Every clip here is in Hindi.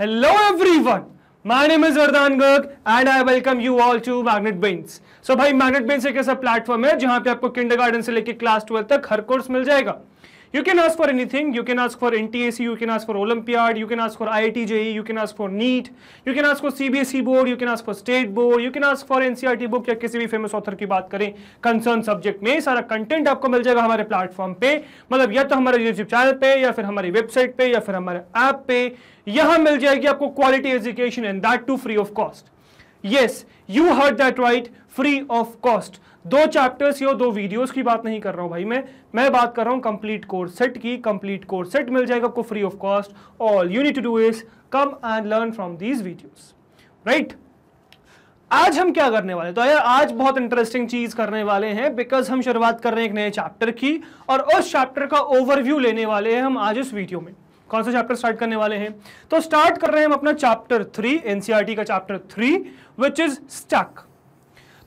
Hello everyone. My name is Vardhan Garg and I welcome you all to Magnet Brains. So भाई Magnet Brains एक ऐसा प्लेटफॉर्म है जहां पे आपको किंडरगार्टन से लेके क्लास 12 तक हर कोर्स मिल जाएगा You can ask for anything. You can ask for NTAC, you can ask for Olympiad, you can ask for IITJE, you can ask for NEET, you can ask for CBSE board, you can ask for state board, you can ask for NCRT book या किसी भी फेमस ऑथर की बात करें कंसर्न सब्जेक्ट में सारा कंटेंट आपको मिल जाएगा हमारे प्लेटफॉर्म पे मतलब या तो हमारे यूट्यूब चैनल पे या फिर हमारी वेबसाइट पे या फिर हमारे ऐप पे यहां मिल जाएगी आपको quality education and that too free of cost yes you heard that right free of cost दो चैप्टर्स और दो वीडियोस की बात नहीं कर रहा हूं भाई मैं मैं बात कर रहा हूं कंप्लीट कोर्स सेट की कंप्लीट कोर्स सेट मिल जाएगा आपको free of cost all you need to do is come and learn from these videos right आज हम क्या करने वाले तो यार आज बहुत इंटरेस्टिंग चीज करने वाले हैं बिकॉज हम शुरुआत कर रहे हैं एक नए चैप्टर की और उस चैप्टर का ओवरव्यू लेने वाले हैं हम आज इस वीडियो में कौन सा चैप्टर स्टार्ट करने वाले हैं तो स्टार्ट कर रहे हैं हम अपना चैप्टर थ्री एनसीआरटी का chapter three which is stack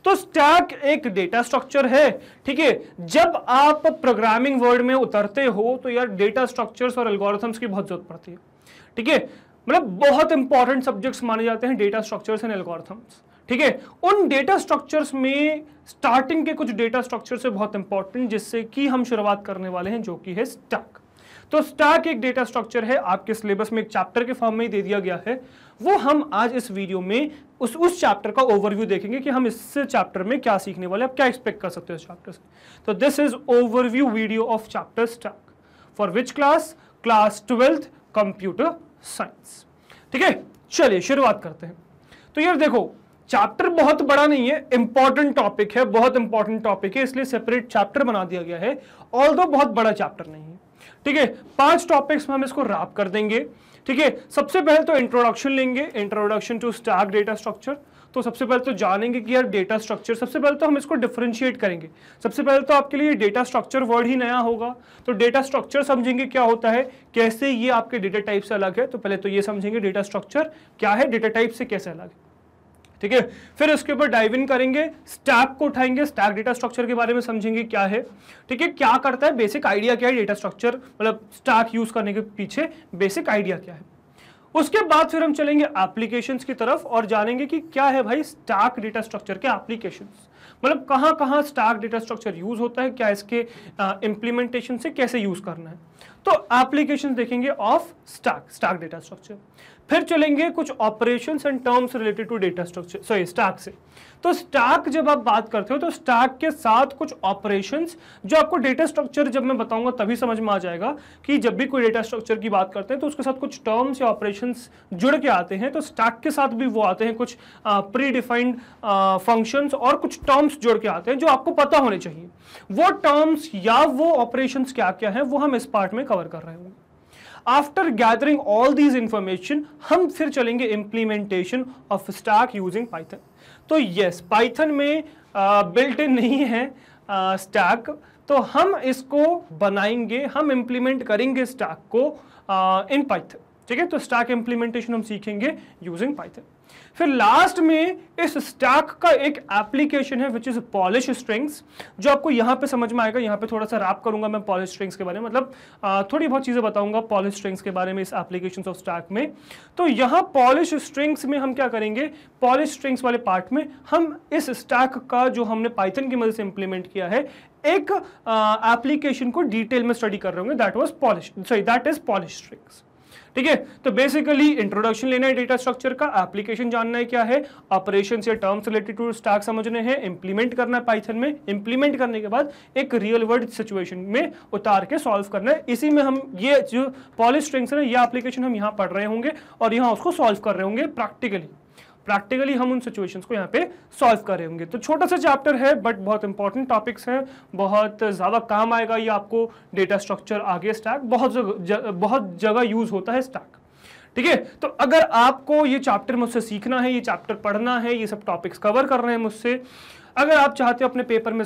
तो स्टैक एक डेटा स्ट्रक्चर है ठीक है जब आप प्रोग्रामिंग वर्ड में उतरते हो तो यार डेटा स्ट्रक्चर्स और एल्गोरिथम्स की बहुत जरूरत पड़ती है ठीक है मतलब बहुत इंपॉर्टेंट सब्जेक्ट्स माने जाते हैं डेटा स्ट्रक्चर्स एंड एल्गोरिथम्स ठीक है उन डेटा स्ट्रक्चर्स में स्टार्टिंग के कुछ डेटा स्ट्रक्चर से बहुत इंपॉर्टेंट जिससे कि हम शुरुआत करने वाले हैं जो कि है स्टैक तो स्टैक एक डेटा स्ट्रक्चर है आपके सिलेबस में एक चैप्टर के फॉर्म में ही दे दिया गया है वो हम आज इस वीडियो में उस उस चैप्टर का ओवरव्यू देखेंगे कि हम इस चैप्टर में क्या सीखने वाले आप क्या एक्सपेक्ट कर सकते हैं इस चैप्टर से तो this is overview video of chapter stack for which class class twelfth computer science ठीक है चलिए शुरुआत करते हैं तो यार देखो चैप्टर बहुत बड़ा नहीं है इंपॉर्टेंट टॉपिक है बहुत इंपॉर्टेंट टॉपिक है इसलिए सेपरेट चैप्टर बना दिया गया है ऑल बहुत बड़ा चैप्टर नहीं है ठीक है पांच टॉपिक्स में हम इसको रैप कर देंगे ठीक है सबसे पहले तो इंट्रोडक्शन लेंगे introduction to stack data structure तो सबसे पहले तो जानेंगे कि यार डेटा स्ट्रक्चर सबसे पहले तो हम इसको डिफ्रेंशिएट करेंगे सबसे पहले तो आपके लिए डेटा स्ट्रक्चर वर्ड ही नया होगा तो डेटा स्ट्रक्चर समझेंगे क्या होता है कैसे ये आपके डेटा टाइप से अलग है तो पहले तो ये समझेंगे डेटा स्ट्रक्चर क्या है डेटा टाइप से कैसे अलग है ठीक है फिर उसके ऊपर डाइव इन करेंगे स्टैक को उठाएंगे स्टैक डेटा स्ट्रक्चर के बारे में समझेंगे क्या है ठीक है क्या करता है बेसिक आइडिया क्या है डेटा स्ट्रक्चर मतलब स्टैक यूज करने के पीछे बेसिक आइडिया क्या है उसके बाद फिर हम चलेंगे एप्लीकेशन की तरफ और जानेंगे कि क्या है भाई स्टैक डेटा स्ट्रक्चर के एप्लीकेशन मतलब कहाँ कहाँ स्टैक डेटा स्ट्रक्चर यूज होता है क्या इसके इम्प्लीमेंटेशन से कैसे यूज करना है तो एप्लीकेशन देखेंगे of stack stack data structure फिर चलेंगे कुछ operation and terms related to data structure sorry stack से तो स्टाक जब आप बात करते हो तो स्टाक के साथ कुछ ऑपरेशन जो आपको डेटा स्ट्रक्चर जब मैं बताऊंगा तभी समझ में आ जाएगा कि जब भी कोई डेटा स्ट्रक्चर की बात करते हैं तो उसके साथ कुछ टर्म्स या ऑपरेशन जुड़ के आते हैं तो स्टाक के साथ भी वो आते हैं कुछ प्री डिफाइंड फंक्शन और कुछ टर्म्स जुड़ के आते हैं जो आपको पता होने चाहिए वो टर्म्स या वो ऑपरेशन क्या क्या है वो हम इस पार्ट में कवर कर रहे होंगे after gathering all these information हम फिर चलेंगे implementation of stack using Python तो यस पाइथन में बिल्ट इन नहीं है स्टैक तो हम इसको बनाएंगे हम इम्प्लीमेंट करेंगे स्टैक को इन पाइथन ठीक है तो स्टैक इम्प्लीमेंटेशन हम सीखेंगे यूजिंग पाइथन फिर लास्ट में इस स्टैक का एक एप्लीकेशन है विच इज पॉलिश स्ट्रिंग्स जो आपको यहाँ पे समझ में आएगा यहाँ पे थोड़ा सा रैप करूंगा मैं पॉलिश स्ट्रिंग्स के बारे में मतलब थोड़ी बहुत चीज़ें बताऊंगा पॉलिश स्ट्रिंग्स के बारे में इस एप्लीकेशन ऑफ स्टैक में तो यहाँ पॉलिश स्ट्रिंग्स में हम क्या करेंगे पॉलिश स्ट्रिंग्स वाले पार्ट में हम इस स्टैक का जो हमने पाइथन की मदद से इंप्लीमेंट किया है एक एप्लीकेशन को डिटेल में स्टडी कर रहे होंगे that was polish sorry that is polish strings ठीक है तो बेसिकली इंट्रोडक्शन लेना है डेटा स्ट्रक्चर का एप्लीकेशन जानना है क्या है ऑपरेशन या टर्म्स रिलेटेड टू स्टैक समझने हैं इंप्लीमेंट करना है पाइथन में इंप्लीमेंट करने के बाद एक रियल वर्ल्ड सिचुएशन में उतार के सॉल्व करना है इसी में हम ये जो पॉलिश स्ट्रिंग्स है ये एप्लीकेशन हम यहाँ पढ़ रहे होंगे और यहाँ उसको सॉल्व कर रहे होंगे प्रैक्टिकली प्रैक्टिकली हम उन सिचुएशन को यहाँ पे सॉल्व कर रहे होंगे तो छोटा सा चैप्टर है बट बहुत इंपॉर्टेंट टॉपिक्स हैं बहुत ज़्यादा काम आएगा ये आपको डेटा स्ट्रक्चर आगे स्टैक बहुत जग, ज, बहुत जगह यूज़ होता है स्टैक ठीक है तो अगर आपको ये चैप्टर मुझसे सीखना है ये चैप्टर पढ़ना है ये सब टॉपिक्स कवर कर रहे हैं मुझसे अगर आप चाहते हो अपने पेपर में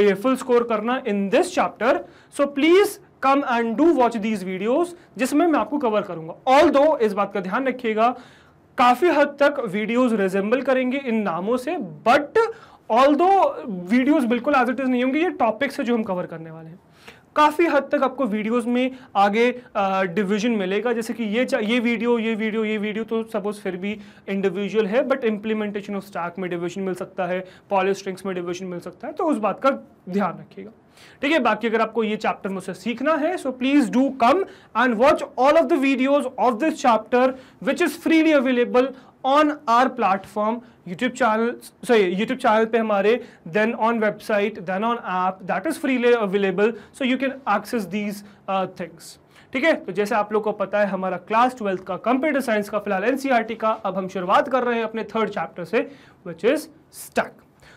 ये फुल स्कोर करना in this chapter so please come and do watch these videos जिसमें मैं आपको कवर करूंगा ऑल दो इस बात का ध्यान रखिएगा काफ़ी हद तक वीडियोस रिजेंबल करेंगे इन नामों से बट ऑल दो वीडियोज़ बिल्कुल एज इट इज़ नहीं होंगे ये टॉपिक्स है जो हम कवर करने वाले हैं काफ़ी हद तक आपको वीडियोस में आगे डिवीजन मिलेगा जैसे कि ये ये वीडियो ये वीडियो ये वीडियो तो सपोज फिर भी इंडिविजुअल है बट इम्प्लीमेंटेशन ऑफ स्टाक में डिवीजन मिल सकता है पॉलिस्ट्रिंग्स में डिवीजन मिल सकता है तो उस बात का ध्यान रखिएगा ठीक है बाकी अगर आपको ये चैप्टर मुझसे सीखना है so please do come and watch all of the videos of this chapter which is freely available on our platform YouTube channel sorry YouTube channel पे हमारे then on website then on app that is freely available so you can access these things ठीक है तो जैसे आप लोग को पता है हमारा क्लास ट्वेल्थ का कंप्यूटर साइंस का फिलहाल एनसीईआरटी e का अब हम शुरुआत कर रहे हैं अपने थर्ड चैप्टर से विच इज़ स्टैक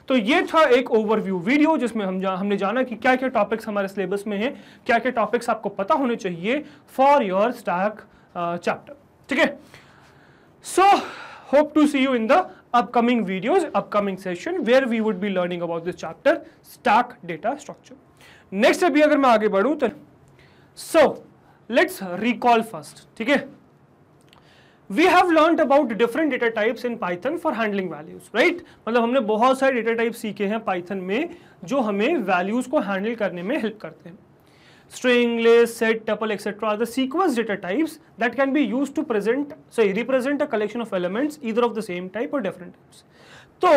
तो ये था एक ओवरव्यू वीडियो जिसमें हम जा, हमने जाना कि क्या क्या टॉपिक्स हमारे सिलेबस में हैं क्या क्या टॉपिक्स आपको पता होने चाहिए फॉर योर स्टैक चैप्टर ठीक है so hope to see you in the upcoming videos upcoming session where we would be learning about this chapter stack data structure next अभी अगर मैं आगे बढ़ू तो सो लेट्स रिकॉल फर्स्ट ठीक है we have learn about different data types in Python for handling values right मतलब हमने बहुत सारे डेटा टाइप सीखे हैं पाइथन में जो हमें वैल्यूज को हैंडल करने में हेल्प करते हैं string, list, set, tuple, etc. are the sequence data types that can be used to present, sorry, represent a collection of elements either of the same type or different types. तो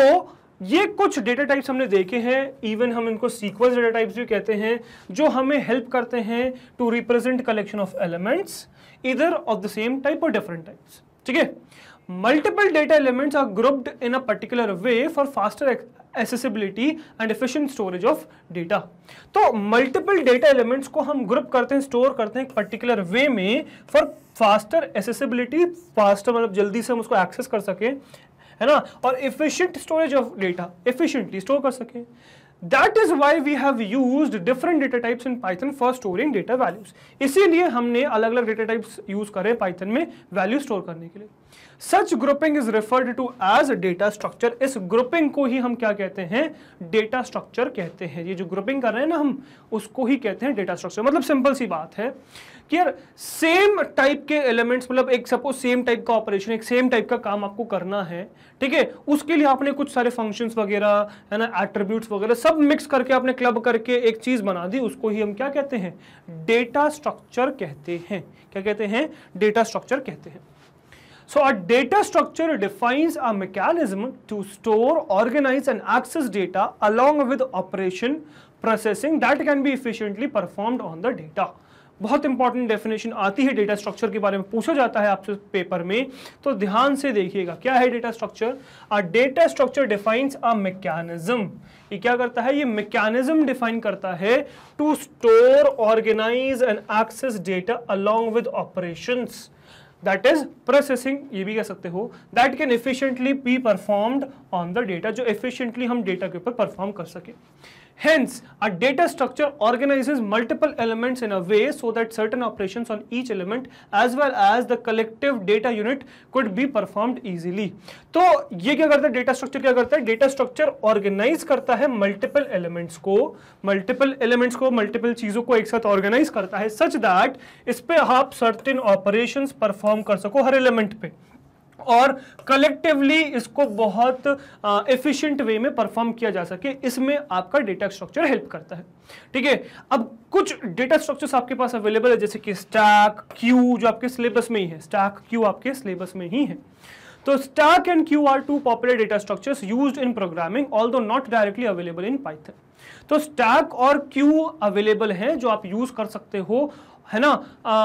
ये कुछ डेटा टाइप्स हमने देखे हैं इवन हम इनको सीक्वेंस डेटा टाइप्स भी कहते हैं जो हमें हेल्प करते हैं to represent collection of elements either of the same type और डिफरेंट टाइप्स ठीक है multiple data elements are grouped in a particular way for faster accessibility and efficient storage of data तो मल्टीपल डेटा एलिमेंट्स को हम ग्रुप करते हैं स्टोर करते हैं एक पर्टिकुलर वे में फॉर फास्टर एसेसिबिलिटी फास्टर मतलब जल्दी से हम उसको एक्सेस कर सकें है ना और efficient storage of data efficiently store कर सकें that is why we have use different data types in Python for storing data values इसीलिए हमने अलग अलग डेटा टाइप्स यूज करे पाइथन में वैल्यू स्टोर करने के लिए such grouping is referred to as data structure इस ग्रुपिंग को ही हम क्या कहते हैं डेटा स्ट्रक्चर कहते हैं ये जो ग्रुपिंग कर रहे हैं ना हम उसको ही कहते हैं डेटा स्ट्रक्चर मतलब सिंपल सी बात है कि यार सेम टाइप के एलिमेंट्स मतलब एक सपोज सेम टाइप का ऑपरेशन एक सेम टाइप का काम आपको करना है ठीक है उसके लिए आपने कुछ सारे फंक्शंस वगैरह है ना एट्रीब्यूट्स वगैरह सब मिक्स करके आपने क्लब करके एक चीज़ बना दी उसको ही हम क्या कहते हैं डेटा स्ट्रक्चर कहते हैं क्या कहते हैं डेटा स्ट्रक्चर कहते हैं so a data structure defines a mechanism to store organise and access data along with operation processing that can be efficiently performed on the data बहुत इंपॉर्टेंट डेफिनेशन आती है डेटा स्ट्रक्चर के बारे में पूछा जाता है आपसे पेपर में तो ध्यान से देखिएगा क्या है data structure a data structure defines a mechanism ये क्या करता है ये मैकेनिज्म डिफाइन करता है to store organise and access data along with operation that is processing ये भी कह सकते हो that can efficiently be performed on the data जो एफिशिएंटली हम डेटा के ऊपर परफॉर्म कर सके Hence, a data structure organizes multiple elements in a way so that certain operations on each element as well as the collective data unit could be performed easily. तो ये क्या करता है data structure क्या करता है data structure organize करता है multiple elements ko multiple elements ko multiple चीज़ों को एक साथ organize करता है such that इस पर आप certain operations perform कर सको हर element pe और कलेक्टिवली इसको बहुत एफिशिएंट वे में परफॉर्म किया जा सके इसमें आपका डेटा स्ट्रक्चर हेल्प करता है ठीक है अब कुछ डेटा स्ट्रक्चर्स आपके पास अवेलेबल है जैसे कि स्टैक क्यू जो आपके सिलेबस में ही है स्टैक क्यू आपके सिलेबस में ही है तो stack and queue are two popular data structures use in programming although not directly available in Python तो स्टैक और क्यू अवेलेबल है जो आप यूज कर सकते हो है ना आ,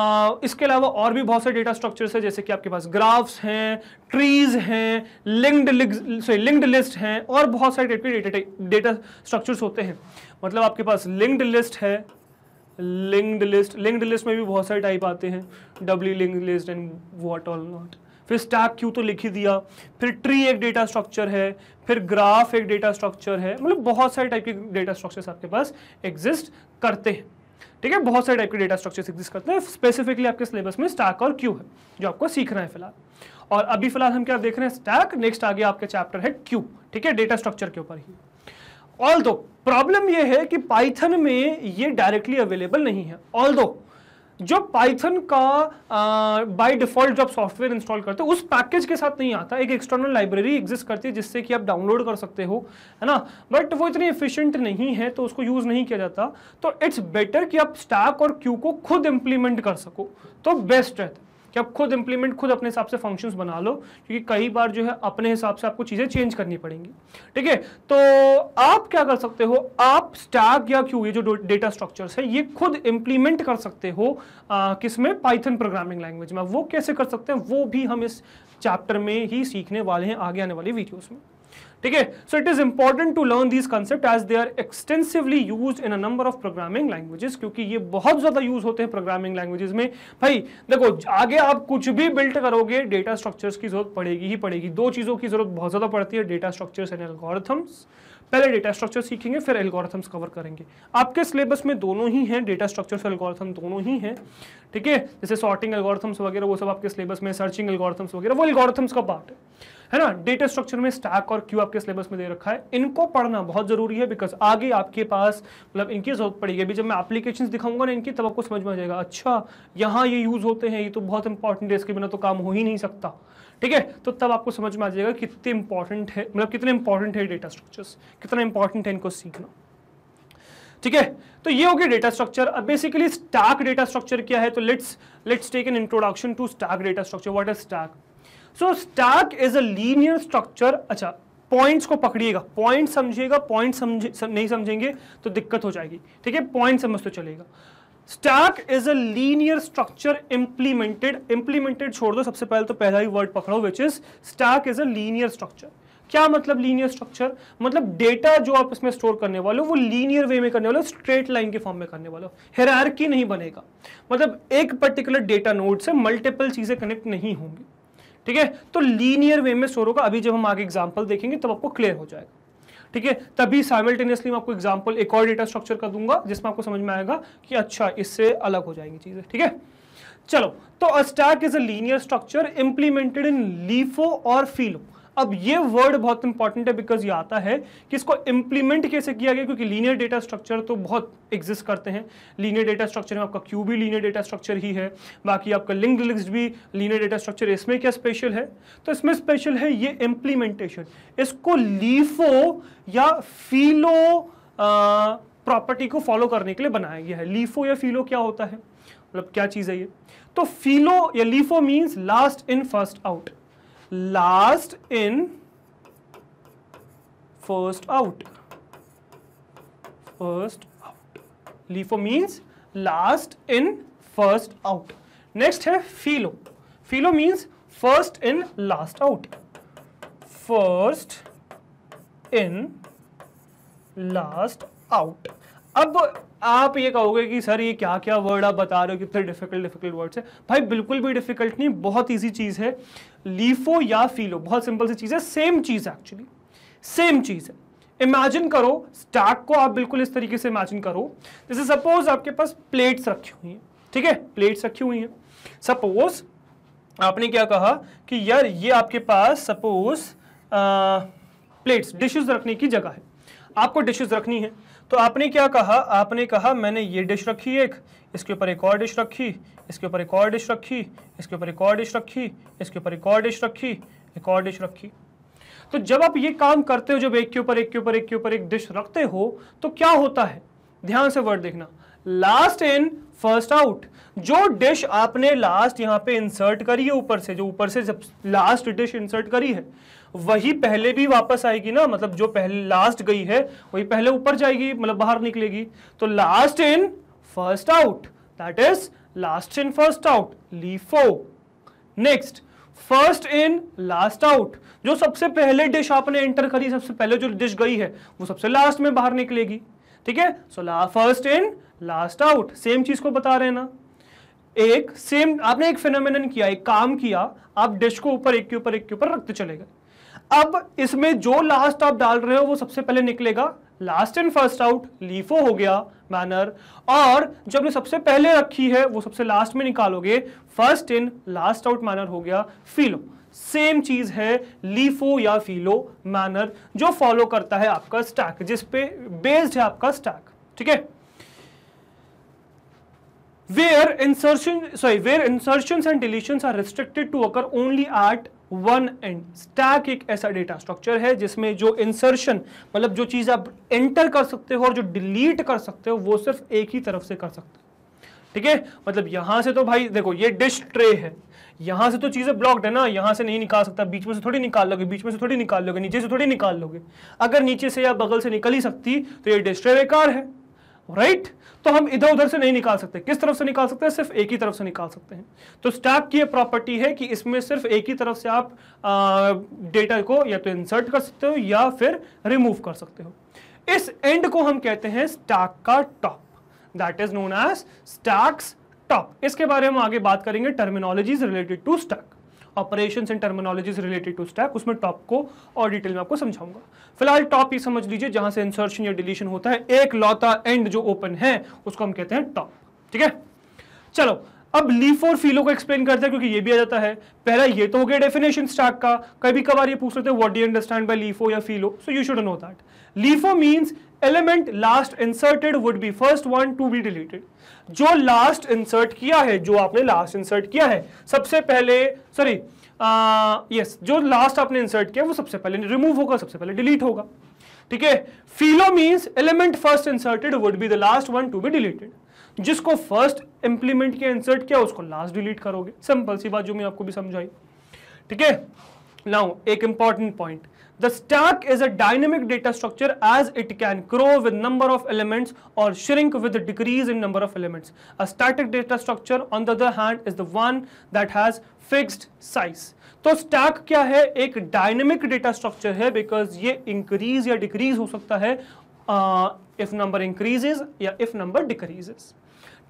इसके अलावा और भी बहुत से डेटा स्ट्रक्चर्स है जैसे कि आपके पास ग्राफ्स हैं ट्रीज हैं लिंक्ड सॉरी लिंक्ड लिस्ट हैं और बहुत सारे टाइप के डेटा डेटा स्ट्रक्चर्स होते हैं मतलब आपके पास लिंक्ड लिस्ट है लिंक्ड लिस्ट लिंक्ड लिस्ट में भी बहुत सारे टाइप आते हैं double link list and what all not फिर स्टैक क्यू तो लिख ही दिया फिर ट्री एक डेटा स्ट्रक्चर है फिर ग्राफ एक डेटा स्ट्रक्चर है मतलब बहुत सारे टाइप के डेटा स्ट्रक्चर्स आपके पास एग्जिस्ट करते हैं ठीक है बहुत सारे टाइप के डेटा स्ट्रक्चर एग्जिस्ट करते हैं स्पेसिफिकली आपके सिलेबस में स्टैक और क्यू है जो आपको सीखना है फिलहाल और अभी फिलहाल हम क्या देख रहे हैं स्टैक नेक्स्ट आगे आपके चैप्टर है क्यू ठीक है डेटा स्ट्रक्चर के ऊपर ही ऑल दो प्रॉब्लम यह है कि पाइथन में ये डायरेक्टली अवेलेबल नहीं है ऑल दो जो पाइथन का बाय डिफॉल्ट जब सॉफ्टवेयर इंस्टॉल करते हो उस पैकेज के साथ नहीं आता एक एक्सटर्नल लाइब्रेरी एग्जिस्ट करती है जिससे कि आप डाउनलोड कर सकते हो है ना बट वो इतनी एफिशिएंट नहीं है तो उसको यूज़ नहीं किया जाता तो इट्स बेटर कि आप स्टैक और क्यू को खुद इम्प्लीमेंट कर सको तो बेस्ट रहता है कि आप खुद इंप्लीमेंट खुद अपने हिसाब से फंक्शंस बना लो क्योंकि कई बार जो है अपने हिसाब से आपको चीज़ें चेंज करनी पड़ेंगी ठीक है तो आप क्या कर सकते हो आप स्टैक या क्यू ये जो डेटा स्ट्रक्चर्स है ये खुद इंप्लीमेंट कर सकते हो किसमें पाइथन प्रोग्रामिंग लैंग्वेज में वो कैसे कर सकते हैं वो भी हम इस चैप्टर में ही सीखने वाले हैं आगे आने वाली वीडियोज़ में ठीक है so it is important to learn these concept as they are extensively use in a number of programming languages क्योंकि ये बहुत ज्यादा यूज होते हैं प्रोग्रामिंग लैंग्वेजेस में भाई देखो आगे आप कुछ भी बिल्ट करोगे डेटा स्ट्रक्चर्स की जरूरत पड़ेगी ही पड़ेगी दो चीजों की जरूरत बहुत ज्यादा पड़ती है डेटा स्ट्रक्चर्स एंड एल्गोरिथम्स पहले डेटा स्ट्रक्चर सीखेंगे फिर एल्गोरिथम्स कवर करेंगे आपके सिलेबस में दोनों ही हैं डेटा स्ट्रक्चर्स एल्गोरिथम दोनों ही हैं ठीक है जैसे सॉर्टिंग एल्गोरिथम्स वगैरह वो सब आपके सिलेबस में सर्चिंग एल्गोरिथम्स वगैरह वो एल्गोरिथम्स का पार्ट है है ना डेटा स्ट्रक्चर में स्टैक और क्यू आपके सिलेबस में दे रखा है इनको पढ़ना बहुत जरूरी है बिकॉज आगे आपके पास मतलब इनकी जरूरत पड़ेगी अभी जब मैं एप्लीकेशन दिखाऊंगा ना इनकी तब आपको समझ में आ जाएगा अच्छा यहाँ ये यूज होते हैं ये तो बहुत इंपॉर्टेंट है इसके बिना तो काम हो ही नहीं सकता ठीक है तो तब आपको समझ में आ जाएगा कितने इंपॉर्टेंट है मतलब कितने इंपॉर्टेंट है डेटा स्ट्रक्चर्स कितना इंपॉर्टेंट है इनको सीखना ठीक है तो ये हो गया डेटा स्ट्रक्चर अब बेसिकली स्टैक डेटा स्ट्रक्चर क्या है तो let's let's take an introduction to stack data structure what is stack so stack is a linear structure अच्छा पॉइंट्स को पकड़िएगा पॉइंट समझिएगा पॉइंट समझ नहीं समझेंगे तो दिक्कत हो जाएगी ठीक है पॉइंट समझ तो चलेगा stack is a linear structure implemented implemented छोड़ दो सबसे पहले तो पहला ही वर्ड पकड़ो which is stack is a linear structure क्या मतलब लीनियर स्ट्रक्चर मतलब डेटा जो आप इसमें स्टोर करने वाले हो वो लीनियर वे में करने वाले हो स्ट्रेट लाइन के फॉर्म में करने वाले हो हेरारकी नहीं बनेगा मतलब एक पर्टिकुलर डेटा नोड से मल्टीपल चीज़ें कनेक्ट नहीं होंगी ठीक है तो लीनियर वे में सोरो का अभी जब हम आगे एग्जाम्पल देखेंगे तब आपको क्लियर हो जाएगा ठीक है तभी साइमल्टेनियसली मैं आपको एग्जाम्पल एक और डेटा स्ट्रक्चर का दूंगा जिसमें आपको समझ में आएगा कि अच्छा इससे अलग हो जाएंगी चीज़ें ठीक है चलो तो a stack is a linear structure implemented in LIFO और फीलो अब ये वर्ड बहुत इंपॉर्टेंट है बिकॉज ये आता है कि इसको इंप्लीमेंट कैसे किया गया क्योंकि लीनियर डेटा स्ट्रक्चर तो बहुत एग्जिस्ट करते हैं लीनियर डेटा स्ट्रक्चर में आपका क्यू भी लीनियर डेटा स्ट्रक्चर ही है बाकी आपका लिंक लिस्ट भी लीनियर डेटा स्ट्रक्चर इसमें क्या स्पेशल है तो इसमें स्पेशल है ये इंप्लीमेंटेशन इसको लीफो या फीलो प्रॉपर्टी को फॉलो करने के लिए बनाया गया है लीफो या फीलो क्या होता है मतलब क्या चीज़ है ये तो फीलो या LIFO means last in first out last in first out first out LIFO means last in first out next है FIFO FIFO means first in last out first in last out अब आप ये कहोगे कि सर ये क्या क्या वर्ड आप बता रहे हो कितने डिफिकल्ट डिफिकल्ट वर्ड्स है भाई बिल्कुल भी डिफिकल्ट नहीं बहुत इजी चीज़ है लीफो या फीलो बहुत सिंपल सी चीज है सेम चीज है एक्चुअली सेम चीज है इमेजिन करो स्टैक को आप बिल्कुल इस तरीके से इमेजिन करो जैसे सपोज आपके पास प्लेट्स रखी हुई हैं ठीक है प्लेट्स रखी हुई हैं सपोज आपने क्या कहा कि यार ये आपके पास सपोज प्लेट्स डिशेस रखने की जगह है आपको डिशेस रखनी है तो आपने क्या कहा आपने कहा मैंने ये डिश रखी है एक इसके ऊपर एक और डिश रखी इसके ऊपर एक और डिश रखी इसके ऊपर एक और डिश रखी इसके ऊपर एक और डिश रखी एक और डिश रखी तो जब आप ये काम करते हो जब एक के ऊपर एक के ऊपर एक के ऊपर एक डिश रखते हो तो क्या होता है ध्यान से वर्ड देखना लास्ट इन फर्स्ट आउट जो डिश आपने लास्ट यहाँ पे इंसर्ट करी है ऊपर से जो ऊपर से जब लास्ट डिश इंसर्ट करी है वही पहले भी वापस आएगी ना मतलब जो पहले लास्ट गई है वही पहले ऊपर जाएगी मतलब बाहर निकलेगी तो last in first out that is last in first out LIFO next first in last out जो सबसे पहले डिश आपने एंटर करी सबसे पहले जो डिश गई है वो सबसे लास्ट में बाहर निकलेगी ठीक है so first in last out same चीज को बता रहे ना एक सेम आपने एक फिनोमिनन किया एक काम किया आप डिश को ऊपर एक के ऊपर एक के ऊपर रखते चले गए अब इसमें जो लास्ट आप डाल रहे हो वो सबसे पहले निकलेगा last and first out LIFO हो गया मैनर और जो आपने सबसे पहले रखी है वो सबसे लास्ट में निकालोगे first in last out manner हो गया फीलो सेम चीज है लीफो या फीलो मैनर जो फॉलो करता है आपका स्टैक जिस पे बेस्ड है आपका स्टैक ठीक है where insertion sorry where insertion and deletion are restricted to occur only at one end stack एक ऐसा डेटा स्ट्रक्चर है जिसमें जो इंसर्शन मतलब जो चीज़ आप एंटर कर सकते हो और जो डिलीट कर सकते हो वो सिर्फ एक ही तरफ से कर सकते हो ठीक है मतलब यहां से तो भाई देखो ये डिश ट्रे है यहां से तो चीज़ें ब्लॉक्ड है ना यहां से नहीं निकाल सकता बीच में से थोड़ी निकाल लोगे बीच में से थोड़ी निकाल लोगे नीचे से थोड़ी निकाल लोगे अगर नीचे से या बगल से निकल ही सकती तो ये डिस्ट्रे बेकार है राइट right? तो हम इधर उधर से नहीं निकाल सकते किस तरफ से निकाल सकते हैं सिर्फ एक ही तरफ से निकाल सकते हैं तो स्टैक की ये प्रॉपर्टी है कि इसमें सिर्फ एक ही तरफ से आप डेटा को या तो इंसर्ट कर सकते हो या फिर रिमूव कर सकते हो इस एंड को हम कहते हैं स्टैक का top that is known as stack's top इसके बारे में आगे बात करेंगे terminologies related to stack operation and terminologies related to stack उसमें टॉप को और डिटेल में आपको समझाऊंगा फिलहाल टॉप ही समझ लीजिए जहां से इंसर्शन या डिलीशन होता है एक लौता एंड जो ओपन है उसको हम कहते हैं टॉप ठीक है चलो अब लीफ और फीलो को एक्सप्लेन करते हैं क्योंकि ये भी आ जाता है पहला ये तो हो गया डेफिनेशन स्टैक का कभी कभार ये पूछ लेते हैं what do understand by LIFO या FIFO so you should know that LIFO means element last inserted would be first one to be deleted जो लास्ट इंसर्ट किया है जो आपने लास्ट इंसर्ट किया है सबसे पहले सॉरी यस जो लास्ट आपने इंसर्ट किया वो सबसे पहले रिमूव होगा सबसे पहले डिलीट होगा ठीक है FIFO means element first inserted would be the last one to be deleted जिसको फर्स्ट इंप्लीमेंट किया इंसर्ट किया उसको लास्ट डिलीट करोगे सिंपल सी बात जो मैं आपको भी समझाई ठीक है नाउ एक important point The stack is a dynamic data structure as it can grow with number of elements or shrink with decrease in number of elements. A static data structure on the other hand is the one that has fixed size. तो स्टैक क्या है एक डायनेमिक डेटा स्ट्रक्चर है बिकॉज ये इंक्रीज या डिक्रीज हो सकता है इफ नंबर इंक्रीजेज या इफ नंबर डिक्रीजेज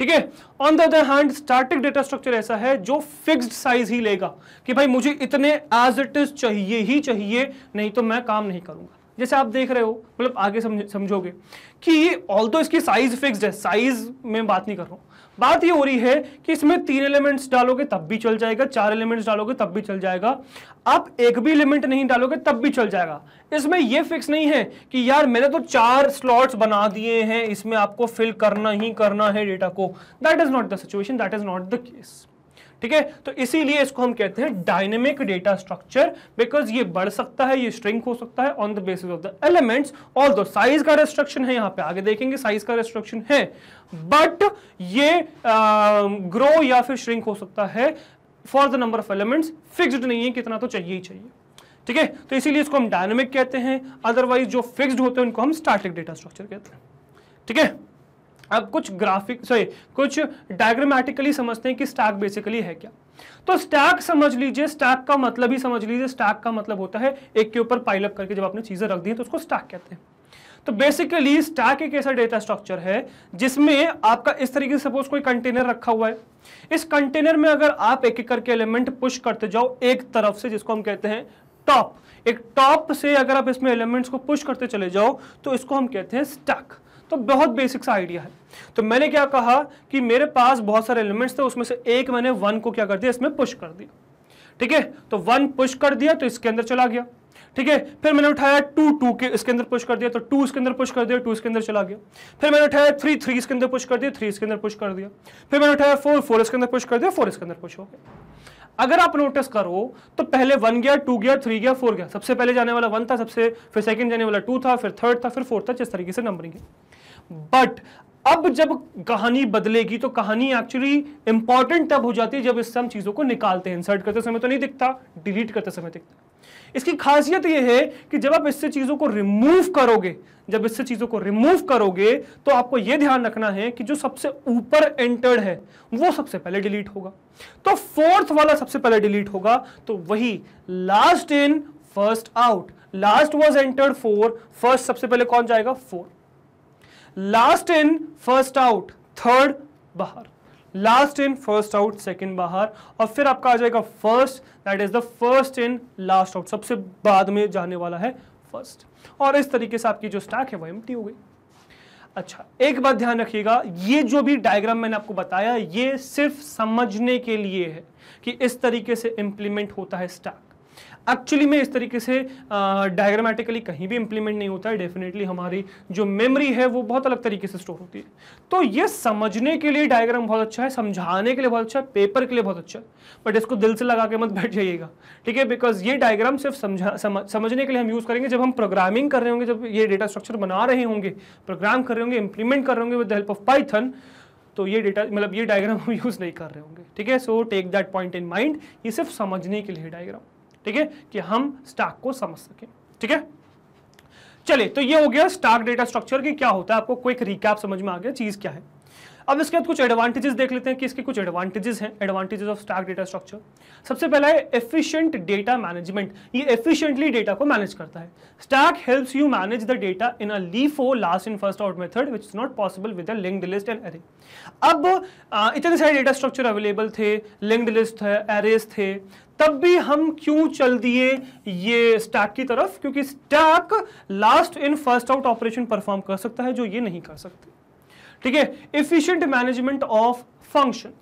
ठीक है on the other hand static data structure ऐसा है जो फिक्स्ड साइज ही लेगा कि भाई मुझे इतने एज इट इज चाहिए ही चाहिए नहीं तो मैं काम नहीं करूंगा जैसे आप देख रहे हो मतलब आगे समझोगे कि ऑल तो इसकी साइज फिक्स्ड है साइज में बात नहीं कर रहा हूं बात ये हो रही है कि इसमें तीन एलिमेंट्स डालोगे तब भी चल जाएगा चार एलिमेंट्स डालोगे तब भी चल जाएगा आप एक भी एलिमेंट नहीं डालोगे तब भी चल जाएगा इसमें यह फिक्स नहीं है कि यार मैंने तो चार स्लॉट्स बना दिए हैं इसमें आपको फिल करना ही करना है डेटा को that is not the situation that is not the case ठीक है तो इसीलिए इसको हम कहते हैं डायनेमिक डेटा स्ट्रक्चर बिकॉज ये बढ़ सकता है ये स्ट्रिंक हो सकता है on the basis of the elements although size का रेस्ट्रक्शन है यहाँ पे आगे देखेंगे साइज का रेस्ट्रक्शन है बट ये ग्रो uh, या फिर श्रिंक हो सकता है for the number of elements fixed नहीं है कितना तो चाहिए ही चाहिए ठीक है तो इसीलिए इसको हम डायनेमिक कहते हैं अदरवाइज जो फिक्सड होते हैं उनको हम स्टार्टिक डेटा स्ट्रक्चर कहते हैं ठीक है अब कुछ ग्राफिक सॉरी कुछ डायग्रामेटिकली समझते हैं कि स्टैक बेसिकली है क्या तो स्टैक समझ लीजिए स्टैक का मतलब ही समझ लीजिए स्टैक का मतलब होता है एक के ऊपर पाइलअप करके जब आपने चीज़ें रख दी तो उसको स्टैक कहते हैं तो बेसिकली स्टैक एक ऐसा डेटा स्ट्रक्चर है जिसमें आपका इस तरीके से सपोज कोई कंटेनर रखा हुआ है इस कंटेनर में अगर आप एक एक करके एलिमेंट पुश करते जाओ एक तरफ से जिसको हम कहते हैं टॉप एक टॉप से अगर आप इसमें एलिमेंट्स को पुश करते चले जाओ तो इसको हम कहते हैं स्टैक तो बहुत बेसिक सा आइडिया है तो मैंने क्या कहा कि मेरे पास बहुत सारे एलिमेंट्स थे उसमें से एक मैंने वन को क्या कर दिया इसमें पुश कर दिया ठीक है तो वन पुश कर दिया तो इसके अंदर चला गया ठीक है फिर मैंने उठाया टू टू के इसके अंदर पुश कर दिया तो टू इसके अंदर पुश कर दिया टू इसके अंदर चला गया फिर मैंने उठाया थ्री थ्री इसके अंदर पुश कर दिया थ्री इसके अंदर पुश कर दिया फिर मैंने उठाया फोर फोर इसके अंदर पुश कर दिया फोर इसके अंदर पुश हो गया अगर आप नोटिस करो तो पहले वन गया टू गया थ्री गया फोर गया सबसे पहले जाने वाला वन था सबसे फिर सेकंड जाने वाला टू था फिर थर्ड था फिर फोर्थ था जिस तरीके से नंबरिंग है बट अब जब कहानी बदलेगी तो कहानी एक्चुअली इंपॉर्टेंट तब हो जाती है जब इससे हम चीज़ों को निकालते हैं इंसर्ट करते समय तो नहीं दिखता डिलीट करते समय दिखता इसकी खासियत यह है कि जब आप इससे चीज़ों को रिमूव करोगे जब इससे चीज़ों को रिमूव करोगे तो आपको यह ध्यान रखना है कि जो सबसे ऊपर एंटर्ड है वो सबसे पहले डिलीट होगा तो फोर्थ वाला सबसे पहले डिलीट होगा तो वही last in first out last was entered four first सबसे पहले कौन जाएगा four last in first out third बाहर last in first out second बाहर और फिर आपका आ जाएगा first that is the first in last out सबसे बाद में जाने वाला है फर्स्ट और इस तरीके से आपकी जो स्टैक है वो एम हो गई अच्छा एक बात ध्यान रखिएगा ये जो भी डायग्राम मैंने आपको बताया ये सिर्फ समझने के लिए है कि इस तरीके से इंप्लीमेंट होता है स्टैक एक्चुअली में इस तरीके से डायग्रामेटिकली कहीं भी इंप्लीमेंट नहीं होता है डेफिनेटली हमारी जो मेमोरी है वो बहुत अलग तरीके से स्टोर होती है तो ये समझने के लिए डायग्राम बहुत अच्छा है समझाने के लिए बहुत अच्छा है पेपर के लिए बहुत अच्छा है बट इसको दिल से लगा के मत बैठ जाइएगा ठीक है बिकॉज ये डायग्राम सिर्फ समझा समझ, समझने के लिए हम यूज़ करेंगे जब हम प्रोग्रामिंग कर रहे होंगे जब ये डेटा स्ट्रक्चर बना रहे होंगे प्रोग्राम कर रहे होंगे इंप्लीमेंट कर रहे होंगे with the help of Python तो ये डेटा मतलब ये डायग्राम हम यूज़ नहीं कर रहे होंगे ठीक है so take that point in mind ये सिर्फ समझने के लिए डायग्राम ठीक है कि हम स्टाक को समझ सके ठीक है चलिए तो ये हो गया स्टाक डेटा स्ट्रक्चर की क्या होता है आपको क्विक रिकैप समझ में आ गया चीज़ क्या है अब इसके बाद कुछ एडवांटेजेस देख लेते हैं कि इसके कुछ एडवांटेजेस हैं advantages of stack data structure सबसे पहला है एफिशिएंट डेटा मैनेजमेंट ये एफिशिएंटली डेटा को मैनेज करता है stack helps you manage the data in a LIFO last in first out method which is not possible with a linked list and array अब इतने सारे डेटा स्ट्रक्चर अवेलेबल थे लिंक्ड लिस्ट है एरेज थे तब भी हम क्यों चल दिए ये स्टैक की तरफ क्योंकि stack last in first out operation perform कर सकता है जो ये नहीं कर सकते ठीक है efficient management of function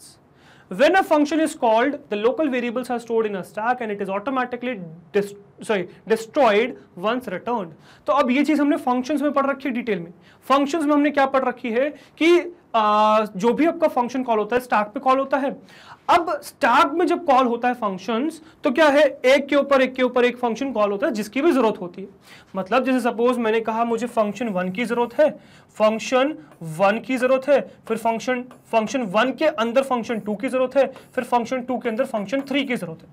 when a function is called the local variables are stored in a stack and it is automatically sorry destroyed once return तो अब ये चीज हमने फंक्शंस में पढ़ रखी है डिटेल में फंक्शन में हमने क्या पढ़ रखी है कि आ, जो भी आपका फंक्शन कॉल होता है स्टैक पे कॉल होता है अब स्टार्ट में जब कॉल होता है फंक्शंस तो क्या है एक के ऊपर एक के ऊपर एक फंक्शन कॉल होता है जिसकी भी जरूरत होती है मतलब जैसे सपोज मैंने कहा मुझे फंक्शन वन की जरूरत है फंक्शन वन की जरूरत है फिर फंक्शन फंक्शन वन के अंदर फंक्शन टू की जरूरत है फिर फंक्शन टू के अंदर फंक्शन थ्री की जरूरत है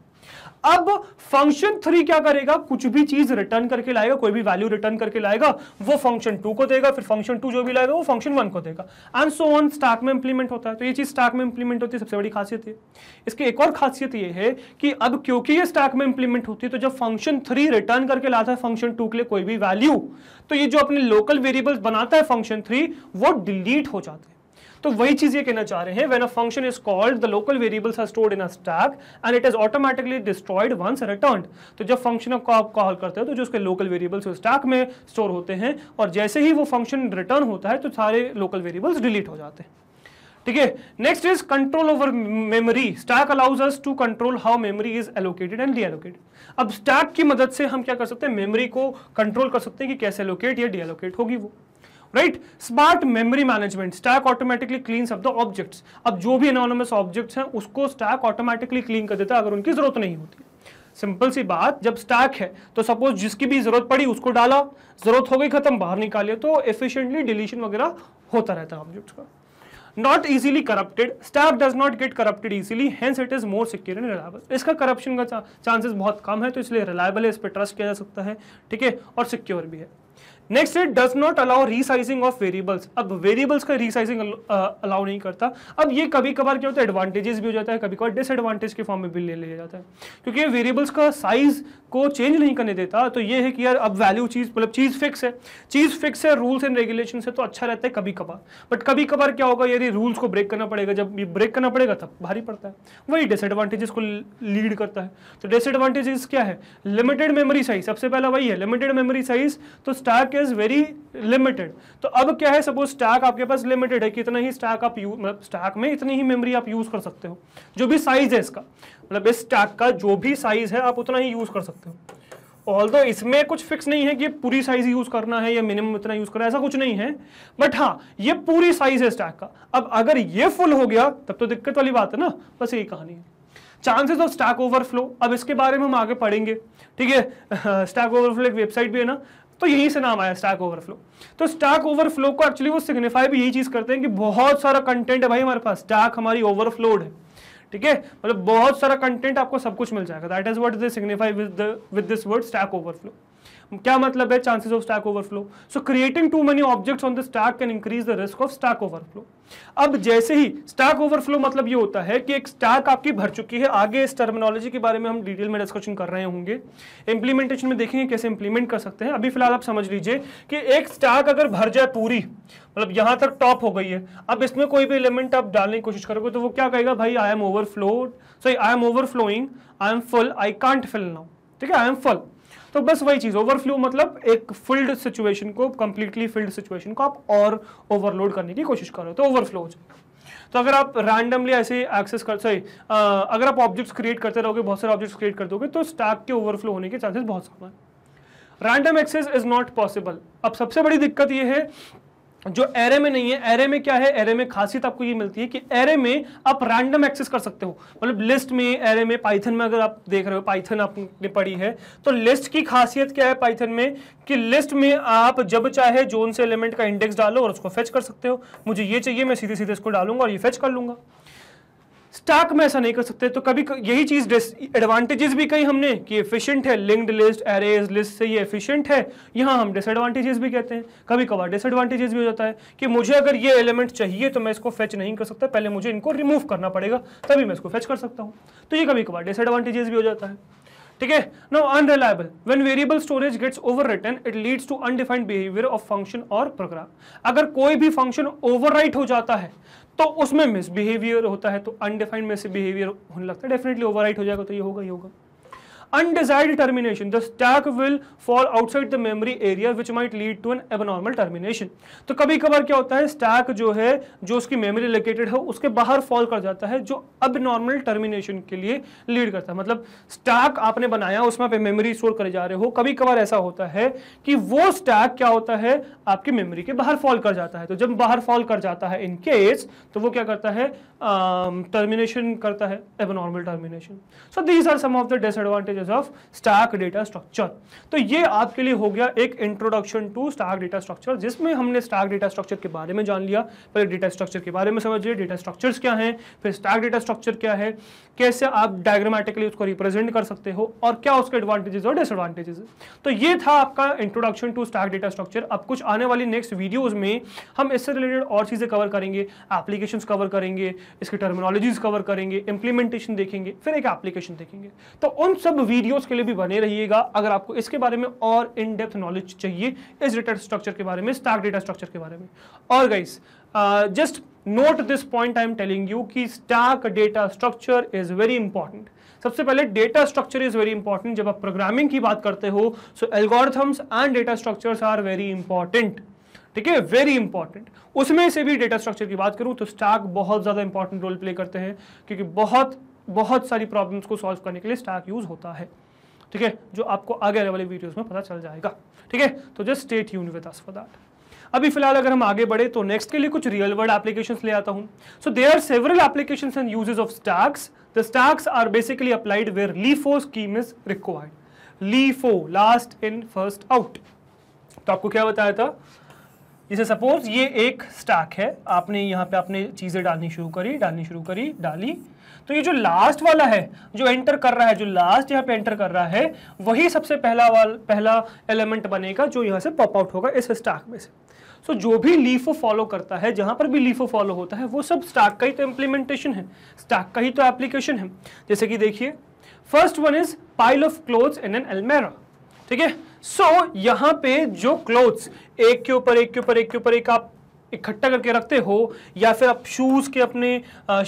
अब फंक्शन थ्री क्या करेगा कुछ भी चीज रिटर्न करके लाएगा कोई भी वैल्यू रिटर्न करके लाएगा वो फंक्शन टू को देगा फिर फंक्शन टू जो भी लाएगा वो फंक्शन वन को देगा एंड सो ऑन स्टैक में इंप्लीमेंट होता है तो ये चीज स्टैक में इंप्लीमेंट होती है सबसे बड़ी खासियत है इसकी एक और खासियत ये है कि अब क्योंकि ये स्टैक में इंप्लीमेंट होती है तो जब फंक्शन थ्री रिटर्न करके लाता है फंक्शन टू के लिए कोई भी वैल्यू तो ये जो अपने लोकल वेरिएबल्स बनाता है फंक्शन थ्री वो डिलीट हो जाते हैं तो वही चीज ये कहना चाह रहे हैं when a function is called the local variables are stored in a stack and it is automatically destroyed once return तो जब फंक्शन को आप कॉल करते हो तो जो उसके लोकल वेरिएबल्स स्टैक में स्टोर होते हैं और जैसे ही वो फंक्शन रिटर्न होता है तो सारे लोकल वेरिएबल्स डिलीट हो जाते हैं ठीक है next is control over memory stack allows us to control how memory is allocated and deallocated अब स्टैक की मदद से हम क्या कर सकते हैं मेमोरी को कंट्रोल कर सकते हैं कि कैसे एलोकेट या डीएलोकेट होगी वो right smart memory management stack automatically clean off the objects अब जो भी एनोनमस ऑब्जेक्ट्स हैं उसको स्टैक ऑटोमेटिकली क्लीन कर देता है अगर उनकी जरूरत नहीं होती सिंपल सी बात जब स्टैक है तो सपोज जिसकी भी जरूरत पड़ी उसको डाला जरूरत हो गई खत्म बाहर निकाले तो एफिशिएंटली डिलीशन वगैरह होता रहता है ऑब्जेक्ट्स का not easily corrupted stack does not get corrupted easily hence it is more secure and reliable इसका करप्शन का चांसेस बहुत कम है तो इसलिए रिलायबल है इस पर ट्रस्ट किया जा सकता है ठीक है और सिक्योर भी है next it does not allow resizing of variables अब वेरिएबल्स का रीसाइजिंग अलाउ नहीं करता अब ये कभी कभार क्या होता है एडवांटेजेस भी हो जाता है कभी कभार डिसएडवांटेज के फॉर्म में भी ले लिया जाता है क्योंकि वेरिएबल्स का साइज को चेंज नहीं करने देता तो ये है कि यार अब वैल्यू चीज़ मतलब चीज़ फिक्स है चीज़ फिक्स है रूल्स एंड रेगुलेशन से तो अच्छा रहता है कभी कभार बट कभी कभार क्या होगा यार रूल्स को ब्रेक करना पड़ेगा जब ये ब्रेक करना पड़ेगा तब भारी पड़ता है वही डिसएडवांटेजेस को लीड करता है तो डिसएडवांटेजेस क्या है लिमिटेड मेमोरी साइज सबसे पहला वही है लिमिटेड मेमोरी साइज तो stack stack is very limited तो अब क्या है सपोज स्टैक आपके पास लिमिटेड है कितना ही स्टैक आप यूज मतलब स्टैक में इतनी ही मेमोरी आप यूज कर सकते हो जो भी साइज है इसका मतलब इस स्टैक का जो भी साइज है आप उतना ही यूज कर सकते हो ऑल दो इसमें कुछ फिक्स नहीं है कि पूरी साइज यूज करना है या मिनिमम इतना यूज करना है ऐसा कुछ नहीं है बट हाँ ये पूरी साइज है स्टैक का अब अगर ये फुल हो गया तब तो दिक्कत वाली बात है ना बस यही कहानी है चांसेस ऑफ स्टैक ओवरफ्लो अब इसके बारे में हम आगे पढ़ेंगे ठीक है स्टैक ओवरफ्लो एक वेबसाइट भी है ना तो यहीं से नाम आया स्टैक ओवरफ्लो तो स्टैक ओवरफ्लो को एक्चुअली वो सिग्निफाई भी यही चीज करते हैं कि बहुत सारा कंटेंट है भाई हमारे पास स्टैक हमारी ओवरफ्लोड है ठीक है मतलब बहुत सारा कंटेंट आपको सब कुछ मिल जाएगा that is what is signify with with this word stack overflow क्या मतलब है chances of stack overflow so creating too many objects on the stack can increase the risk of stack overflow अब जैसे ही स्टैक ओवरफ्लो मतलब ये होता है कि एक स्टैक आपकी भर चुकी है आगे इस टर्मिनोलॉजी के बारे में हम डिटेल में डिस्कशन कर रहे होंगे इंप्लीमेंटेशन में देखेंगे कैसे इंप्लीमेंट कर सकते हैं अभी फिलहाल आप समझ लीजिए कि एक स्टैक अगर भर जाए पूरी मतलब यहां तक टॉप हो गई है अब इसमें कोई भी एलिमेंट आप डालने की कोशिश करोगे तो वो क्या कहेगा भाई I am overflow sorry I am overflowing I am full I can't fill now ठीक है आई एम फुल तो बस वही चीज ओवरफ्लो मतलब एक फिल्ड सिचुएशन को कंप्लीटली फिल्ड सिचुएशन को आप और ओवरलोड करने की कोशिश कर रहे हो तो ओवरफ्लो हो जाएगा तो अगर आप रैंडमली ऐसे एक्सेस कर सॉरी अगर आप ऑब्जेक्ट्स क्रिएट करते रहोगे बहुत सारे ऑब्जेक्ट्स क्रिएट कर दोगे तो स्टैक के ओवरफ्लो होने के चांसेस बहुत ज्यादा है random access is not possible अब सबसे बड़ी दिक्कत यह है जो एरे में नहीं है एरे में क्या है एरे में खासियत आपको ये मिलती है कि एरे में आप रैंडम एक्सेस कर सकते हो मतलब लिस्ट में एरे में पाइथन में अगर आप देख रहे हो पाइथन आपने पढ़ी है तो लिस्ट की खासियत क्या है पाइथन में कि लिस्ट में आप जब चाहे जोन से एलिमेंट का इंडेक्स डालो और उसको फेच कर सकते हो मुझे ये चाहिए मैं सीधे सीधे इसको डालूंगा और ये फेच कर लूंगा स्टॉक में ऐसा नहीं कर सकते तो कभी यही चीज एडवांटेजेस भी कही हमने कि एफिशिएंट है लिंक्ड लिस्ट एरेज लिस्ट से ये एफिशिएंट है यहां हम डिसएडवांटेजेस भी कहते हैं कभी कभार डिसएडवांटेजेस भी हो जाता है कि मुझे अगर ये एलिमेंट चाहिए तो मैं इसको फेच नहीं कर सकता पहले मुझे इनको रिमूव करना पड़ेगा तभी मैं इसको फेच कर सकता हूँ तो ये कभी कभार डिसएडवांटेजेस भी हो जाता है ठीक है now unreliable when variable storage gets overwritten it leads to undefined behaviour of function और प्रोग्राम अगर कोई भी फंक्शन ओवरराइट हो जाता है तो उसमें मिसबिहेवियर होता है तो अनडिफाइंड मिसबिहेवियर होने लगता है डेफिनेटली ओवर हो जाएगा तो ये होगा ही होगा undesired termination the stack will fall outside the memory area which might lead to an abnormal termination to kabhi kabhar kya hota hai stack jo hai jo uski memory located hai uske bahar fall kar jata hai jo abnormal termination ke liye lead karta hai matlab stack aapne banaya usme pe memory store kare ja rahe ho kabhi kabhar aisa hota hai ki wo stack kya hota hai aapki memory ke bahar fall kar jata hai to jab bahar fall kar jata hai in case to wo kya karta hai termination karta hai abnormal termination so these are some of the disadvantages basis of stack data structure तो ये आपके लिए हो गया एक introduction to stack data structure जिसमें हमने स्टार्क डेटा स्ट्रक्चर के बारे में जान लिया पहले डेटा स्ट्रक्चर के बारे में समझ लिए डेटा स्ट्रक्चर्स क्या हैं फिर स्टार्क डेटा स्ट्रक्चर क्या है कैसे आप डायग्रामेटिकली उसको रिप्रेजेंट कर सकते हो और क्या उसके एडवांटेजेस और डिसएडवांटेजेस तो ये था आपका introduction to stack data structure अब कुछ आने वाली नेक्स्ट वीडियोज में हम इससे रिलेटेड और चीज़ें कवर करेंगे एप्लीकेशन कवर करेंगे इसके टर्मिनोलॉजीज कवर करेंगे इंप्लीमेंटेशन देखेंगे फिर एक एप्लीकेशन देखेंगे तो उन सब वीडियोस के लिए भी बने रहिएगा अगर आपको इसके बारे में और इन डेप्थ नॉलेज चाहिए इस डेटा स्ट्रक्चर के बारे में स्टैक डेटा स्ट्रक्चर के बारे में और guys just note this point I am telling you कि stack data structure is very important सबसे पहले data structure is very important जब आप प्रोग्रामिंग की बात करते हो so algorithms and data structures are very important ठीक है वेरी इंपॉर्टेंट उसमें से भी डेटा स्ट्रक्चर की बात करूं तो स्टैक बहुत ज़्यादा इंपॉर्टेंट रोल प्ले करते हैं क्योंकि बहुत बहुत सारी प्रॉब्लम्स को सॉल्व करने के लिए स्टैक यूज़ होता है ठीक है जो आपको आगे आने वाले वीडियोस में पता चल जाएगा ठीक है तो जस्ट स्टेट यून विद अस फॉर दैट अभी फिलहाल अगर हम आगे बढ़े तो नेक्स्ट के लिए कुछ रियल वर्ड एप्लीकेशन ले आता हूँ so they are several application and uses of stacks the stacks are basically applied where LIFO scheme is required LIFO last in first out तो आपको क्या बताया था जैसे सपोज ये एक स्टैक है आपने यहाँ पे आपने चीज़ें डालनी शुरू करी डालनी शुरू करी डाली तो ये जो लास्ट वाला है जो एंटर कर रहा है जो लास्ट यहाँ पे एंटर कर रहा है वही सबसे पहला वाल पहला एलिमेंट बनेगा जो यहाँ से पॉप आउट होगा इस स्टाक में से सो so, जो भी लीफो फॉलो करता है जहाँ पर भी लीफो फॉलो होता है वो सब स्टाक का ही तो इम्प्लीमेंटेशन है स्टाक का ही तो एप्लीकेशन है जैसे कि देखिए first one is pile of clothes in an almirah ठीक है सो यहाँ पे जो क्लोथ्स एक के ऊपर एक के ऊपर एक के ऊपर एक आप इकट्ठा करके रखते हो या फिर आप शूज़ के अपने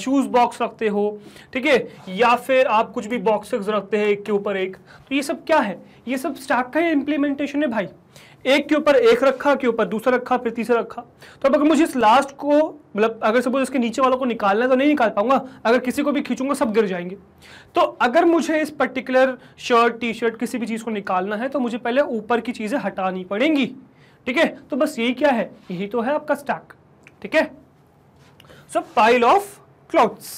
शूज़ बॉक्स रखते हो ठीक है या फिर आप कुछ भी बॉक्सेस रखते हैं एक के ऊपर एक तो ये सब क्या है ये सब स्टैक का इम्प्लीमेंटेशन है भाई एक के ऊपर एक रखा के ऊपर दूसरा रखा फिर तीसरा रखा तो अब अगर मुझे इस लास्ट को मतलब अगर सपोज इसके नीचे वालों को निकालना है तो नहीं निकाल पाऊंगा अगर किसी को भी खींचूंगा सब गिर जाएंगे तो अगर मुझे इस पर्टिकुलर शर्ट टी शर्ट किसी भी चीज़ को निकालना है तो मुझे पहले ऊपर की चीज़ें हटानी पड़ेंगी ठीक है तो बस यही क्या है यही तो है आपका स्टैक ठीक है so pile of clothes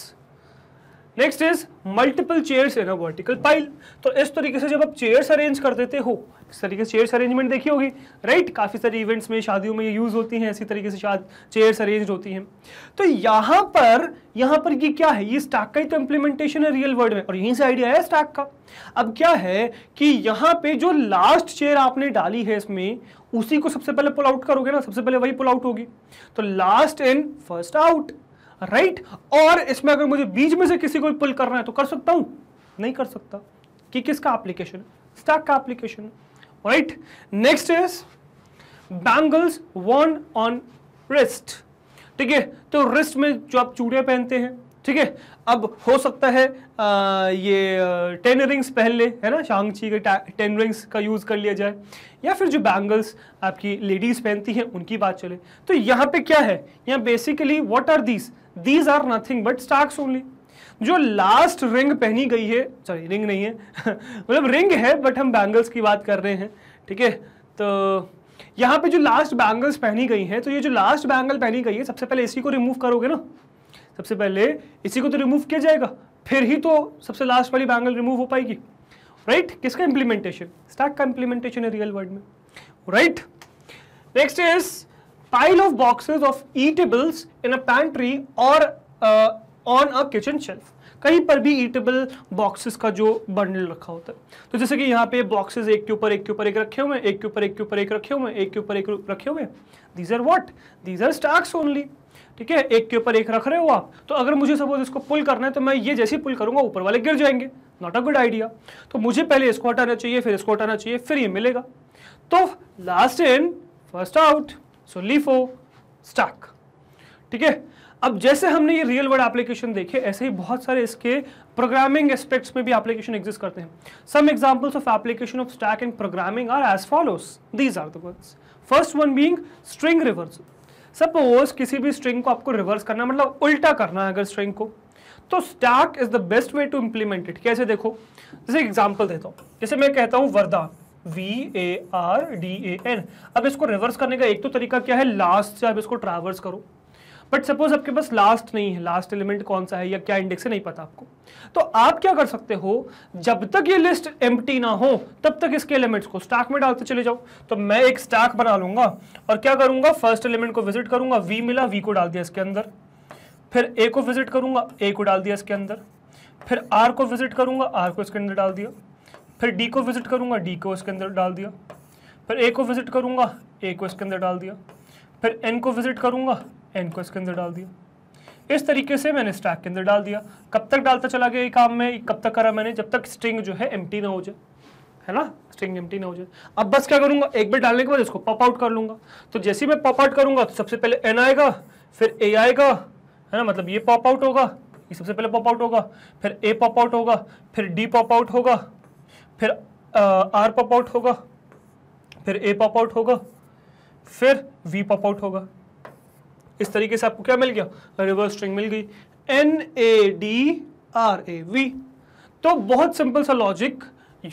next is multiple chairs in a vertical pile तो इस तरीके से जब आप चेयर्स अरेंज कर देते हो किस तरीके से चेयर्स अरेंजमेंट देखी होगी राइट काफ़ी सारी इवेंट्स में शादियों में ये यूज़ होती हैं इसी तरीके से शायद चेयर्स अरेंज होती हैं तो यहाँ पर यहाँ पर ये क्या है ये स्टैक का ही तो इम्प्लीमेंटेशन है रियल वर्ल्ड में और यहीं से आइडिया है स्टैक का अब क्या है कि यहाँ पे जो लास्ट चेयर आपने डाली है इसमें उसी को सबसे पहले पुल आउट करोगे ना सबसे पहले वही पुल आउट होगी तो last in first out right और इसमें अगर मुझे बीच में से किसी को पुल करना है तो कर सकता हूँ नहीं कर सकता कि किसका एप्लीकेशन स्टैक का एप्लीकेशन है right next is bangles worn on wrist ठीक है तो रिस्ट में जो आप चूड़ियाँ पहनते हैं ठीक है अब हो सकता है आ, ये टेन रिंग्स पहन ले है ना शांगची के टेन रिंग्स का यूज़ कर लिया जाए या फिर जो बैंगल्स आपकी लेडीज़ पहनती हैं उनकी बात चले तो यहाँ पे क्या है यहाँ basically what are these these are nothing but stacks only जो लास्ट रिंग पहनी गई है सॉरी रिंग नहीं है मतलब रिंग है बट हम बैंगल्स की बात कर रहे हैं ठीक है तो यहाँ पे जो लास्ट बैंगल्स पहनी गई हैं तो ये जो लास्ट बैंगल पहनी गई है सबसे पहले इसी को रिमूव करोगे ना सबसे पहले इसी को तो रिमूव किया जाएगा फिर ही तो सबसे लास्ट वाली बैंगल रिमूव हो पाएगी राइट right? किसका इंप्लीमेंटेशन स्टैक का इंप्लीमेंटेशन है रियल वर्ल्ड में right next is pile of boxes of eatables in a pantry और ऑन अ किचन शेल्फ कहीं पर भी ईटेबल बॉक्सेस का जो बंडल रखा होता है तो जैसे कि यहाँ पे बॉक्सेस एक के ऊपर एक के ऊपर एक रखे हुए हैं एक के ऊपर एक के ऊपर एक रखे हुए हैं एक के ऊपर एक रखे हुए हैं these are what these are stacks only ठीक है एक के ऊपर एक रख रहे हो आप तो अगर मुझे सपोज इसको पुल करना है तो मैं ये जैसे ही पुल करूंगा ऊपर वाले गिर जाएंगे नॉट अ गुड आइडिया तो मुझे पहले इसको हटाना चाहिए फिर इसको हटाना चाहिए फिर ये मिलेगा तो last in first out so LIFO stack ठीक है अब जैसे हमने ये रियल वर्ड एप्लीकेशन देखे ऐसे ही बहुत सारे इसके प्रोग्रामिंग एस्पेक्ट्स में भी एप्लीकेशन एग्जिस्ट करते हैं some examples of application of stack and programming are as follows these are the words first one being string reverse suppose किसी भी स्ट्रिंग को आपको रिवर्स करना मतलब उल्टा करना है अगर स्ट्रिंग को तो stack is the best way to implement it कैसे देखो जैसे एग्जाम्पल देता हूँ जैसे मैं कहता हूँ वरदा V A R D A N अब इसको रिवर्स करने का एक तो तरीका क्या है लास्ट से अब इसको ट्रावर्स करो बट सपोज आपके पास लास्ट नहीं है लास्ट एलिमेंट कौन सा है या क्या इंडेक्स है नहीं पता आपको तो आप क्या कर सकते हो जब तक ये लिस्ट एम ना हो तब तक इसके एलिमेंट्स को स्टैक में डालते चले जाओ तो मैं एक स्टैक बना लूंगा और क्या करूंगा फर्स्ट एलिमेंट को विजिट करूंगा वी मिला वी को डाल दिया इसके अंदर फिर ए को विजिट करूंगा ए को डाल दिया इसके अंदर फिर आर को विजिट करूंगा आर को इसके अंदर डाल दिया फिर डी को विजिट करूंगा डी को इसके अंदर डाल दिया फिर ए को विजिट करूंगा ए को इसके अंदर डाल दिया फिर एन को विजिट करूंगा एन को इसके अंदर डाल दिया इस तरीके से मैंने स्टैक के अंदर डाल दिया कब तक डालता चला गया ये काम में कब तक करा मैंने जब तक स्ट्रिंग जो है एम ना हो जाए है ना स्ट्रिंग एम ना हो जाए अब बस क्या करूंगा एक बार डालने के बाद इसको पॉप आउट कर लूंगा तो जैसे मैं पॉप आउट करूंगा तो सबसे पहले एन आएगा फिर ए आएगा है ना मतलब ये पॉप आउट होगा ये सबसे पहले पॉप आउट होगा फिर ए पॉप आउट होगा फिर डी पॉप आउट होगा फिर आर पॉप आउट होगा फिर ए पॉप आउट होगा फिर वी पॉप आउट होगा इस तरीके से आपको क्या मिल गया रिवर्स स्ट्रिंग मिल गई N A D R A V तो बहुत सिंपल सा logic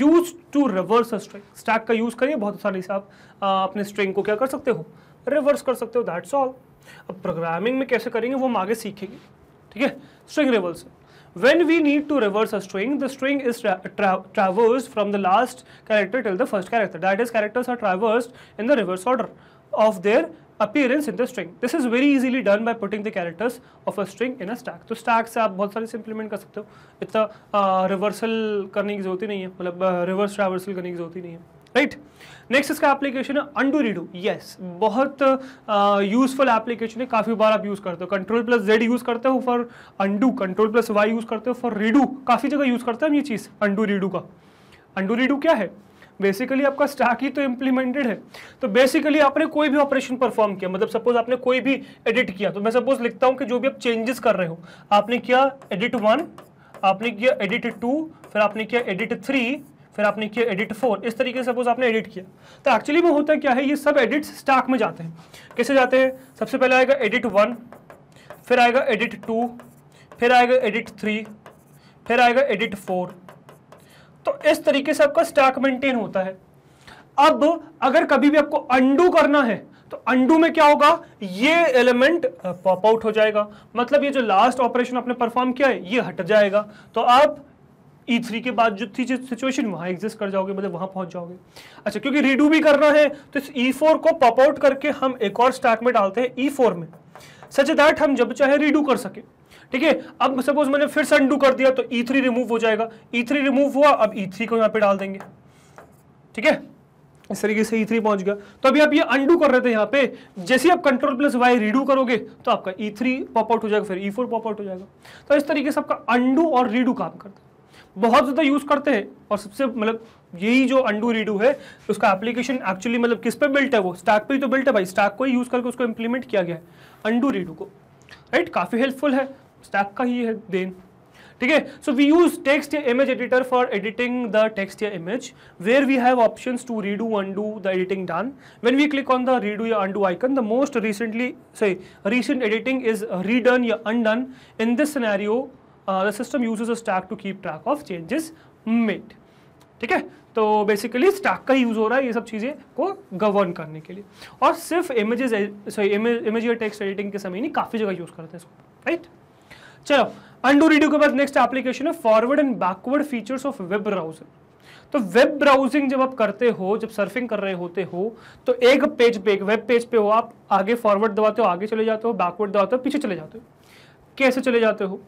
use to reverse string stack का यूज करिए बहुत आसानी से आप आ, अपने स्ट्रिंग को क्या कर सकते हो रिवर्स कर सकते हो दैट्स ऑल अब प्रोग्रामिंग में कैसे करेंगे वो हम आगे सीखेंगे ठीक है string reverse when we need to reverse a string the string is tra tra traversed from the last character till the first character that is characters are traversed in the reverse order of their appearance in the string this is very easily done by putting the characters of a string in a stack तो स्टैक से आप बहुत सारे से इंप्लीमेंट कर सकते हो इतना रिवर्सल करने की जरूरत ही नहीं है मतलब रिवर्स ट्रावर्सल करने की जरूरत ही नहीं है राइट नेक्स्ट इसका एप्लीकेशन है अंडू रीडू यस बहुत यूजफुल एप्लीकेशन है काफ़ी बार आप यूज़ करते हो कंट्रोल प्लस जेड यूज़ करते हो for undo control plus Y use करते हो फॉर रीडू काफ़ी जगह यूज़ करते हैं हम ये चीज़ अंडू रीडू का अंडू रीडू क्या है बेसिकली आपका स्टैक ही तो इम्प्लीमेंटेड है तो बेसिकली आपने कोई भी ऑपरेशन परफॉर्म किया मतलब सपोज आपने कोई भी एडिट किया तो मैं सपोज लिखता हूँ कि जो भी आप चेंजेस कर रहे हो आपने किया एडिट वन आपने किया एडिट टू फिर आपने किया एडिट थ्री फिर आपने किया एडिट फोर इस तरीके से सपोज आपने एडिट किया तो एक्चुअली वो होता क्या है ये सब एडिट्स स्टाक में जाते हैं कैसे जाते हैं सबसे पहले आएगा एडिट वन फिर आएगा एडिट टू फिर आएगा एडिट थ्री फिर आएगा एडिट फोर तो इस तरीके से आपका स्टैक मेंटेन होता है अब अगर कभी भी आपको अंडू करना है तो अंडू में क्या होगा ये एलिमेंट पॉप आउट हो जाएगा मतलब ये जो लास्ट ऑपरेशन आपने परफॉर्म किया है ये हट जाएगा तो आप E3 के बाद जो थी सिचुएशन वहां एग्जिस्ट कर जाओगे मतलब वहां पहुंच जाओगे अच्छा क्योंकि रीडू भी करना है तो इस E4 को पॉप आउट करके हम एक और स्टैक में डालते हैं E4 में सच दैट हम जब चाहे रीडू कर सके ठीक है अब सपोज मैंने फिर से अंडू कर दिया तो ई थ्री रिमूव हो जाएगा ई थ्री रिमूव हुआ अब ई e थ्री को यहां पे डाल देंगे ठीक है इस तरीके से ई e थ्री पहुंच गया तो अभी आप ये अंडू कर रहे थे यहाँ पे जैसे आप कंट्रोल प्लस वाई रीडू करोगे तो आपका ई थ्री पॉप आउट हो जाएगा फिर ई फोर पॉप आउट हो जाएगा तो इस तरीके से आपका अंडू और रीडू काम करता है बहुत ज़्यादा यूज़ करते हैं और सबसे मतलब यही जो अंडू रीडू है उसका एप्लीकेशन एक्चुअली मतलब किस पे बिल्ट है वो स्टैक पे ही तो बिल्ट है भाई स्टैक को ही यूज़ करके उसको इंप्लीमेंट किया गया है अंडू रीडू को राइट काफ़ी हेल्पफुल है स्टैक का ही है देन ठीक है सो वी यूज टेक्स्ट या image editor for editing the text या image where we have options to redo undo the editing done when we click on the redo या undo icon the most recently से रीसेंट एडिटिंग इज रीडन या undone in this scenario the system uses a stack to keep track of changes made ठीक है तो बेसिकली स्टैक का यूज़ हो रहा है ये सब चीज़ें को गवर्न करने के लिए और सिर्फ इमेजेस सॉरी इमेज इमेज या टेक्स्ट एडिटिंग के समय नहीं काफ़ी जगह यूज़ करते हैं इसको राइट right? चलो अंडू रीडियो के बाद नेक्स्ट एप्लीकेशन है forward and backward features of web browser तो वेब ब्राउजिंग जब आप करते हो जब सर्फिंग कर रहे होते हो तो एक पेज पे एक वेब पेज पे हो आप आगे फॉरवर्ड दबाते हो आगे चले जाते हो बैकवर्ड दबाते हो पीछे चले जाते हो कैसे चले जाते हो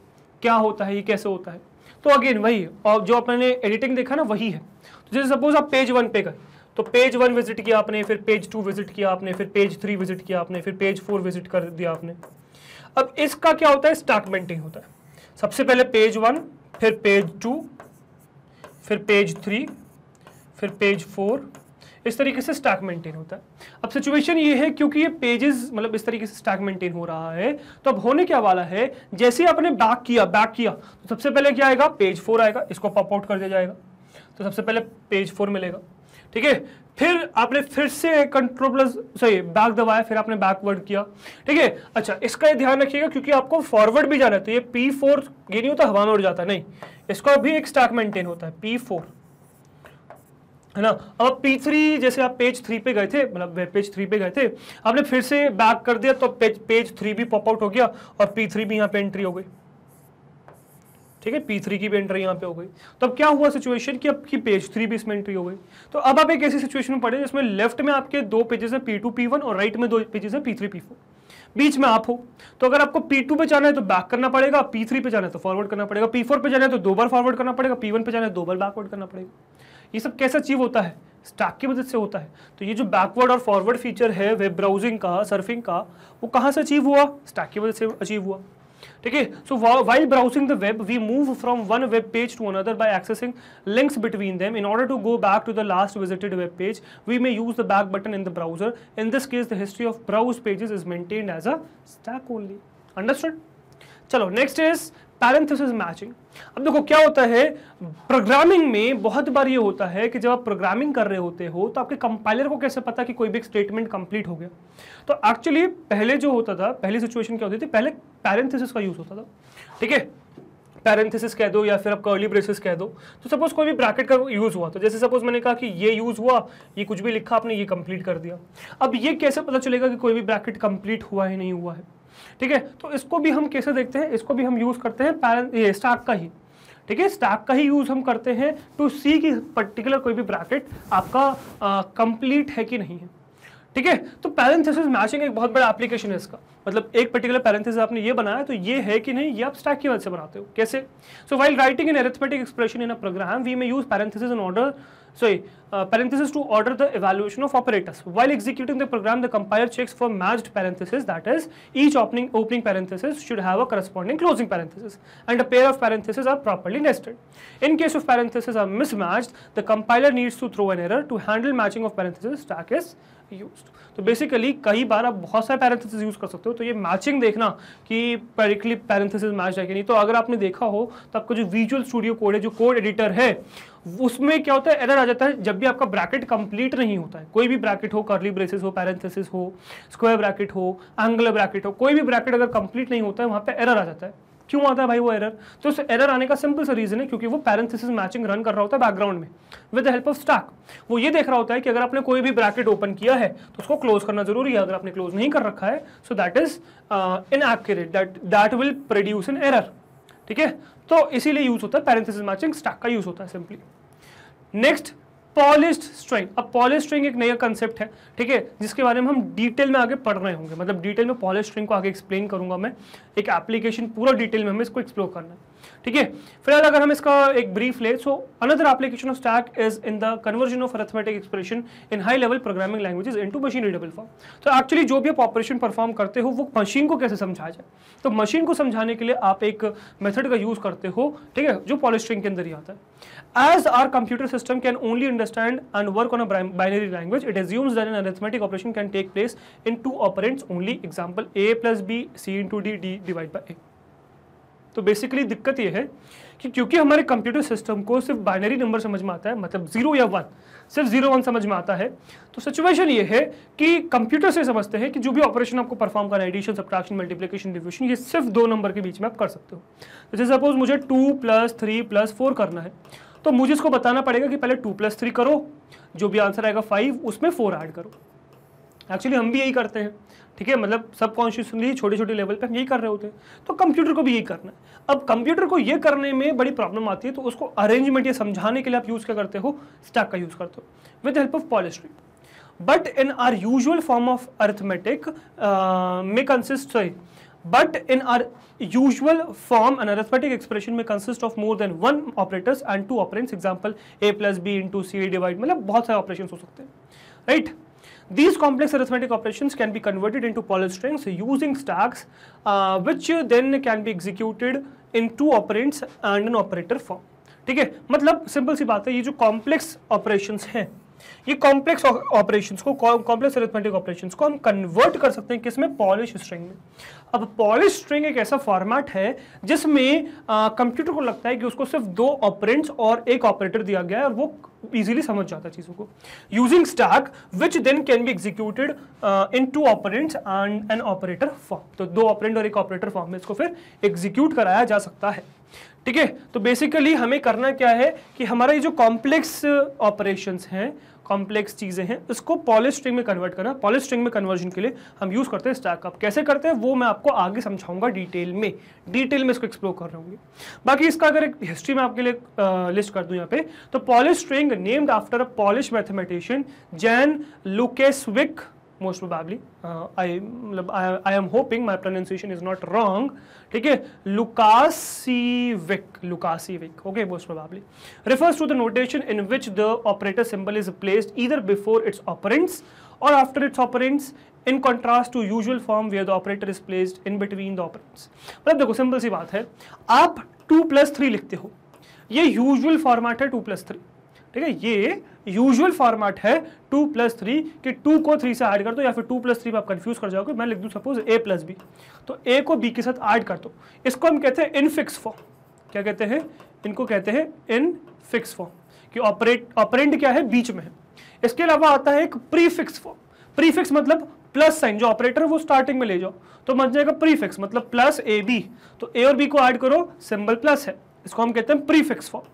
क्या होता है ये कैसे होता है तो अगेन वही है और जो आपने एडिटिंग देखा ना वही है तो जैसे सपोज आप पेज वन पे गए तो पेज वन विजिट किया आपने फिर पेज टू विजिट किया आपने फिर पेज थ्री विजिट किया आपने फिर पेज फोर विजिट कर दिया आपने अब इसका क्या होता है स्टार्ट मेंटिंग होता है सबसे पहले पेज वन फिर पेज टू फिर पेज थ्री फिर पेज फोर इस तरीके से स्टैक मेंटेन होता है अब सिचुएशन ये है क्योंकि ये पेजेस मतलब इस तरीके से स्टैक मेंटेन हो रहा है तो अब होने क्या वाला है जैसे ही आपने बैक किया बैक किया तो सबसे पहले क्या आएगा पेज फोर आएगा इसको पॉप आउट कर दिया जाएगा तो सबसे पहले पेज फोर मिलेगा ठीक है फिर आपने फिर से कंट्रोल प्लस सॉरी बैक दबाया फिर आपने बैकवर्ड किया ठीक है अच्छा इसका ध्यान रखिएगा क्योंकि आपको फॉरवर्ड भी जाना है तो ये पी फोर ये नहीं होता हवा में उड़ जाता नहीं इसका भी एक स्टैक मेंटेन होता है पी फोर है ना अब पी थ्री जैसे आप पेज थ्री पे गए थे मतलब वेब पेज थ्री पे गए थे आपने फिर से बैक कर दिया तो पेज पेज थ्री भी पॉप आउट हो गया और पी थ्री भी यहाँ पे एंट्री हो गई ठीक है पी थ्री की भी एंट्री यहाँ पे हो गई तो अब क्या हुआ सिचुएशन कि अब की पेज थ्री भी इसमें एंट्री हो गई तो अब आप एक ऐसी सिचुएशन में पड़े जिसमें लेफ्ट में आपके दो पेजेस हैं पी टू पी वन और राइट में दो पेजेस हैं पी थ्री पी फोर बीच में आप हो तो अगर आपको पी टू पे जाना है तो बैक करना पड़ेगा पी थ्री पे जाना है तो फॉरवर्ड करना पड़ेगा पी फोर पे जाना है तो दो बार फॉरवर्ड करना पड़ेगा पी वन पे जाना है तो दो बार बैकवर्ड करना पड़ेगा ये सब कैसे अचीव होता है स्टैक की मदद से होता है तो ये जो बैकवर्ड और फॉरवर्ड फीचर है वेब ब्राउजिंग का सर्फिंग का वो कहाँ से अचीव हुआ स्टैक की मदद से अचीव हुआ Okay, so while browsing the web, we move from one web page to another by accessing links between them. In order to go back to the last visited web page, we may use the back button in the browser. In this case, the history of browse pages is maintained as a stack only. Understood? Chalo, next is parenthesis matching अब देखो क्या होता है प्रोग्रामिंग में बहुत बार ये होता है कि जब आप प्रोग्रामिंग कर रहे होते हो तो आपके कंपाइलर को कैसे पता कि कोई भी एक स्टेटमेंट कंप्लीट हो गया तो एक्चुअली पहले जो होता था पहली सिचुएशन क्या होती थी पहले पैरेंथेसिस का यूज़ होता था ठीक है पैरेंथेसिस कह दो या फिर आप कर्ली ब्रेसिस कह दो तो सपोज कोई भी ब्रैकेट का यूज़ हुआ तो जैसे सपोज मैंने कहा कि ये यूज़ हुआ ये कुछ भी लिखा आपने ये कंप्लीट कर दिया अब ये कैसे पता चलेगा कि कोई भी ब्रैकेट कंप्लीट हुआ है नहीं हुआ है ठीक है तो इसको भी हम कैसे देखते हैं इसको भी हम यूज़ करते हैं पैरन स्टाक का ही ठीक है स्टाक का ही यूज़ हम करते हैं टू सी की पर्टिकुलर कोई भी ब्रैकेट आपका कंप्लीट है कि नहीं है ठीक है तो पैरेंथेसिस मैचिंग एक बहुत बड़ा एप्लीकेशन है इसका मतलब एक पर्टिकुलर पैरेंथेसिस आपने ये बनाया तो ये है कि नहीं ये आप स्टैक की वजह से बनाते हो कैसे so while writing in arithmetic expression in a program we may use parenthesis in order sorry, uh, parenthesis to order the evaluation of operators. While executing the program, the compiler checks for matched parenthesis that is, each opening, opening parenthesis should have a corresponding closing parenthesis, and a pair of parentheses are properly nested. In case of parentheses are mismatched, the compiler needs to throw an error to handle matching of parenthesis stack is used तो बेसिकली कई बार आप बहुत सारे पैरेंथेसिस यूज़ कर सकते हो तो ये मैचिंग देखना कि पर्टिकुलरली पैरेंथेसिस मैच है कि नहीं तो अगर आपने देखा हो तो आपका जो विजुअल स्टूडियो कोड है जो कोड एडिटर है उसमें क्या होता है एरर आ जाता है जब भी आपका ब्रैकेट कंप्लीट नहीं होता है कोई भी ब्रैकेट हो कर्ली ब्रेसेस हो पैरेंथेसिस हो स्क्वायर ब्रैकेट हो एंगुलर ब्रैकेट हो कोई भी ब्रैकेट अगर कंप्लीट नहीं होता है वहां पे एरर आ जाता है क्यों आता है भाई वो एरर तो उस एरर आने का सिंपल सा रीजन है क्योंकि वो पैरेंथेसिस मैचिंग रन कर रहा होता है बैकग्राउंड में with the help of stack वो ये देख रहा होता है कि अगर आपने कोई भी ब्रैकेट ओपन किया है तो उसको क्लोज करना जरूरी है अगर आपने क्लोज नहीं कर रखा है so that is inaccurate that that will produce an error ठीक है तो इसीलिए यूज होता है पैरेंथेसिस मैचिंग स्टैक का यूज होता है सिंपली नेक्स्ट पॉलिस्ड स्ट्रिंग अब पॉलिस्ड स्ट्रिंग एक नया कंसेप्ट है ठीक है जिसके बारे में हम डिटेल में आगे पढ़ रहे होंगे मतलब डिटेल में पॉलिस्ड स्ट्रिंग को आगे एक्सप्लेन करूंगा मैं एक एप्लीकेशन पूरा डिटेल में हमें इसको एक्सप्लोर करना है ठीक है फिलहाल अगर हम इसका एक ब्रीफ ले so another application of stack is in the conversion of arithmetic expression in high level programming languages into machine readable form तो एक्चुअली जो भी आप ऑपरेशन परफॉर्म करते हो वो मशीन को कैसे समझाया जाए तो मशीन को समझाने के लिए आप एक मेथड का यूज करते हो ठीक है जो पॉलिस्ट्रिंग के अंदर ही आता है as our computer system can only understand and work on a binary language it assumes that an arithmetic operation can take place in two operands only example A plus B C into D D divide by A तो बेसिकली दिक्कत ये है कि क्योंकि हमारे कंप्यूटर सिस्टम को सिर्फ बाइनरी नंबर समझ में आता है मतलब जीरो या वन सिर्फ जीरो वन समझ में आता है तो सिचुएशन ये है कि कंप्यूटर से समझते हैं कि जो भी ऑपरेशन आपको परफॉर्म करना है एडिशन सब्ट्रैक्शन मल्टीप्लीकेशन डिविजन ये सिर्फ दो नंबर के बीच में आप कर सकते हो तो जैसे सपोज मुझे two plus three plus four करना है तो मुझे इसको बताना पड़ेगा कि पहले टू प्लस थ्री करो जो भी आंसर आएगा फाइव उसमें फोर ऐड करो एक्चुअली हम भी यही करते हैं ठीक है मतलब सब कॉन्शियसली छोटे छोटे लेवल पे हम यही कर रहे होते हैं तो कंप्यूटर को भी यही करना है अब कंप्यूटर को ये करने में बड़ी प्रॉब्लम आती है तो उसको अरेंजमेंट या समझाने के लिए आप यूज़ क्या करते हो स्टैक का यूज़ करते हो विद हेल्प ऑफ पॉलिस्ट्री but in our usual form of arithmetic में consist sorry in our usual form an arithmetic expression में consist of more than one operators and two operand example A plus B into C divide मतलब बहुत सारे ऑपरेशन हो सकते हैं right These complex arithmetic operations can be converted into poly strings using stacks uh, which then can be executed in two operands and an operator form. ठीक है मतलब सिंपल सी बात है ये जो कॉम्प्लेक्स ऑपरेशंस हैं ये कॉम्प्लेक्स ऑपरेशन को कॉम्प्लेक्स अरिथमेटिक ऑपरेशन को हम कन्वर्ट कर सकते हैं किसमें पॉलिश स्ट्रिंग में अब पॉलिश स्ट्रिंग एक ऐसा फॉर्मेट है जिसमें कंप्यूटर को लगता है कि उसको सिर्फ दो ऑपरेंट्स और एक ऑपरेटर दिया गया है और वो इजीली समझ जाता है चीज़ों को using stack which then can be executed in two operands and an operator form तो दो ऑपरेंट और एक ऑपरेटर फॉर्म में इसको फिर एग्जीक्यूट कराया जा सकता है ठीक है तो बेसिकली हमें करना क्या है कि हमारा ये जो कॉम्प्लेक्स ऑपरेशंस uh, हैं कॉम्प्लेक्स चीज़ें हैं इसको पॉलिश स्ट्रिंग में कन्वर्ट करना पॉलिश स्ट्रिंग में कन्वर्जन के लिए हम यूज़ करते हैं स्टैकअप कैसे करते हैं वो मैं आपको आगे समझाऊंगा डिटेल में डिटेल में इसको एक्सप्लोर कर रहा हूँ बाकी इसका अगर एक हिस्ट्री में आपके लिए लिस्ट uh, कर दूं यहाँ पे तो Polish string named after a Polish mathematician Jan Lukasiewicz most probably I मतलब I am hoping my pronunciation is not wrong ठीक है Lukasiewicz Lukasiewicz okay most probably refers to the notation in which the operator symbol is placed either before its operands और after its operands in contrast to usual form where the operator is placed in between the operands मतलब देखो सिंपल सी बात है आप टू प्लस थ्री लिखते हो ये यूजल फॉर्मेट है टू प्लस थ्री ठीक है ये यूजुअल फॉर्मेट है टू प्लस थ्री कि टू को थ्री से ऐड कर दो या फिर टू प्लस थ्री में आप कंफ्यूज कर जाओगे मैं लिख दूँ सपोज ए प्लस बी तो ए को बी के साथ ऐड कर दो इसको हम कहते हैं इनफिक्स फॉर्म क्या कहते हैं इनको कहते हैं इन फिक्स फॉर्म कि ऑपरेट ऑपरेंट क्या है बीच में है इसके अलावा आता है एक प्रीफिक्स फॉर्म प्रीफिक्स मतलब प्लस साइन जो ऑपरेटर है वो स्टार्टिंग में ले जाओ तो बन जाएगा प्रीफिक्स मतलब प्लस ए बी तो ए और बी को ऐड करो सिंबल प्लस है इसको हम कहते हैं प्रीफिक्स फॉर्म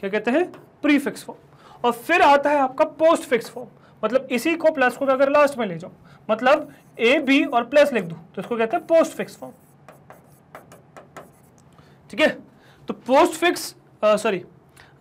क्या कहते हैं प्रीफिक्स फॉर्म और फिर आता है आपका पोस्ट फिक्स फॉर्म मतलब इसी को प्लस को अगर लास्ट में ले जाओ मतलब ए बी और प्लस लिख दू तो इसको कहते हैं पोस्ट फिक्स फॉर्म ठीक है तो postfix sorry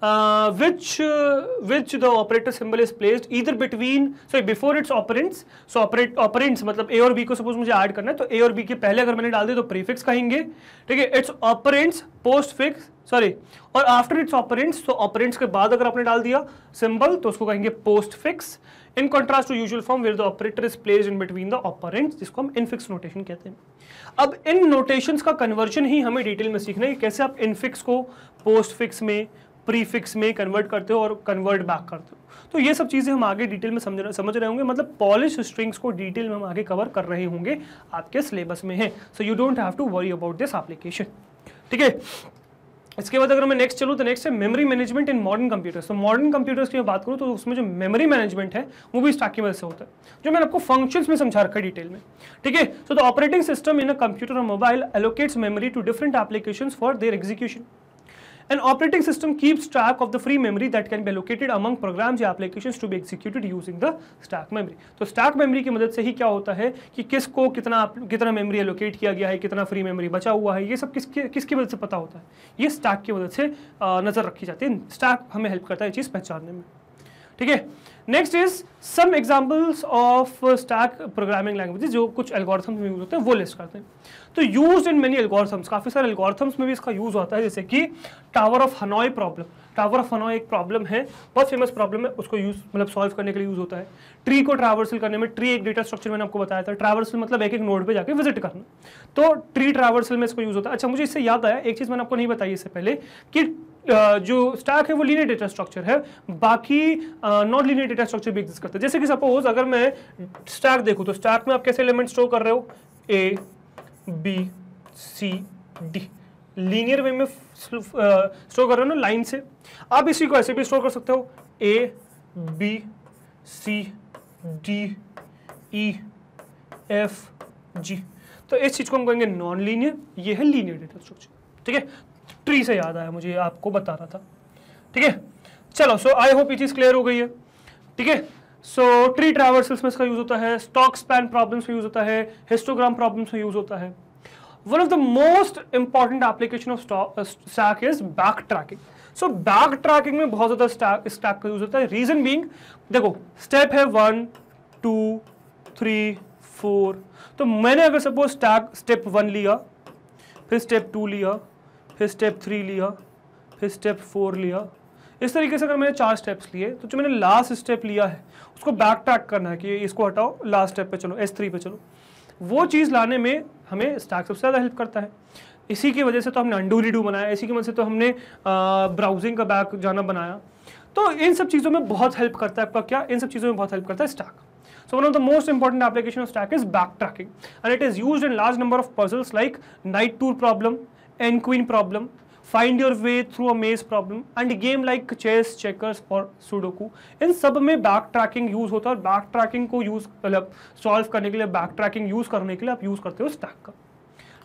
uh, which uh, which the operator symbol is placed either between so before its operands so operate operands मतलब a और b को suppose मुझे add करना है तो a और b के पहले अगर मैंने डाल दिया तो prefix कहेंगे ठीक है its operands postfix sorry और after its operands तो operands के बाद अगर आपने डाल दिया symbol तो उसको कहेंगे postfix in contrast to usual form where the operator is place in between the operands जिसको हम infix notation कहते हैं अब इन नोटेशंस का कन्वर्जन ही हमें डिटेल में सीखना है कैसे आप इनफिक्स को पोस्ट में प्रीफिक्स में कन्वर्ट करते हो और कन्वर्ट बैक करते हो तो ये सब चीज़ें हम आगे डिटेल में समझ समझ रहे होंगे मतलब पॉलिश स्ट्रिंग्स को डिटेल में हम आगे कवर कर रहे होंगे आपके सिलेबस में है so you don't have to worry about this application ठीक है इसके बाद अगर मैं नेक्स्ट चलूँ तो नेक्स्ट है memory management in modern computers तो मॉडर्न कंप्यूटर्स की मैं बात करूँ तो उसमें जो मेमोरी मैनेजमेंट है वो भी स्टैक की से होता है जो मैंने आपको फंक्शंस में समझा रखा है डिटेल में ठीक है so the operating system in a computer और mobile allocates memory to different application for their execution An operating system keeps track of the free memory that can be allocated among programs या applications to be executed using the stack memory. तो stack memory की मदद से ही क्या होता है कि किसको कितना कितना memory allocate किया गया है कितना free memory बचा हुआ है ये सब किसके किसकी मदद से पता होता है ये stack की मदद से नज़र रखी जाती है stack हमें हेल्प करता है ये चीज़ पहचानने में ठीक है next is some examples of stack programming languages जो कुछ एल्गोरिथम्स में यूज होते हैं वो लिस्ट करते हैं तो यूज इन मेनी एल्गोरिथम्स काफ़ी सारे एल्गोरिथम्स में भी इसका यूज होता है जैसे कि tower of Hanoi problem tower of Hanoi एक प्रॉब्लम है बहुत फेमस प्रॉब्लम है उसको यूज मतलब सॉल्व करने के लिए यूज होता है ट्री को ट्रावर्सल करने में ट्री एक डेटा स्ट्रक्चर मैंने आपको बताया था ट्रावर्सल मतलब एक एक नोड पे जाके विजिट करना तो ट्री ट्रावर्सल में इसको यूज होता है अच्छा मुझे इससे याद आया एक चीज़ मैंने आपको नहीं बताई इससे पहले कि जो स्टैक है वो लीनियर डेटा स्ट्रक्चर है बाकी नॉन लीनियर डेटा स्ट्रक्चर भी एग्जिस्ट करता है जैसे कि सपोज अगर मैं स्टैक देखूँ तो स्टैक में आप कैसे एलिमेंट स्टोर कर रहे हो A B C D linear way में स्टोर कर रहे हो ना लाइन से आप इसी को ऐसे भी स्टोर कर सकते हो A B C D E F G तो इस चीज़ को हम कहेंगे नॉन लीनियर ये है लीनियर डेटा स्ट्रक्चर ठीक है ट्री से याद आया मुझे आपको बताना था ठीक है चलो सो आई होप ये चीज़ क्लियर हो गई है ठीक है सो ट्री ट्रावर्सल्स में इसका यूज़ होता है स्टॉक स्पैन प्रॉब्लम्स में यूज़ होता है हिस्टोग्राम प्रॉब्लम्स में यूज़ होता है one of the most important application of stock is back tracking so back tracking में बहुत ज़्यादा स्टैक का यूज़ होता है रीजन बींग देखो स्टेप है वन टू थ्री फोर तो मैंने अगर सपोज स्टैक स्टेप वन लिया फिर स्टेप टू लिया फिर स्टेप थ्री लिया फिर स्टेप फोर लिया इस तरीके से अगर मैंने चार स्टेप्स लिए तो जो मैंने लास्ट स्टेप लिया है उसको बैक ट्रैक करना है कि इसको हटाओ लास्ट स्टेप पे चलो एस थ्री पे चलो वो चीज़ लाने में हमें स्टैक सबसे ज़्यादा हेल्प करता है इसी की वजह से तो हमने अंडू रीडू बनाया इसी की वजह से तो हमने ब्राउजिंग का बैक जाना बनाया तो इन सब चीज़ों में बहुत हेल्प करता है आपका क्या इन सब चीज़ों में बहुत हेल्प करता है stack one of the most important application of stack is back tracking and it is use in large number of puzzles like knight tour problem and queen problem, find your way through a maze problem and game like chess, checkers और sudoku इन सब में back tracking use होता है और back tracking को use मतलब solve करने के लिए back tracking use करने के लिए आप use करते हो stack का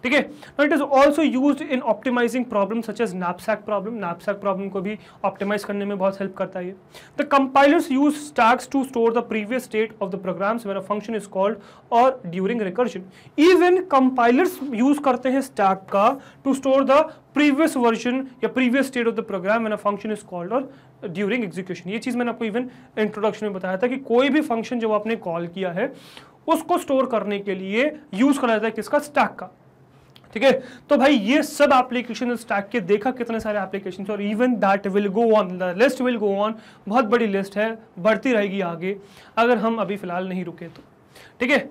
ठीक है now it is also use in optimizing problem such as knapsack problem knapsack problem को भी ऑप्टिमाइज करने में बहुत हेल्प करता है the compilers use stacks to store the previous state of the programs when a function is called और during recursion even compilers use करते हैं स्टैक का to store the previous version या previous state of the program and a function is called और ड्यूरिंग एग्जीक्यूशन ये चीज़ मैंने आपको इवन इंट्रोडक्शन में बताया था कि कोई भी फंक्शन जब आपने कॉल किया है उसको स्टोर करने के लिए यूज़ करा जाता है किसका स्टैक का ठीक है तो भाई ये सब एप्लीकेशन स्टैक के देखा कितने सारे एप्लीकेशन और even that will go on list will go on बहुत बड़ी लिस्ट है बढ़ती रहेगी आगे अगर हम अभी फिलहाल नहीं रुके तो ठीक है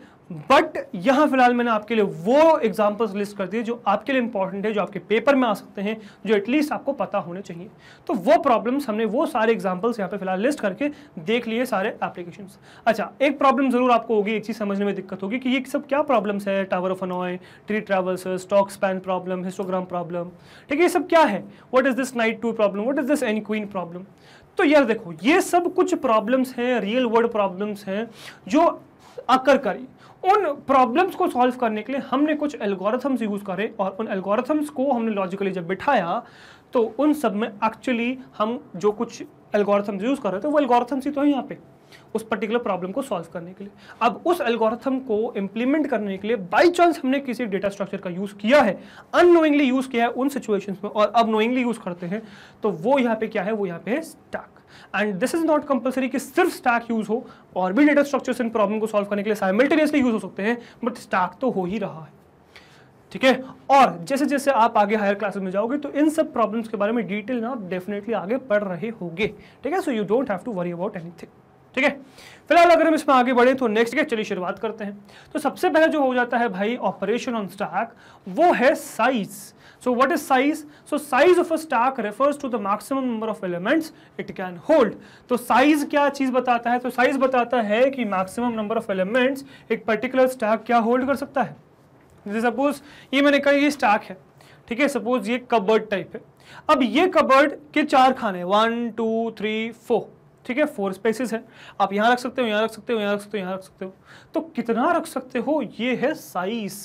बट यहाँ फिलहाल मैंने आपके लिए वो एग्जाम्पल्स लिस्ट कर दिए जो आपके लिए इंपॉर्टेंट है जो आपके पेपर में आ सकते हैं जो एटलीस्ट आपको पता होने चाहिए तो वो प्रॉब्लम्स हमने वो सारे एग्जाम्पल्स यहाँ पे फिलहाल लिस्ट करके देख लिए सारे एप्लीकेशन अच्छा एक प्रॉब्लम ज़रूर आपको होगी एक चीज़ समझने में दिक्कत होगी कि ये सब क्या प्रॉब्लम्स है tower of Hanoi tree travels stock span problem histogram problem ठीक है ये सब क्या है what is this knight tour problem what is this N queen problem तो यार देखो ये सब कुछ प्रॉब्लम्स हैं रियल वर्ल्ड प्रॉब्लम्स हैं जो अकर करी उन प्रॉब्लम्स को सॉल्व करने के लिए हमने कुछ एल्गोरिथम्स यूज़ करे और उन एल्गोरिथम्स को हमने लॉजिकली जब बिठाया तो उन सब में एक्चुअली हम जो कुछ एल्गोरिथम्स यूज़ कर रहे थे वो एल्गोरिथम्स ही तो हैं यहाँ पे उस पर्टिकुलर प्रॉब्लम को सॉल्व करने के लिए अब उस एल्गोरिथम को इम्प्लीमेंट करने के लिए बाई चांस हमने किसी डेटा स्ट्रक्चर का यूज़ किया है अनोइंगली यूज़ किया है उन सिचुएशंस में और अब नोइंगली यूज़ करते हैं तो वो यहाँ पे क्या है वो यहाँ पे है stack and this is not compulsory कि सिर्फ स्टैक यूज हो और भी डेटा स्ट्रक्चर्स इन प्रॉब्लम को सॉल्व करने के लिए साइमल्टेनियसली यूज हो सकते हैं बट स्टैक तो हो ही रहा है ठीक है और जैसे जैसे आप आगे हायर क्लासेस में जाओगे तो इन सब प्रॉब्लम्स के बारे में डिटेल में आप डेफिनेटली आगे पढ़ रहे होंगे ठीक है so you don't have to worry about anything ठीक है फिलहाल अगर हम इसमें आगे बढ़े तो नेक्स्ट के चलिए शुरुआत करते हैं तो सबसे पहले जो हो जाता है भाई ऑपरेशन ऑन स्टाक वो है size So what is size? So size of a stack refers to the maximum number of elements it can hold. to so size kya cheez batata hai to so size batata hai ki maximum number of elements ek particular stack kya hold कर सकता है जैसे suppose ye maine कहा ye stack hai theek hai suppose ye cupboard type hai ab ye cupboard ke char khane 1 2 3 4 four ठीक है फोर स्पेसेस है आप यहाँ रख सकते हो यहाँ रख सकते हो यहाँ रख सकते हो यहाँ रख सकते हो तो कितना रख सकते हो ये है size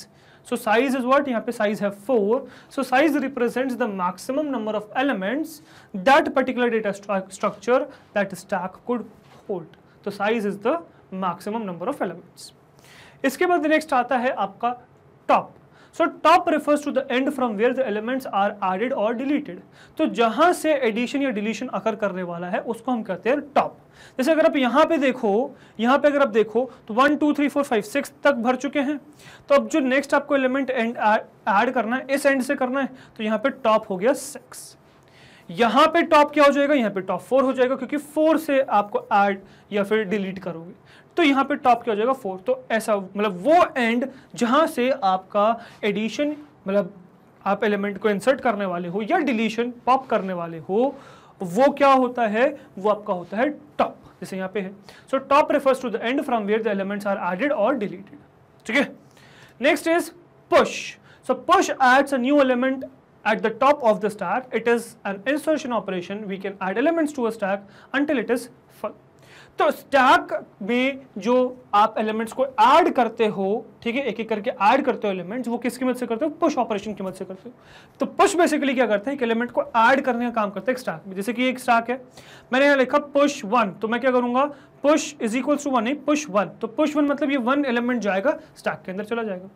so size is what यहाँ पे साइज है four so size represent the maximum number of elements that particular data structure that stack could hold तो size is the maximum number of elements इसके बाद नेक्स्ट आता है आपका top so top refers to the end from where the elements are added or deleted तो जहां से एडिशन या डिलीशन अकर करने वाला है उसको हम कहते हैं टॉप जैसे अगर आप यहाँ पे देखो यहाँ पे अगर आप देखो तो one two three four five six तक भर चुके हैं तो अब जो नेक्स्ट आपको एलिमेंट एंड एड करना है इस एंड से करना है तो यहाँ पर टॉप हो गया सिक्स यहाँ पे टॉप क्या हो जाएगा यहाँ पे टॉप फोर हो जाएगा क्योंकि फोर से आपको ऐड या फिर डिलीट करोगे तो यहाँ पे टॉप क्या हो जाएगा फोर तो ऐसा मतलब वो एंड जहाँ से आपका एडिशन मतलब आप एलिमेंट को इंसर्ट करने वाले हो या डिलीशन पॉप करने वाले हो वो क्या होता है वो आपका होता है टॉप जैसे यहाँ पे है so top refers to the end from where the elements are added or deleted ठीक है next is push so push adds a new element at the top of the stack it is an insertion operation we can add elements to a stack until it is तो स्टैक में जो आप एलिमेंट्स को ऐड करते हो ठीक है एक एक करके ऐड करते हो एलिमेंट्स वो किसकी मदद से करते हो पुश ऑपरेशन की मदद से करते हो तो पुश बेसिकली क्या करते हैं एक एलिमेंट को ऐड करने का काम करते हैं स्टैक में जैसे कि एक स्टैक है मैंने यहाँ लिखा पुश वन तो मैं क्या करूंगा push is equals to one नहीं पुश वन तो पुश वन मतलब ये वन एलिमेंट जाएगा स्टैक के अंदर चला जाएगा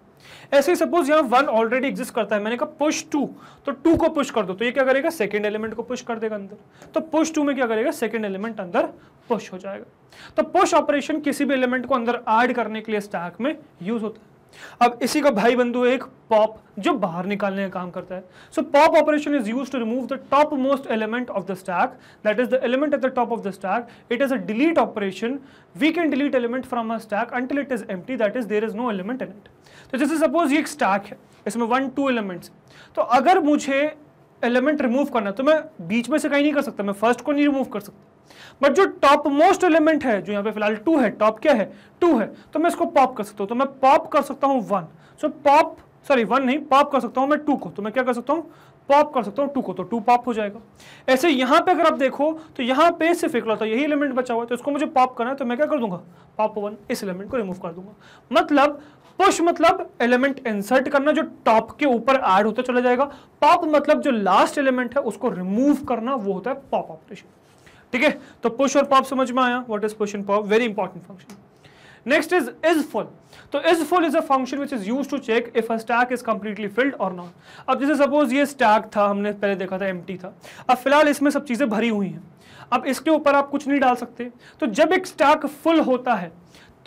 ऐसे सपोज यहाँ वन ऑलरेडी एग्जिस्ट करता है मैंने कहा पुश टू तो टू को पुश कर दो तो ये क्या करेगा सेकेंड एलिमेंट को पुश कर देगा अंदर तो पुश टू में क्या करेगा सेकेंड एलिमेंट अंदर पुश हो जाएगा तो पुश ऑपरेशन किसी भी एलिमेंट को अंदर ऐड करने के लिए स्टैक में यूज होता है अब इसी का भाई बंधु एक पॉप जो बाहर निकालने का काम करता है so pop operation is use to remove the top most element of the stack that is the element at the top of the stack it is a delete operation we can delete element from a stack until it is empty that is there is no element in it तो जैसे सपोज ये एक स्टैक है इसमें वन टू एलिमेंट्स तो अगर मुझे एलिमेंट रिमूव करना तो मैं बीच में से कहीं नहीं कर सकता मैं फर्स्ट को नहीं रिमूव कर सकता बट जो टॉप मोस्ट एलिमेंट है जो यहाँ पे फिलहाल टू है टॉप क्या है टू है तो मैं इसको पॉप कर सकता हूँ तो मैं पॉप कर सकता हूँ one so pop sorry one नहीं पॉप कर सकता हूँ मैं टू को तो मैं क्या कर सकता हूँ पॉप कर सकता हूँ टू को तो टू पॉप हो जाएगा ऐसे यहाँ पे अगर आप देखो तो यहाँ पे सिर्फ एक लौता यही एलिमेंट बचा हुआ है तो इसको मुझे पॉप करना है तो मैं क्या कर दूंगा पॉप वन इस एलिमेंट को रिमूव कर दूंगा मतलब पुश मतलब एलिमेंट इंसर्ट करना जो टॉप के ऊपर ऐड होता चला जाएगा पॉप मतलब जो लास्ट एलिमेंट है उसको रिमूव करना वो होता है पॉप ऑपरेशन ठीक है तो पुश और पॉप समझ में आया what is push and pop very important function next is is full तो is full is a function which is use to check if a stack is completely filled or not अब जैसे सपोज ये स्टैक था हमने पहले देखा था एम था अब फिलहाल इसमें सब चीज़ें भरी हुई हैं अब इसके ऊपर आप कुछ नहीं डाल सकते तो जब एक स्टैक फुल होता है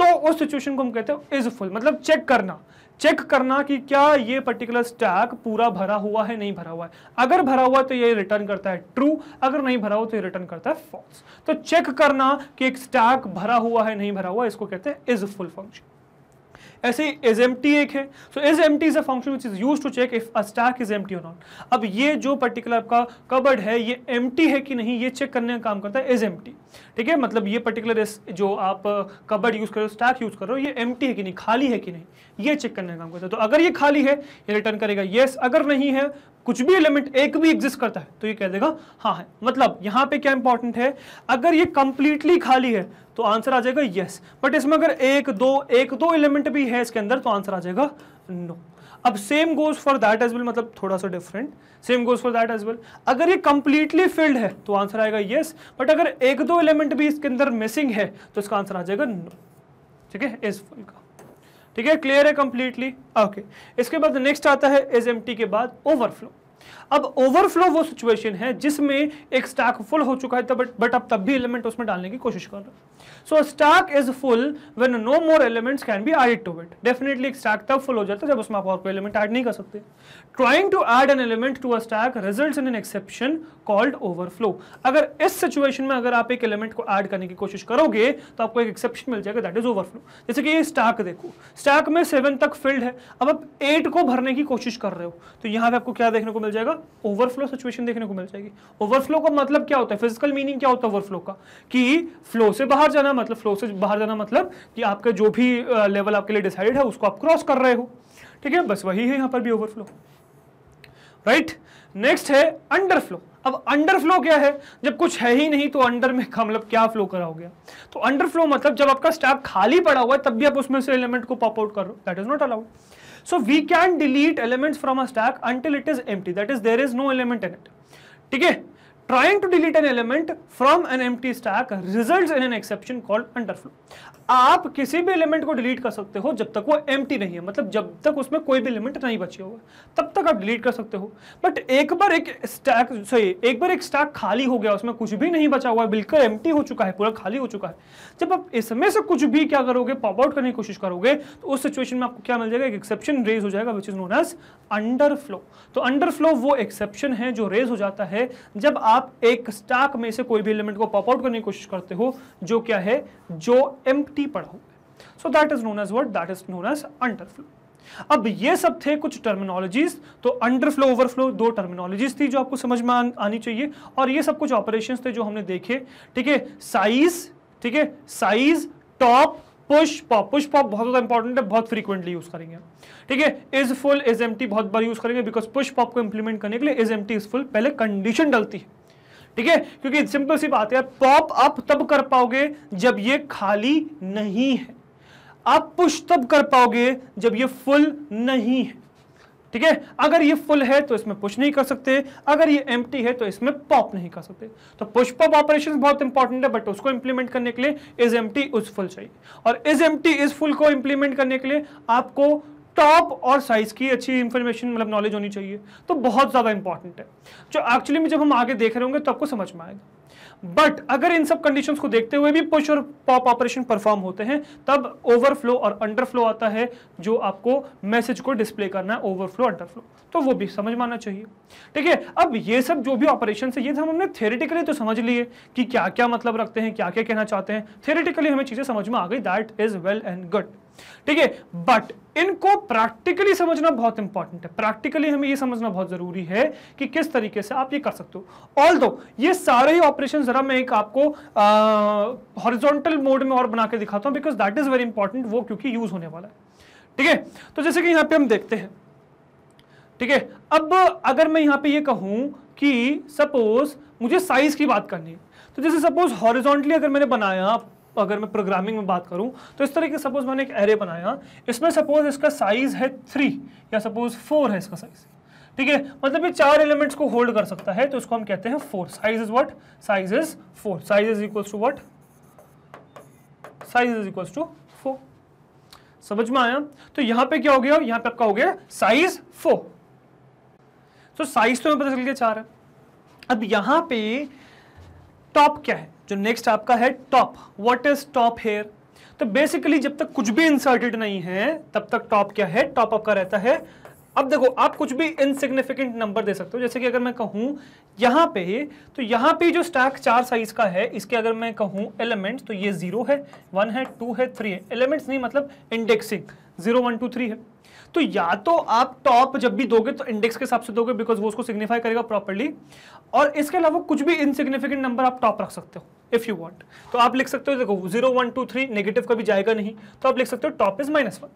तो उस सिचुएशन को हम कहते हैं इज फुल मतलब चेक करना चेक करना कि क्या ये पर्टिकुलर स्टैक पूरा भरा हुआ है नहीं भरा हुआ है अगर भरा हुआ है तो ये रिटर्न करता है ट्रू अगर नहीं भरा हुआ तो ये रिटर्न करता है फॉल्स तो चेक करना कि एक स्टैक भरा हुआ है नहीं भरा हुआ इसको कहते हैं इज फुल फंक्शन ऐसे ही इज एम टी एक है so is empty is a function which is use to check if a stack is empty not अब ये जो पर्टिकुलर आपका कबर्ड है ये एम है कि नहीं ये चेक करने का काम करता है इज एम ठीक है मतलब ये पर्टिकुलर जो आप कबर्ड uh, यूज कर रहे हो स्टैक यूज कर रहे हो ये एम है कि नहीं खाली है कि नहीं ये चेक करने का काम करता है तो अगर ये खाली है ये रिटर्न करेगा येस अगर नहीं है कुछ भी एलिमेंट एक भी एग्जिस्ट करता है तो ये कह देगा हाँ है मतलब यहाँ पे क्या इंपॉर्टेंट है अगर ये कंप्लीटली खाली है तो आंसर आ जाएगा यस बट इसमें अगर एक दो एक दो एलिमेंट भी है इसके अंदर तो आंसर आ जाएगा नो अब same goes for that as well मतलब थोड़ा सा different same goes for that as well अगर ये कंप्लीटली फिल्ड है तो आंसर आएगा येस बट अगर एक दो एलिमेंट भी इसके अंदर मिसिंग है तो इसका आंसर आ जाएगा नो ठीक है इस फुल का ठीक है क्लियर है कंप्लीटली ओके इसके बाद नेक्स्ट आता है इज एम के बाद ओवरफ्लो अब ओवरफ्लो वो सिचुएशन है जिसमें एक स्टैक फुल हो चुका है तब बट अब तब भी एलिमेंट उसमें डालने की कोशिश कर रहा है so stack is full when no more elements can be added to it definitely एक स्टाक तब फुल हो जाता है जब उसमें आप और कोई एलिमेंट ऐड नहीं कर सकते trying to add an element to a stack results in an exception called overflow अगर इस सिचुएशन में अगर आप एक एलिमेंट को ऐड करने की कोशिश करोगे तो आपको एक एक्सेप्शन मिल जाएगा दैट इज ओवरफ्लो जैसे कि ये स्टाक देखो स्टैक में सेवन तक फिल्ड है अब आप एट को भरने की कोशिश कर रहे हो तो यहाँ पे आपको क्या देखने को मिल जाएगा ओवरफ्लो सिचुएशन देखने को मिल जाएगी ओवरफ्लो का मतलब क्या होता है फिजिकल मीनिंग क्या होता है ओवरफ्लो का कि फ्लो से बाहर जाना मतलब फ्लो से बाहर जाना मतलब कि आपका जो भी लेवल आपके लिए डिसाइडेड है उसको आप क्रॉस कर रहे हो ठीक है बस वही है यहां पर भी ओवरफ्लो राइट नेक्स्ट है अंडरफ्लो अब अंडरफ्लो क्या है जब कुछ है ही नहीं तो अंडर में का मतलब क्या फ्लो करा हो गया तो अंडरफ्लो मतलब जब आपका स्टैक खाली पड़ा हुआ है तब भी आप उसमें से एलिमेंट को पॉप आउट करो that is not allowed so we can delete elements from a stack until it is empty that is there is no element in it ठीक है trying to delete an element from an empty stack results in an exception called underflow. आप किसी भी एलिमेंट को डिलीट कर सकते हो जब तक वो एम नहीं है मतलब जब तक उसमें कोई भी एलिमेंट नहीं बचे होगा तब तक आप डिलीट कर सकते हो बट एक बार एक स्टैक सॉरी एक बार एक स्टैक खाली हो गया उसमें कुछ भी नहीं बचा हुआ है बिल्कुल एम हो चुका है पूरा खाली हो चुका है जब आप इसमें से कुछ भी क्या करोगे पॉप आउट करने की कोशिश करोगे तो उस सिचुएशन में आपको क्या मिल जाएगा एक एक्सेप्शन रेज हो जाएगा which is known as under तो अंडर वो एक्सेप्शन है जो रेज हो जाता है जब आप एक स्टैक में से कोई भी एलिमेंट को पॉप आउट करने की कोशिश करते हो जो क्या है जो एम टी पड़ा हुआ so that is known as word that is known as underflow अब ये सब थे कुछ टर्मिनोलॉजीज तो अंडरफ्लो ओवरफ्लो दो टर्मिनोलॉजीज थी जो आपको समझ में आनी चाहिए और ये सब कुछ ऑपरेशंस थे जो हमने देखे ठीक है साइज ठीक है size top push pop push pop बहुत ज़्यादा इंपॉर्टेंट है बहुत फ्रीक्वेंटली यूज़ करेंगे ठीक है इज फुल इज एम बहुत बार यूज़ करेंगे बिकॉज पुश पॉप को इंप्लीमेंट करने के लिए इज एम इज फुल पहले कंडीशन डलती है ठीक है क्योंकि सिंपल सी बात है पॉप अप तब कर पाओगे जब ये खाली नहीं है आप पुश तब कर पाओगे जब ये फुल नहीं है ठीक है अगर ये फुल है तो इसमें पुश नहीं कर सकते अगर ये एम है तो इसमें पॉप नहीं कर सकते तो पुश पॉप ऑपरेशन बहुत इंपॉर्टेंट है बट उसको इंप्लीमेंट करने के लिए इज एम टी उस फुल चाहिए और is empty is full को इंप्लीमेंट करने के लिए आपको टॉप और साइज की अच्छी इन्फॉर्मेशन मतलब नॉलेज होनी चाहिए तो बहुत ज़्यादा इंपॉर्टेंट है जो एक्चुअली में जब हम आगे देख रहे होंगे तो आपको समझ में आएगा बट अगर इन सब कंडीशंस को देखते हुए भी पुश और पॉप ऑपरेशन परफॉर्म होते हैं तब ओवरफ्लो और अंडरफ्लो आता है जो आपको मैसेज को डिस्प्ले करना है ओवरफ्लो अंडरफ्लो तो वो भी समझ में आना चाहिए ठीक है अब ये सब जो भी ऑपरेशन है ये सब हमने थेरेटिकली तो समझ लिए कि क्या क्या मतलब रखते हैं क्या क्या कहना चाहते हैं थेरेटिकली हमें चीज़ें समझ में आ गई that is well and good ठीक है बट इनको प्रैक्टिकली समझना बहुत इंपॉर्टेंट है प्रैक्टिकली हमें ये समझना बहुत जरूरी है कि किस तरीके से आप ये कर सकते हो ऑल दो ये सारे ही ऑपरेशन जरा मैं एक आपको हॉरिजॉन्टल मोड में और बना के दिखाता हूं because that is very important वो क्योंकि यूज होने वाला है ठीक है तो जैसे कि यहां पर हम देखते हैं ठीक है अब अगर मैं यहां पर यह कहूं कि सपोज मुझे साइज की बात करनी है तो जैसे सपोज हॉरिजॉन्टली अगर मैंने बनाया अगर मैं प्रोग्रामिंग में बात करूं तो इस तरह के सपोज मैंने एक एरे बनाया इसमें सपोज इसका साइज़ है थ्री या सपोज फोर है इसका साइज़ ठीक है मतलब ये चार एलिमेंट्स को होल्ड कर सकता है तो इसको हम कहते हैं four size is what size is four size is equal to what size is equal to four समझ में आया तो यहां पे क्या हो गया यहां पे आपका हो गया साइज फोर तो साइज तो हमें पता चल गया चार है अब यहां पे टॉप क्या है जो नेक्स्ट आपका है top what is top here तो बेसिकली जब तक कुछ भी इंसर्टेड नहीं है तब तक टॉप क्या है टॉप आपका रहता है अब देखो आप कुछ भी इनसिग्निफिकेंट नंबर दे सकते हो जैसे कि अगर मैं कहूं यहां पे तो यहां पे जो स्टैक चार साइज का है इसके अगर मैं कहूं एलिमेंट तो ये जीरो है वन है टू है थ्री है एलिमेंट्स नहीं मतलब indexing zero one two three है तो या तो आप टॉप जब भी दोगे तो इंडेक्स के हिसाब से दोगे बिकॉज वो उसको सिग्निफाई करेगा प्रॉपरली और इसके अलावा कुछ भी इनसिग्निफिकेंट नंबर आप टॉप रख सकते हो इफ यू वॉन्ट तो आप लिख सकते हो देखो zero one two three negative कभी जाएगा नहीं तो आप लिख सकते हो टॉप इज माइनस वन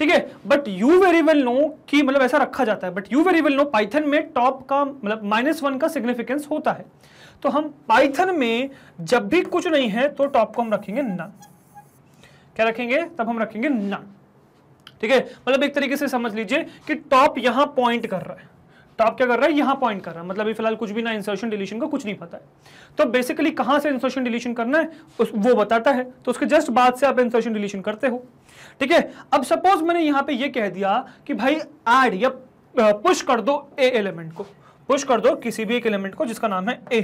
ठीक है but you very well know कि मतलब ऐसा रखा जाता है but you very well know Python में टॉप का मतलब माइनस वन का सिग्निफिकेंस होता है तो हम पाइथन में जब भी कुछ नहीं है तो टॉप को हम रखेंगे नन क्या रखेंगे तब हम रखेंगे नन ठीक है मतलब एक तरीके से समझ लीजिए कि टॉप यहां पॉइंट कर रहा है टॉप क्या कर रहा है यहां पॉइंट कर रहा है मतलब अभी फिलहाल कुछ भी ना इंसर्शन डिलीशन का कुछ नहीं पता है तो बेसिकली कहां से इंसर्शन डिलीशन करना है उस वो बताता है तो उसके जस्ट बाद से आप इंसर्शन डिलीशन करते हो ठीक है अब सपोज मैंने यहां पे ये कह दिया कि भाई एड या पुश कर दो ए एलिमेंट को पुश कर दो किसी भी एक एलिमेंट को जिसका नाम है ए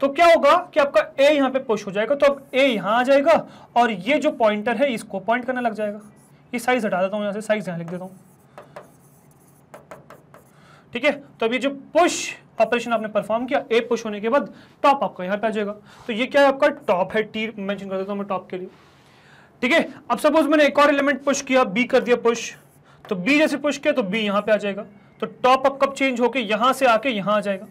तो क्या होगा कि आपका ए यहाँ पे पुश हो जाएगा तो अब ए यहां आ जाएगा और ये जो पॉइंटर है इसको पॉइंट करने लग जाएगा ये साइज हटा देता हूँ यहाँ से साइज यहाँ लिख देता हूँ ठीक है तो अभी जो पुश ऑपरेशन आपने परफॉर्म किया ए पुश होने के बाद टॉप आपका यहाँ पे आ जाएगा तो ये क्या है आपका टॉप है टी मेंशन कर देता हूँ मैं टॉप के लिए ठीक है अब सपोज मैंने एक और एलिमेंट पुश किया बी कर दिया पुश तो बी जैसे पुश किया तो बी यहाँ पे आ जाएगा तो टॉप अप कब चेंज होके यहाँ से आके यहाँ आ जाएगा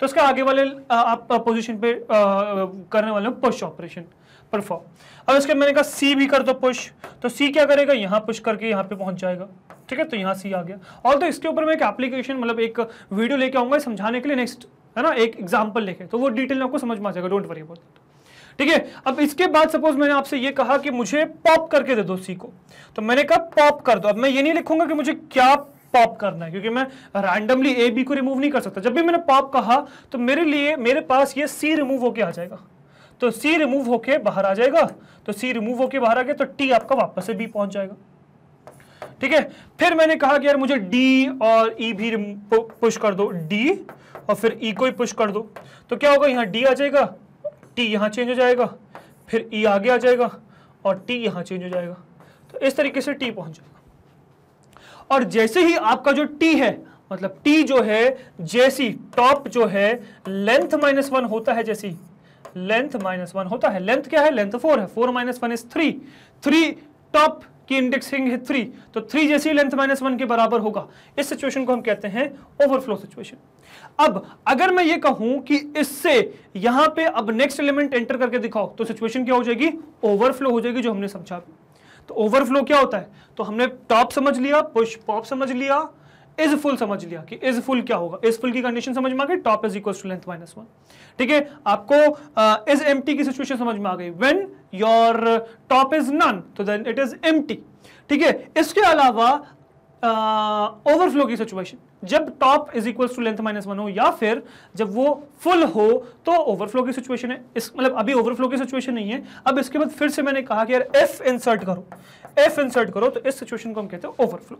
तो इसका आगे वाले आप पोजीशन पे करने वाले हो पुश ऑपरेशन परफॉर्म अब इसके मैंने कहा सी भी कर दो पुश तो सी क्या करेगा यहाँ पुश करके यहाँ पे पहुंच जाएगा ठीक है तो यहाँ सी आ गया और तो इसके ऊपर मैं एक एप्लीकेशन मतलब एक वीडियो लेके आऊंगा समझाने के लिए नेक्स्ट है ना एक एग्जाम्पल लेके तो वो डिटेल में आपको समझ में आ जाएगा डोंट वरी अबाउट ठीक है अब इसके बाद सपोज मैंने आपसे ये कहा कि मुझे पॉप करके दे दो सी को तो मैंने कहा पॉप कर दो अब मैं ये नहीं लिखूंगा कि मुझे क्या पॉप करना है क्योंकि मैं रैंडमली ए बी को रिमूव नहीं कर सकता जब भी मैंने पॉप कहा तो मेरे लिए मेरे पास ये सी रिमूव होके आ जाएगा तो सी रिमूव होके बाहर आ जाएगा तो सी रिमूव होके बाहर आ गया तो टी आपका वापस से बी पहुंच जाएगा ठीक है फिर मैंने कहा कि यार मुझे डी और ई e भी पुश कर दो डी और फिर ई e को ही पुश कर दो तो क्या होगा यहां डी आ जाएगा टी यहां चेंज हो जाएगा फिर ई e आगे आ जाएगा और टी यहां चेंज हो जाएगा तो इस तरीके से टी पहुंच जाएगा और जैसे ही आपका जो टी है मतलब टी जो है जैसी टॉप जो है लेंथ माइनस वन होता है जैसी लेंथ माइनस वन होता है लेंथ क्या है लेंथ फोर है four minus one is three three top की इंडेक्सिंग है थ्री तो थ्री जैसी लेंथ माइनस वन के बराबर होगा इस सिचुएशन को हम कहते हैं ओवरफ्लो सिचुएशन अब अगर मैं ये कहूं कि इससे यहां पे अब नेक्स्ट एलिमेंट एंटर करके दिखाओ तो सिचुएशन क्या हो जाएगी ओवरफ्लो हो जाएगी जो हमने समझा तो ओवरफ्लो क्या होता है तो हमने टॉप समझ लिया पुश पॉप समझ लिया इज फुल समझ लिया कि इज फुल क्या होगा इज फुल की कंडीशन समझ में आ गई top is equal to length minus one ठीक है आपको इज uh, एम की सिचुएशन समझ में आ गई when your top is none तो देन इट इज एम ठीक है इसके अलावा ओवरफ्लो uh, की सिचुएशन जब top is equal to length minus one हो या फिर जब वो फुल हो तो ओवरफ्लो की सिचुएशन है इस मतलब अभी ओवरफ्लो की सिचुएशन नहीं है अब इसके बाद फिर से मैंने कहा कि यार एफ इंसर्ट करो एफ इंसर्ट करो तो इस सिचुएशन को हम कहते हैं ओवरफ्लो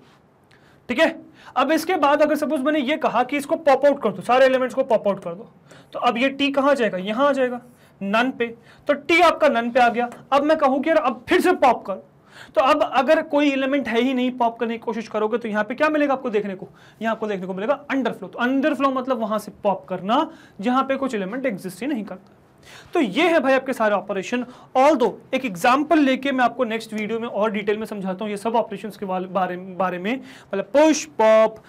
ठीक है अब इसके बाद अगर सपोज मैंने ये कहा कि इसको पॉप आउट कर दो सारे एलिमेंट्स को पॉप आउट कर दो तो अब ये टी कहाँ जाएगा यहाँ आ जाएगा नन पे तो टी आपका नन पे आ गया अब मैं कहूँगी यार अब फिर से पॉप कर तो अब अगर कोई एलिमेंट है ही नहीं पॉप करने की कोशिश करोगे तो यहाँ पे क्या मिलेगा आपको देखने को यहाँ आपको देखने को मिलेगा अंडरफ्लो तो अंडरफ्लो मतलब वहां से पॉप करना जहां पे कुछ एलिमेंट एग्जिस्ट ही नहीं करता तो ये है भाई आपके सारे ऑपरेशन ऑल दो एक एग्जाम्पल लेके मैं आपको नेक्स्ट वीडियो में और डिटेल में समझाता हूँ ये सब ऑपरेशन के बारे बारे में मतलब push pop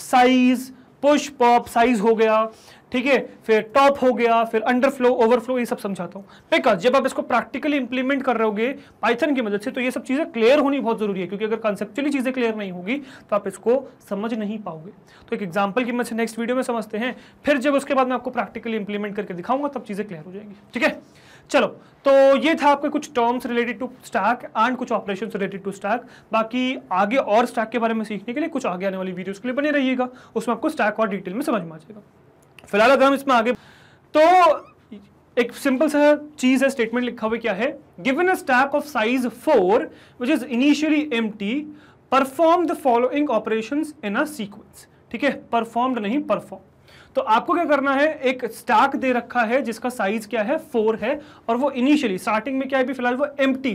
size push pop size हो गया ठीक है फिर टॉप हो गया फिर अंडरफ्लो ओवरफ्लो ये सब समझाता हूँ बिकॉज जब आप इसको प्रैक्टिकली इंप्लीमेंट कर रहे होगे पाइथन की मदद से तो ये सब चीज़ें क्लियर होनी बहुत ज़रूरी है क्योंकि अगर कॉन्सेप्चुअली चीज़ें क्लियर नहीं होगी तो आप इसको समझ नहीं पाओगे तो एक एग्जाम्पल की मदद से नेक्स्ट वीडियो में समझते हैं फिर जब उसके बाद मैं आपको प्रैक्टिकली इंप्लीमेंट करके दिखाऊंगा तब चीज़ें क्लियर हो जाएंगी ठीक है चलो तो ये था आपके कुछ terms related to stack and कुछ ऑपरेशन रिलेटेड टू स्टॉक बाकी आगे और स्टॉक के बारे में सीखने के लिए कुछ आगे आने वाली वीडियोस के लिए बने रहिएगा उसमें आपको स्टॉक और डिटेल में समझ में आ जाएगा फिलहाल अगर हम इसमें आगे तो एक सिंपल सा चीज है स्टेटमेंट लिखा हुआ क्या है given a stack of size four which is initially एम perform the following operation in a sequence ठीक है परफॉर्म्ड नहीं परफॉर्म तो आपको क्या करना है एक स्टाक दे रखा है जिसका साइज क्या है फोर है और वो इनिशियली स्टार्टिंग में क्या है फिलहाल वो एम है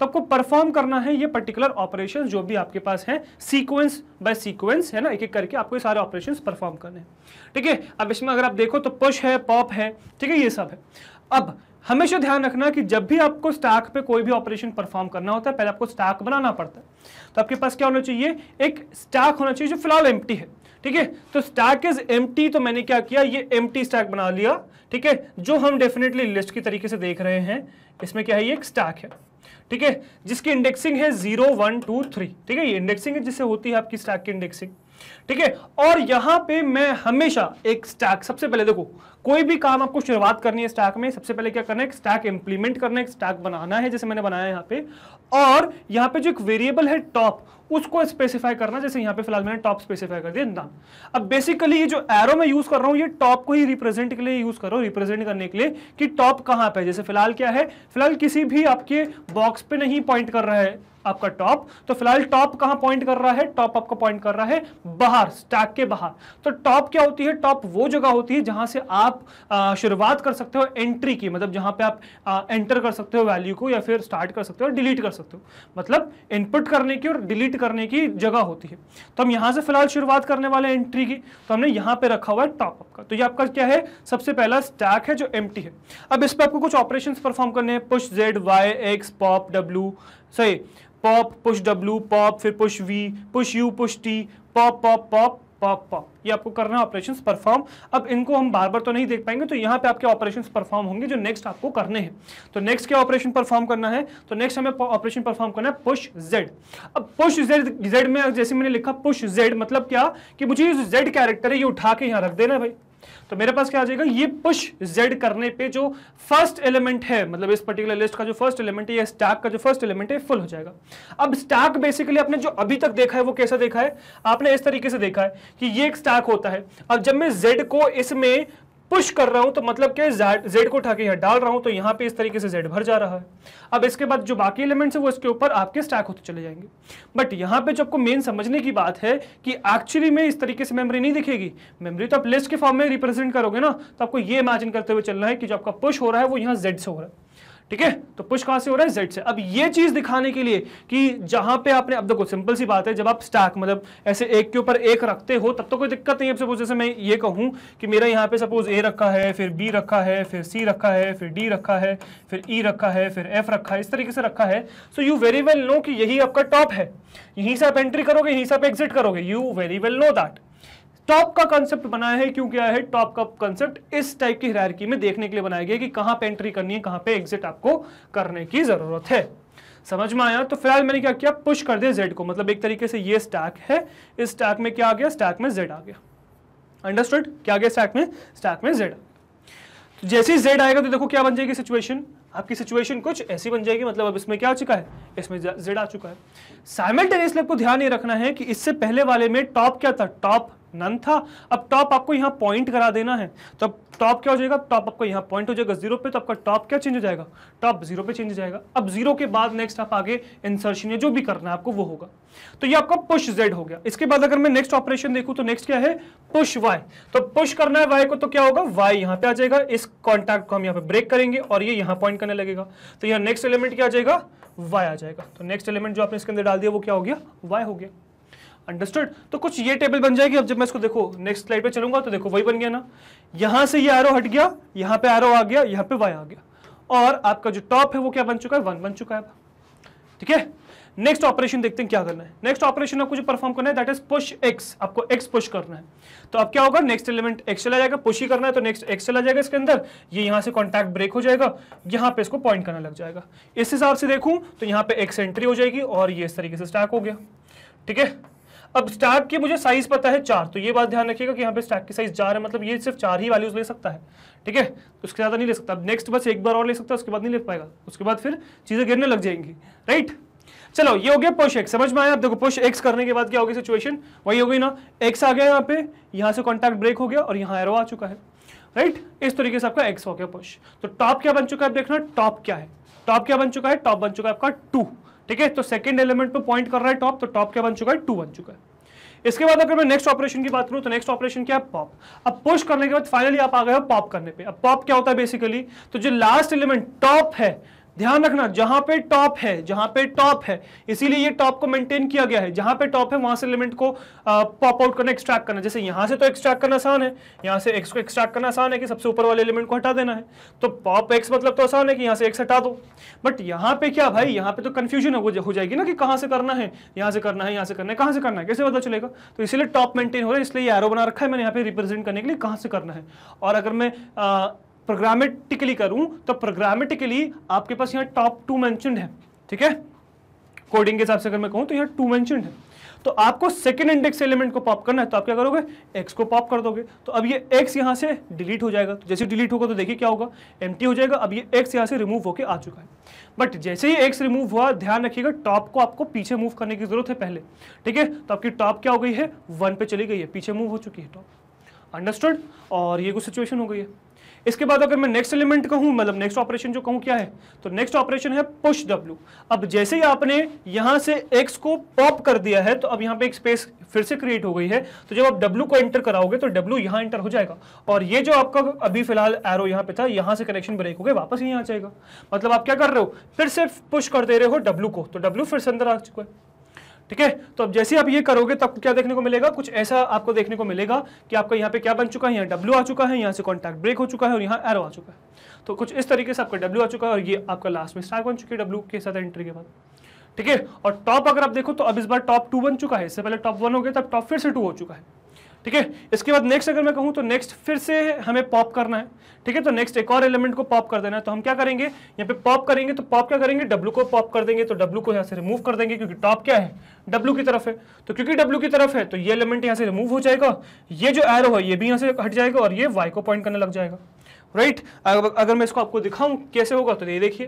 तो आपको परफॉर्म करना है ये पर्टिकुलर ऑपरेशन जो भी आपके पास है सीक्वेंस बाय सीक्वेंस है ना एक एक करके आपको ये सारे ऑपरेशन परफॉर्म करने हैं ठीक है अब इसमें अगर आप देखो तो पुश है पॉप है ठीक है ये सब है अब हमेशा ध्यान रखना कि जब भी आपको स्टाक पे कोई भी ऑपरेशन परफॉर्म करना होता है पहले आपको स्टाक बनाना पड़ता है तो आपके पास क्या होना चाहिए एक स्टाक होना चाहिए जो फिलहाल एम्प्टी है ठीक है तो स्टैक इज एम तो मैंने क्या किया ये एम स्टैक बना लिया ठीक है जो हम डेफिनेटली लिस्ट की तरीके से देख रहे हैं इसमें क्या है ये एक स्टैक है ठीक है जिसकी इंडेक्सिंग है जीरो वन टू थ्री ठीक है ये इंडेक्सिंग है जिससे होती है आपकी स्टैक की इंडेक्सिंग ठीक है और यहां पे मैं हमेशा एक स्टैक सबसे पहले देखो कोई भी काम आपको शुरुआत करनी है स्टैक में सबसे पहले क्या करना है स्टैक इंप्लीमेंट करना है स्टैक बनाना है जैसे मैंने बनाया यहाँ पे और यहाँ पे जो एक वेरिएबल है टॉप उसको स्पेसिफाई करना जैसे यहाँ पे फिलहाल मैंने टॉप स्पेसिफाई कर दिया नाम अब बेसिकली ये जो एरो मैं यूज कर रहा हूँ ये टॉप को ही रिप्रेजेंट के लिए यूज कर रहा हूँ रिप्रेजेंट करने के लिए कि टॉप कहाँ पे है जैसे फिलहाल क्या है फिलहाल किसी भी आपके बॉक्स पे नहीं पॉइंट कर रहा है आपका टॉप तो फिलहाल टॉप कहां पॉइंट कर रहा है टॉप आपको पॉइंट कर रहा है बाहर स्टैक के बाहर तो टॉप क्या होती है टॉप वो जगह होती है जहां से आप शुरुआत कर सकते हो एंट्री की मतलब जहां पे आप आ, एंटर कर सकते हो वैल्यू को या फिर स्टार्ट कर सकते हो डिलीट कर सकते हो मतलब इनपुट करने की और डिलीट करने की जगह होती है तो हम यहां से फिलहाल शुरुआत करने वाले एंट्री की तो हमने यहां पर रखा हुआ है टॉप आपका तो ये आपका क्या है सबसे पहला स्टैक है जो एम है अब इस पर आपको कुछ ऑपरेशन परफॉर्म करने हैं push Z Y X pop W सही पॉप पुश डब्ल्यू पॉप फिर push V push U push T pop pop pop pop pop ये आपको करना है ऑपरेशन परफॉर्म अब इनको हम बार बार तो नहीं देख पाएंगे तो यहाँ पे आपके ऑपरेशन परफॉर्म होंगे जो नेक्स्ट आपको करने हैं तो नेक्स्ट क्या ऑपरेशन परफॉर्म करना है तो नेक्स्ट हमें ऑपरेशन परफॉर्म करना है पुश जेड अब पुश जेड जेड में जैसे मैंने लिखा पुश जेड मतलब क्या कि मुझे जो जेड कैरेक्टर है ये उठा के यहाँ रख देना भाई तो मेरे पास क्या आ जाएगा ये पुश जेड करने पे जो फर्स्ट एलिमेंट है मतलब इस पर्टिकुलर लिस्ट का जो फर्स्ट एलिमेंट है या स्टैक का जो फर्स्ट एलिमेंट है फुल हो जाएगा अब स्टैक बेसिकली आपने जो अभी तक देखा है वो कैसा देखा है आपने इस तरीके से देखा है कि ये एक स्टैक होता है अब जब मैं जेड को इसमें पुश कर रहा हूं तो मतलब क्या है जेड को उठा के यहाँ डाल रहा हूं तो यहाँ पे इस तरीके से जेड भर जा रहा है अब इसके बाद जो बाकी एलिमेंट्स है वो इसके ऊपर आपके स्टैक होते चले जाएंगे बट यहाँ पे जो आपको मेन समझने की बात है कि एक्चुअली में इस तरीके से मेमोरी नहीं दिखेगी मेमोरी तो आप लिस्ट के फॉर्म में रिप्रेजेंट करोगे ना तो आपको ये इमेजिन करते हुए चलना है कि जो आपका पुश हो रहा है वो यहाँ जेड से हो रहा है ठीक है तो पुश कहां से हो रहा है जेड से अब ये चीज दिखाने के लिए कि जहां पे आपने अब देखो सिंपल सी बात है जब आप स्टैक मतलब ऐसे एक के ऊपर एक रखते हो तब तो कोई दिक्कत नहीं है सपोज जैसे मैं ये कहूं कि मेरा यहाँ पे सपोज ए रखा है फिर बी रखा है फिर सी रखा है फिर डी रखा है फिर ई e रखा है फिर एफ रखा है इस तरीके से रखा है so you very well know कि यही आपका टॉप है यहीं से आप एंट्री करोगे यहीं से आप एग्जिट करोगे you very well know that top का कॉन्सेप्ट बनाया है क्यों क्या है टॉप का कॉन्सेप्ट इस टाइप की हिरारकी में देखने के लिए बनाया गया कि कहां पे एंट्री करनी है कहां पे एग्जिट आपको करने की जरूरत है समझ में आया तो फिलहाल मैंने क्या किया पुश कर दिया जेड को मतलब एक तरीके से ये स्टैक है इस स्टैक में क्या आ गया स्टैक में जेड आ गया अंडरस्टूड क्या आ गया स्टैक में स्टैक में जेड तो जैसे ही जेड आएगा तो देखो क्या बन जाएगी सिचुएशन आपकी सिचुएशन कुछ ऐसी बन जाएगी मतलब अब इसमें क्या आ चुका है इसमें जेड आ चुका है साइमल्टेनियसली आपको ध्यान ये रखना है कि इससे पहले वाले में टॉप क्या था टॉप नन था अब टॉप आपको यहाँ पॉइंट करा देना है तो अब टॉप क्या हो जाएगा टॉप आपको यहाँ पॉइंट हो जाएगा जीरो पे तो आपका टॉप क्या चेंज हो जाएगा टॉप जीरो पे चेंज हो जाएगा अब जीरो के बाद नेक्स्ट आप आगे इंसर्शन या जो भी करना है आपको वो होगा तो ये आपका पुश जेड हो गया इसके बाद अगर मैं नेक्स्ट ऑपरेशन देखूँ तो नेक्स्ट क्या है पुश वाई तो पुश करना है वाई को तो क्या होगा वाई यहाँ पे आ जाएगा इस कॉन्टैक्ट को हम यहाँ पे ब्रेक करेंगे और ये यहाँ पॉइंट करने लगेगा तो यहाँ नेक्स्ट एलिमेंट क्या आ जाएगा वाई आ जाएगा तो नेक्स्ट एलिमेंट जो आपने इसके अंदर डाल दिया वो क्या हो गया वाई हो गया अंडरस्टूड तो कुछ ये टेबल बन जाएगी अब जब मैं इसको देखो नेक्स्ट स्लाइड पे चलूंगा तो देखो वही बन गया ना यहां से ये एरो हट गया यहां पे एरो आ गया यहां पे वाई आ गया और आपका जो टॉप है वो क्या बन चुका है वन बन चुका है ठीक है नेक्स्ट ऑपरेशन देखते हैं क्या करना है नेक्स्ट ऑपरेशन आपको जो परफॉर्म करना है दैट इज पुश एक्स आपको एक्स पुश करना है तो अब क्या होगा नेक्स्ट एलिमेंट एक्स चला जाएगा पुश ही करना है तो नेक्स्ट एक्स चला जाएगा इसके अंदर ये यहां से कॉन्टैक्ट ब्रेक हो जाएगा यहां पे इसको पॉइंट करना लग जाएगा इस हिसाब से देखूं तो यहां पे एक्स एंट्री हो जाएगी और ये इस तरीके से स्टैक हो गया ठीक है अब स्टैक की मुझे साइज पता है चार तो ये बात ध्यान रखिएगा कि यहाँ पे स्टैक की साइज चार है मतलब ये सिर्फ चार ही वैल्यूज ले सकता है ठीक है तो उसके ज़्यादा नहीं ले सकता नेक्स्ट बस एक बार और ले सकता है उसके बाद नहीं ले पाएगा उसके बाद फिर चीज़ें गिरने लग जाएंगी राइट चलो ये हो गया पुश एक्स समझ में आया आप देखो पुश एक्स करने के बाद क्या होगी सिचुएशन वही हो गई ना एक्स आ गया यहाँ पे यहाँ से कॉन्टैक्ट ब्रेक हो गया और यहाँ एरो आ चुका है राइट इस तरीके से आपका एक्स हो गया पुश तो टॉप क्या बन चुका है देखना टॉप क्या है टॉप क्या बन चुका है टॉप बन चुका है आपका टू ठीक है तो सेकेंड एलिमेंट पर पॉइंट कर रहा है टॉप तो टॉप क्या बन चुका है टू बन चुका है इसके बाद अगर मैं नेक्स्ट ऑपरेशन की बात करूं तो नेक्स्ट ऑपरेशन क्या है पॉप अब पुश करने के बाद फाइनली आप आ गए हो पॉप करने पे अब पॉप क्या होता है बेसिकली तो जो लास्ट एलिमेंट टॉप है ध्यान रखना जहां पे टॉप है जहां पे टॉप है इसीलिए ये टॉप को मेंटेन किया गया है जहां पे टॉप है वहां से एलिमेंट को पॉप आउट करना एक्सट्रैक्ट करना जैसे यहां से तो एक्सट्रैक्ट करना आसान है यहां से एक्स को एक्सट्रैक्ट करना आसान है कि सबसे ऊपर वाले एलिमेंट को हटा देना है तो पॉप एक्स मतलब तो आसान है कि यहां से एक्स हटा दो बट यहां पर क्या भाई यहां पर तो कंफ्यूजन हो जाएगी ना कि कहां से करना है यहां से करना है यहां से करना है कहां से करना है कैसे पता चलेगा तो इसलिए टॉप मेंटेन हो रहा है इसलिए एरो बना रखा है मैंने यहाँ पे रिप्रेजेंट करने के लिए कहां से करना है और अगर मैं प्रोग्रामेटिकली करूं तो प्रोग्रामेटिकली आपके पास यहाँ टॉप टू मैंशनड है ठीक है कोडिंग के हिसाब से अगर मैं कहूँ तो यहाँ टू मैंशनड है तो आपको सेकेंड इंडेक्स एलिमेंट को पॉप करना है तो आप क्या करोगे एक्स को पॉप कर दोगे तो अब ये एक्स यहाँ से डिलीट हो जाएगा तो जैसे डिलीट होगा तो देखिए क्या होगा एम हो जाएगा अब ये एक्स यहाँ से रिमूव होकर आ चुका है बट जैसे ही एक्स रिमूव हुआ ध्यान रखिएगा टॉप को आपको पीछे मूव करने की जरूरत है पहले ठीक है तो आपकी टॉप क्या हो गई है वन पे चली गई है पीछे मूव हो चुकी है टॉप अंडरस्टूड और ये कुछ सिचुएशन हो गई है इसके बाद अगर मैं नेक्स्ट एलिमेंट कहूं मतलब नेक्स्ट ऑपरेशन जो कहूं क्या है तो नेक्स्ट ऑपरेशन है पुश डब्ल्यू अब जैसे ही आपने यहां से एक्स को पॉप कर दिया है तो अब यहाँ पे एक स्पेस फिर से क्रिएट हो गई है तो जब आप डब्ल्यू को एंटर कराओगे तो डब्ल्यू यहां एंटर हो जाएगा और ये जो आपका अभी फिलहाल एरो यहां पे था यहाँ से कनेक्शन ब्रेक हो गया वापस यहाँ आ जाएगा मतलब आप क्या कर रहे हो फिर से पुश करते रहे हो डब्ल्यू को तो डब्ल्यू फिर से अंदर आ चुका है ठीक है तो अब जैसे आप ये करोगे तब तो क्या देखने को मिलेगा कुछ ऐसा आपको देखने को मिलेगा कि आपका यहाँ पे क्या बन चुका है यहाँ डब्ल्यू आ चुका है यहाँ से कॉन्टैक्ट ब्रेक हो चुका है और यहाँ एरो आ चुका है तो कुछ इस तरीके से आपका डब्ल्यू आ चुका है और ये आपका लास्ट में स्टार बन चुकी है डब्ल्यू के साथ एंट्री के बाद ठीक है और टॉप अगर आप देखो तो अब इस बार टॉप टू बन चुका है इससे पहले टॉप वन हो गया तब तो टॉप फिर से टू हो चुका है ठीक है इसके बाद नेक्स्ट अगर मैं कहूं तो नेक्स्ट फिर से हमें पॉप करना है ठीक है तो नेक्स्ट एक और एलिमेंट को पॉप कर देना है तो हम क्या करेंगे यहाँ पे पॉप करेंगे तो पॉप क्या करेंगे डब्ल्यू को पॉप कर देंगे तो डब्ल्यू को यहाँ से रिमूव कर देंगे क्योंकि टॉप क्या है डब्ल्यू की तरफ है तो क्योंकि डब्ल्यू की तरफ है तो ये एलिमेंट यहाँ से रिमूव हो जाएगा ये जो एरो है ये भी यहाँ से हट जाएगा और ये वाई को पॉइंट करने लग जाएगा राइट अगर मैं इसको आपको दिखाऊं कैसे होगा तो ये देखिए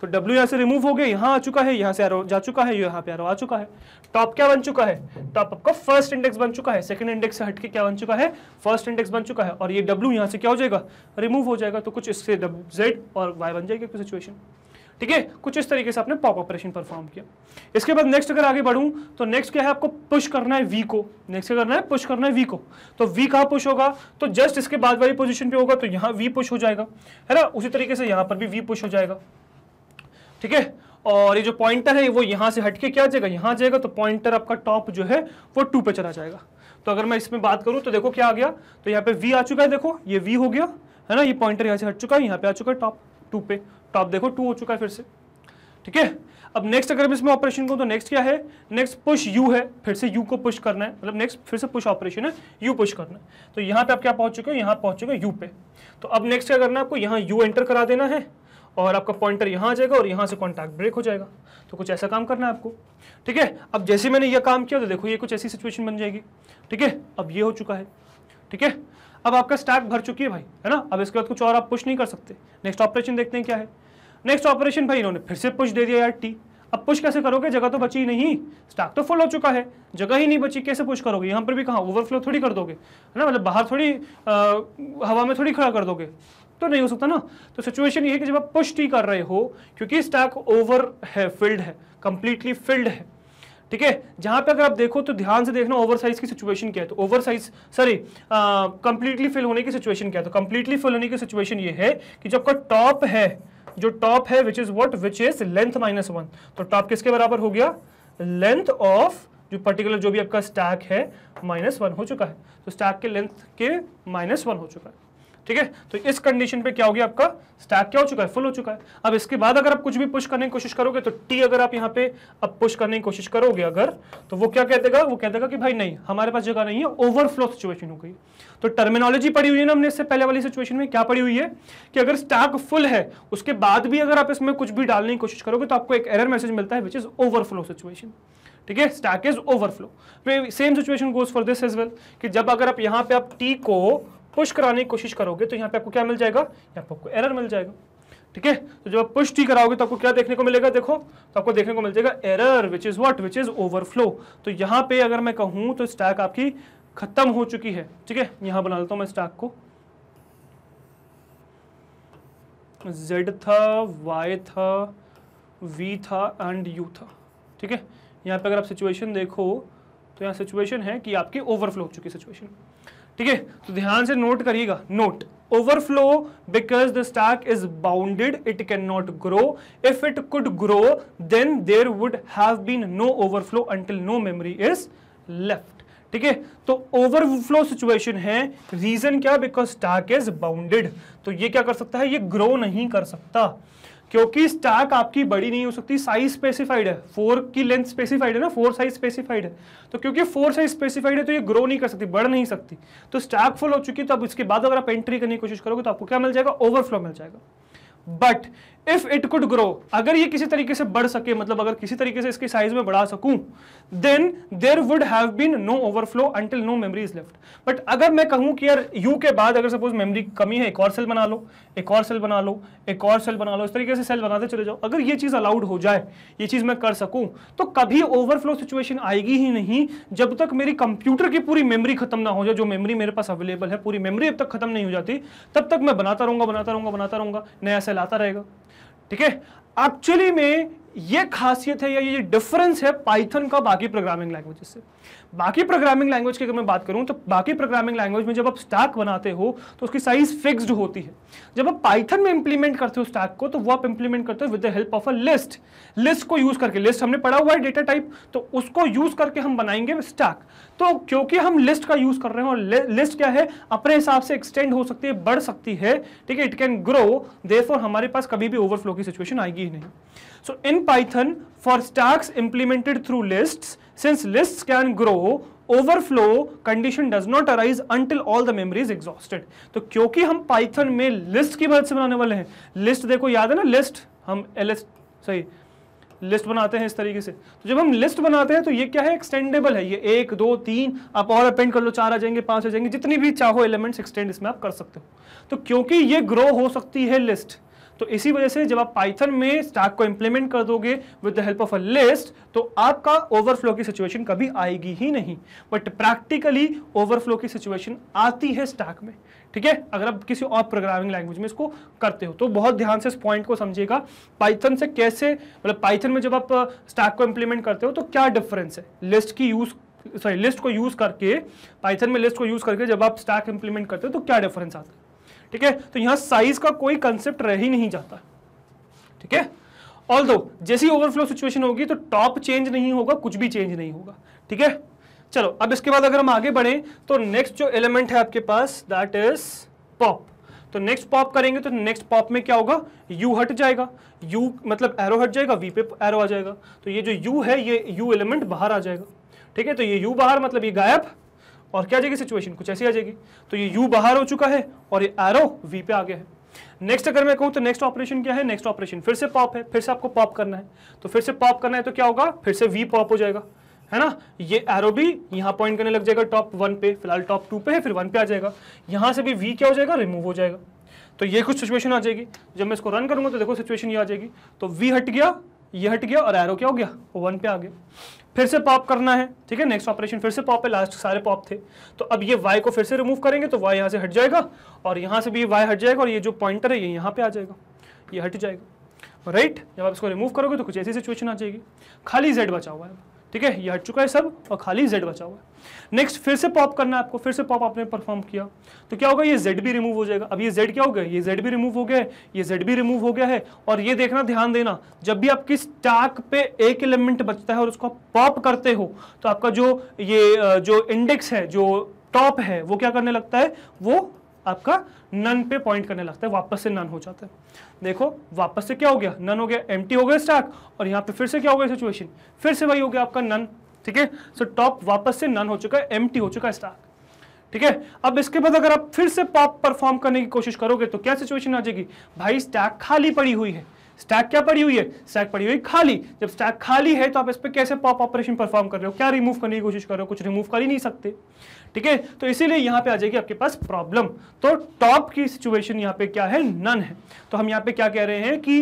तो W यहां से रिमूव हो गया यहां आ चुका है यहां से एरो जा चुका है यहां पे एरो आ चुका है टॉप क्या बन चुका है टॉप आपका फर्स्ट इंडेक्स बन चुका है सेकंड इंडेक्स से हटके क्या बन चुका है फर्स्ट इंडेक्स बन चुका है और ये W यहां से क्या हो जाएगा रिमूव हो जाएगा तो कुछ इससे Z और Y बन जाएगी सिचुएशन ठीक है कुछ इस तरीके से आपने पॉप ऑपरेशन परफॉर्म किया इसके बाद नेक्स्ट अगर आगे बढ़ूं तो नेक्स्ट क्या है आपको पुश करना है वी को नेक्स्ट क्या करना है पुश करना है वी को तो वी कहाँ पुश होगा तो जस्ट इसके बाद वाली पोजिशन पर होगा तो यहाँ वी पुश हो जाएगा है ना उसी तरीके से यहाँ पर भी वी पुश हो जाएगा ठीक है और ये जो पॉइंटर है वो यहाँ से हटके क्या जाएगा यहाँ जाएगा तो पॉइंटर आपका टॉप जो है वो टू पे चला जाएगा तो अगर मैं इसमें बात करूँ तो देखो क्या आ गया तो यहाँ पे वी आ चुका है देखो ये वी हो गया है ना ये पॉइंटर यहाँ से हट चुका है यहाँ पे आ चुका है टॉप टू पे तो आप देखो टू हो चुका है फिर से ठीक है अब नेक्स्ट अगर इसमें ऑपरेशन को तो नेक्स्ट क्या है नेक्स्ट पुश यू है फिर से यू को पुश करना है मतलब नेक्स्ट फिर से पुश ऑपरेशन है यू पुश करना है तो यहाँ पे आप क्या पहुंच चुके हो यहाँ पहुंच चुके हो यू पे तो अब नेक्स्ट क्या करना है आपको यहाँ यू एंटर करा देना है और आपका पॉइंटर यहाँ आ जाएगा और यहाँ से कॉन्टैक्ट ब्रेक हो जाएगा तो कुछ ऐसा काम करना है आपको ठीक है अब जैसे मैंने यह काम किया तो देखो ये कुछ ऐसी सिचुएशन बन जाएगी ठीक है अब ये हो चुका है ठीक है अब आपका स्टैक भर चुकी है भाई है ना अब इसके बाद कुछ और आप पुश नहीं कर सकते नेक्स्ट ऑपरेशन देखते हैं क्या है नेक्स्ट ऑपरेशन भाई इन्होंने फिर से पुश दे दिया यार टी अब पुश कैसे करोगे जगह तो बची नहीं स्टैक तो फुल हो चुका है जगह ही नहीं बची कैसे पुश करोगे यहाँ पर भी कहाँ ओवरफ्लो थोड़ी कर दोगे है ना मतलब बाहर थोड़ी हवा में थोड़ी खड़ा कर दोगे तो नहीं हो सकता ना तो सिचुएशन ये है कि जब आप पुश टी कर रहे हो क्योंकि स्टैक ओवर है फिल्ड है कंप्लीटली फिल्ड है ठीक है जहां पे अगर आप देखो तो ध्यान से देखना ओवर साइज की सिचुएशन क्या है तो over size sorry completely fill होने की सिचुएशन क्या है तो कंप्लीटली फिल होने की सिचुएशन ये है कि जो आपका टॉप है जो टॉप है which is what which is length minus one तो टॉप किसके बराबर हो गया लेंथ ऑफ जो पर्टिकुलर जो भी आपका स्टैक है माइनस वन हो चुका है तो स्टैक के लेंथ के माइनस वन हो चुका है ठीक है तो इस कंडीशन पे क्या हो गया आपका स्टैक क्या हो चुका है फुल हो चुका है अब इसके बाद अगर आप कुछ भी पुश करने की कोशिश करोगे तो टी अगर आप यहाँ पे अब पुश करने की कोशिश करोगे अगर तो वो क्या कह देगा वो कह देगा कि भाई नहीं हमारे पास जगह नहीं है ओवरफ्लो सिचुएशन हो गई तो टर्मिनोलॉजी पड़ी हुई है ना हमने इससे पहले वाली सिचुएशन में क्या पड़ी हुई है कि अगर स्टैक फुल है उसके बाद भी अगर आप इसमें कुछ भी डालने की कोशिश करोगे तो आपको एक एरर मैसेज मिलता है विच इज ओवरफ्लो सिचुएशन ठीक है stack is overflow same situation goes for this as well कि जब अगर आप यहां पे आप टी को पुश कराने की कोशिश करोगे तो यहाँ पे आपको क्या मिल जाएगा यहाँ पे आपको एरर मिल जाएगा ठीक है तो जब आप पुश टी कराओगे तो आपको क्या देखने को मिलेगा देखो तो आपको देखने को मिल जाएगा error which is what which is overflow तो यहाँ पे अगर मैं कहूँ तो स्टैक आपकी खत्म हो चुकी है ठीक है यहाँ बना लेता हूँ मैं स्टैक को जेड था वाई था वी था एंड यू था ठीक है यहाँ पे अगर आप सिचुएशन देखो तो यहाँ सिचुएशन है कि आपकी ओवरफ्लो हो चुकी सिचुएशन ठीक है तो ध्यान से नोट करिएगा note overflow because the stack is bounded it can not grow if it could grow then there would have been no overflow until no memory is left ठीक है तो ओवरफ्लो सिचुएशन है रीजन क्या बिकॉज स्टॉक इज बाउंडेड तो ये क्या कर सकता है ये ग्रो नहीं कर सकता क्योंकि स्टैक आपकी बड़ी नहीं हो सकती साइज स्पेसिफाइड है फोर की लेंथ स्पेसिफाइड है ना फोर साइज स्पेसिफाइड है तो क्योंकि फोर साइज स्पेसिफाइड है तो ये ग्रो नहीं कर सकती बढ़ नहीं सकती तो स्टैक फुल हो चुकी है तो अब इसके बाद अगर आप एंट्री करने की कोशिश करोगे तो आपको क्या मिल जाएगा ओवरफ्लो मिल जाएगा but if it could grow अगर ये किसी तरीके से बढ़ सके मतलब अगर किसी तरीके से इसके साइज में बढ़ा सकूं then there would have been no overflow until no memory is left but अगर मैं कहूं कि यार यू के बाद अगर सपोज मेमरी कमी है एक और सेल बना लो एक और सेल बना लो एक और सेल बना लो इस तरीके से सेल बनाते चले जाओ अगर ये चीज़ अलाउड हो जाए ये चीज़ मैं कर सकूं तो कभी ओवरफ्लो सिचुएशन आएगी ही नहीं जब तक मेरी कंप्यूटर की पूरी मेमरी खत्म ना हो जाए जो मेमरी मेरे पास अवेलेबल है पूरी मेमरी अब तक खत्म नहीं हो जाती तब तक मैं बनाता रहूंगा बनाता रहूंगा बनाता रहूंगा नया सेल आता रहेगा ठीक है एक्चुअली में ये खासियत है या ये डिफरेंस है पाइथन का बाकी प्रोग्रामिंग लैंग्वेज से बाकी प्रोग्रामिंग लैंग्वेज की अगर मैं बात करूं तो बाकी प्रोग्रामिंग लैंग्वेज में जब आप स्टैक बनाते हो तो उसकी साइज फिक्स्ड होती है जब आप पाइथन में इंप्लीमेंट करते हो स्टैक को तो वो आप इंप्लीमेंट करते हो with the help of a list list को यूज करके लिस्ट हमने पढ़ा हुआ है डेटा टाइप तो उसको यूज करके हम बनाएंगे स्टैक तो क्योंकि हम लिस्ट का यूज कर रहे हैं और लिस्ट क्या है अपने हिसाब से एक्सटेंड हो सकती है बढ़ सकती है ठीक है इट कैन ग्रो दे हमारे पास कभी भी ओवरफ्लो की सिचुएशन आएगी ही नहीं so in Python for stacks implemented through list since list can grow overflow condition does not arise until all the memory's exhausted तो क्योंकि हम पाइथन में लिस्ट की मदद से बनाने वाले हैं लिस्ट देखो याद है ना लिस्ट हम एल सही लिस्ट बनाते हैं इस तरीके से तो जब हम लिस्ट बनाते हैं तो ये क्या है एक्सटेंडेबल है ये एक दो तीन आप और अपेंड कर लो चार आ जाएंगे पांच आ जाएंगे जितनी भी चाहो एलिमेंट्स एक्सटेंड इसमें आप कर सकते हो तो क्योंकि ये ग्रो हो सकती है लिस्ट तो इसी वजह से जब आप पाइथन में स्टैक को इंप्लीमेंट कर दोगे with the help of a list तो आपका ओवरफ्लो की सिचुएशन कभी आएगी ही नहीं बट प्रैक्टिकली ओवरफ्लो की सिचुएशन आती है स्टैक में ठीक है अगर आप किसी और प्रोग्रामिंग लैंग्वेज में इसको करते हो तो बहुत ध्यान से इस पॉइंट को समझिएगा पाइथन से कैसे मतलब पाइथन में जब आप स्टैक को इंप्लीमेंट करते हो तो क्या डिफरेंस है लिस्ट की यूज़ सॉरी लिस्ट को यूज़ करके पाइथन में लिस्ट को यूज़ करके जब आप स्टैक इंप्लीमेंट करते हो तो क्या डिफरेंस आता है ठीक है तो यहाँ साइज का कोई कंसेप्ट रह ही नहीं जाता ठीक है ऑल जैसी ओवरफ्लो सिचुएशन होगी तो टॉप चेंज नहीं होगा कुछ भी चेंज नहीं होगा ठीक है चलो अब इसके बाद अगर हम आगे बढ़े तो नेक्स्ट जो एलिमेंट है आपके पास दैट इज पॉप तो नेक्स्ट पॉप करेंगे तो नेक्स्ट पॉप में क्या होगा यू हट जाएगा यू मतलब एरो हट जाएगा वी पे एरो आ जाएगा तो ये जो यू है ये यू एलिमेंट बाहर आ जाएगा ठीक है तो ये यू बाहर मतलब ये गायब और क्या आ जाएगी सिचुएशन कुछ ऐसी आ जाएगी तो ये यू बाहर हो चुका है और ये एरो वी पे आ गया है नेक्स्ट अगर मैं कहूँ तो नेक्स्ट ऑपरेशन क्या है नेक्स्ट ऑपरेशन फिर से पॉप है फिर से आपको पॉप करना है तो फिर से पॉप करना है तो क्या होगा फिर से वी पॉप हो जाएगा है ना ये एरो भी यहाँ पॉइंट करने लग जाएगा टॉप वन पे फिलहाल टॉप टू पे है फिर वन पे आ जाएगा यहाँ से भी वी क्या हो जाएगा रिमूव हो जाएगा तो ये कुछ सिचुएशन आ जाएगी जब मैं इसको रन करूंगा तो देखो सिचुएशन ये आ जाएगी तो वी हट गया ये हट गया और एरो क्या हो गया वन पे आ गया फिर से पॉप करना है ठीक है नेक्स्ट ऑपरेशन फिर से पॉप है लास्ट सारे पॉप थे तो अब ये वाई को फिर से रिमूव करेंगे तो वाई यहाँ से हट जाएगा और यहाँ से भी वाई हट जाएगा और ये जो पॉइंटर है ये यहाँ पे आ जाएगा ये हट जाएगा राइट जब आप इसको रिमूव करोगे तो कुछ ऐसी सिचुएशन आ जाएगी खाली जेड बचा हुआ है ठीक है ये हट चुका है सब और खाली जेड बचा हुआ है नेक्स्ट फिर से पॉप करना है आपको फिर से पॉप आपने परफॉर्म किया तो क्या होगा ये जेड भी रिमूव हो जाएगा अब ये जेड क्या हो गया ये जेड भी रिमूव हो गया है ये जेड भी रिमूव हो गया है और ये देखना ध्यान देना जब भी आप किस स्टैक पे एक एलिमेंट बचता है और उसको पॉप करते हो तो आपका जो ये जो इंडेक्स है जो टॉप है वो क्या करने लगता है वो आपका नन पे पॉइंट करने लगता है वापस से नन हो जाता है देखो वापस से क्या हो गया नन हो गया एम हो गया स्टॉक और यहाँ पे फिर से क्या हो गया सिचुएशन फिर से वही हो गया आपका नन ठीक है सो टॉप वापस से नन हो चुका है एम हो चुका है स्टॉक ठीक है अब इसके बाद अगर आप फिर से पॉप परफॉर्म करने की कोशिश करोगे तो क्या सिचुएशन आ जाएगी भाई स्टैक खाली पड़ी हुई है स्टैक क्या पड़ी हुई है स्टैक पड़ी हुई खाली जब स्टैक खाली है तो आप इस पर कैसे पॉप ऑपरेशन परफॉर्म कर रहे हो क्या रिमूव करने की कोशिश कर रहे हो कुछ रिमूव कर ही नहीं सकते ठीक है तो इसीलिए यहाँ पे आ जाएगी आपके पास प्रॉब्लम तो टॉप की सिचुएशन यहाँ पे क्या है नन है तो हम यहाँ पे क्या कह रहे हैं कि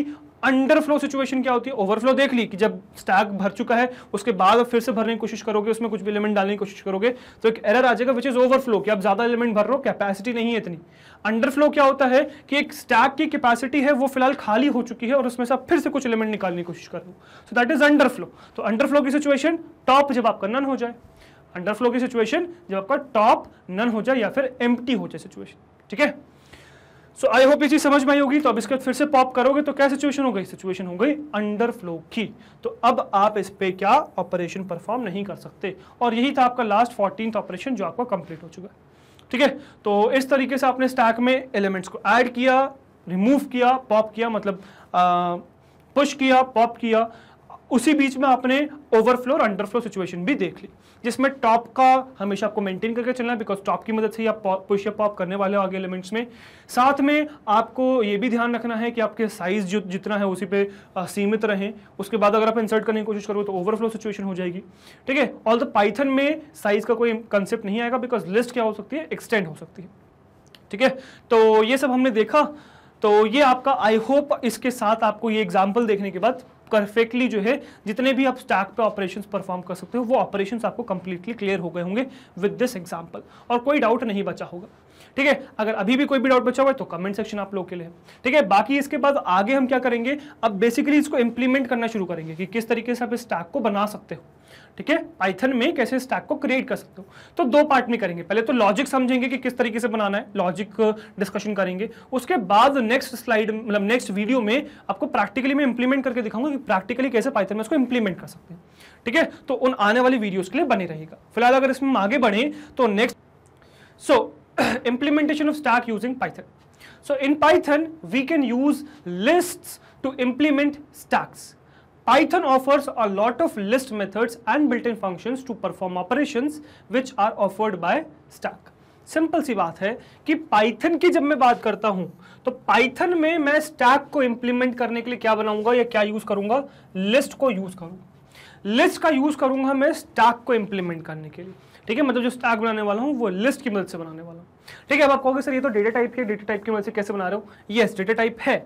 अंडरफ्लो सिचुएशन क्या होती है ओवरफ्लो देख ली कि जब स्टैक भर चुका है उसके बाद फिर से भरने की कोशिश करोगे उसमें कुछ भी एलिमेंट डालने की कोशिश करोगे तो एक एरर आ जाएगा विच इज ओवरफ्लो कि आप ज्यादा एलिमेंट भर रहे हो कैपेसिटी नहीं है इतनी अंडरफ्लो क्या होता है कि एक स्टैक की कैपेसिटी है वो फिलहाल खाली हो चुकी है और उसमें से आप फिर से कुछ एलिमेंट निकालने की कोशिश कर रहे हो सो दैट इज अंडरफ्लो तो अंडरफ्लो की सिचुएशन टॉप जब आपका नन हो जाए अंडरफ्लो की सिचुएशन जब आपका टॉप नन हो जाए या फिर एम्प्टी हो जाए सिचुएशन ठीक है सो आई होप ये चीज समझ में आई होगी तो अब इसके फिर से पॉप करोगे तो क्या सिचुएशन हो गई सिचुएशन हो गई अंडर फ्लो की तो अब आप इस पर क्या ऑपरेशन परफॉर्म नहीं कर सकते और यही था आपका लास्ट फोर्टीन ऑपरेशन जो आपका कंप्लीट हो चुका है ठीक है तो इस तरीके से आपने स्टैक में एलिमेंट्स को ऐड किया रिमूव किया पॉप किया मतलब पुश किया पॉप किया उसी बीच में आपने ओवरफ्लो और अंडरफ्लो सिचुएशन भी देख ली जिसमें टॉप का हमेशा आपको मेंटेन करके चलना है बिकॉज टॉप की मदद से ही आप पुशअप पॉप करने वाले हो आगे एलिमेंट्स में साथ में आपको ये भी ध्यान रखना है कि आपके साइज जो जितना है उसी पे सीमित रहें उसके बाद अगर आप इंसर्ट करने की कोशिश करो तो ओवरफ्लो सिचुएशन हो जाएगी ठीक है ऑल द पाइथन में साइज का कोई कंसेप्ट नहीं आएगा बिकॉज लिस्ट क्या हो सकती है एक्सटेंड हो सकती है ठीक है तो ये सब हमने देखा तो ये आपका आई होप इसके साथ आपको ये एग्जाम्पल देखने के बाद परफेक्टली जो है जितने भी आप स्टैक पे ऑपरेशंस परफॉर्म कर सकते हो वो ऑपरेशंस आपको कंप्लीटली क्लियर हो गए होंगे विद दिस एग्जांपल और कोई डाउट नहीं बचा होगा ठीक है अगर अभी भी कोई भी डाउट बचा हुआ है तो कमेंट सेक्शन आप लोग के लिए ठीक है बाकी इसके बाद आगे हम क्या करेंगे अब बेसिकली इसको इंप्लीमेंट करना शुरू करेंगे कि किस तरीके से आप इस स्टैक को बना सकते हो ठीक है पाइथन में कैसे स्टैक को क्रिएट कर सकते हो तो दो पार्ट में करेंगे पहले तो लॉजिक समझेंगे कि किस तरीके से बनाना है लॉजिक डिस्कशन uh, करेंगे उसके बाद नेक्स्ट स्लाइड मतलब नेक्स्ट वीडियो में आपको प्रैक्टिकली मैं इंप्लीमेंट करके दिखाऊंगा कि प्रैक्टिकली कैसे पाइथन में उसको इंप्लीमेंट कर सकते हैं ठीक है तो उन आने वाली वीडियोज के लिए बने रहेगा फिलहाल अगर इसमें आगे बढ़े तो next so implementation of stack using Python so in Python we can use list to implement stacks Python offers a lot of list methods and built-in functions to perform operations which are offered by stack. Simple सी बात है कि पाइथन की जब मैं बात करता हूं तो पाइथन में मैं स्टैक को इंप्लीमेंट करने के लिए क्या बनाऊंगा या क्या यूज करूंगा लिस्ट को यूज करूंगा लिस्ट का यूज करूंगा मैं स्टैक को इंप्लीमेंट करने के लिए ठीक है मतलब जो स्टैक बनाने वाला हूं वो लिस्ट की मदद से बनाने वाला हूं ठीक है अब आप कहोगे सर ये तो डेटा टाइप है डेटा टाइप की मदद से कैसे बना रहे हो यस डेटा टाइप है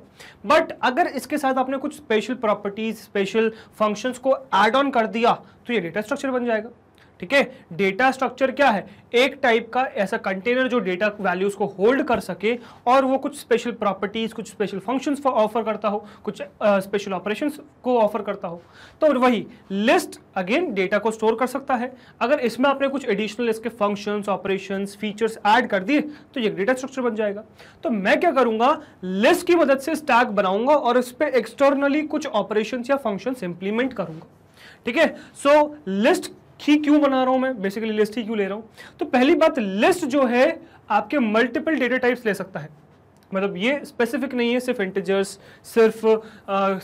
बट अगर इसके साथ आपने कुछ स्पेशल प्रॉपर्टीज स्पेशल फंक्शंस को एड ऑन कर दिया तो ये डेटा स्ट्रक्चर बन जाएगा ठीक है डेटा स्ट्रक्चर क्या है एक टाइप का ऐसा कंटेनर जो डेटा वैल्यूज को होल्ड कर सके और वो कुछ स्पेशल प्रॉपर्टीज कुछ स्पेशल फंक्शंस ऑफर करता हो कुछ स्पेशल ऑपरेशंस को ऑफर करता हो तो वही लिस्ट अगेन डेटा को स्टोर कर सकता है अगर इसमें आपने कुछ एडिशनल इसके फंक्शंस ऑपरेशंस फीचर्स ऐड कर दिए तो ये डेटा स्ट्रक्चर बन जाएगा तो मैं क्या करूंगा लिस्ट की मदद से स्टैग बनाऊंगा और इस पर एक्सटर्नली कुछ ऑपरेशन या फंक्शन इंप्लीमेंट करूंगा ठीक है सो लिस्ट ही क्यों बना रहा हूं मैं बेसिकली लिस्ट ही क्यों ले रहा हूं तो पहली बात लिस्ट जो है आपके मल्टीपल डेटा टाइप्स ले सकता है मतलब ये स्पेसिफिक नहीं है सिर्फ इंटेजर्स सिर्फ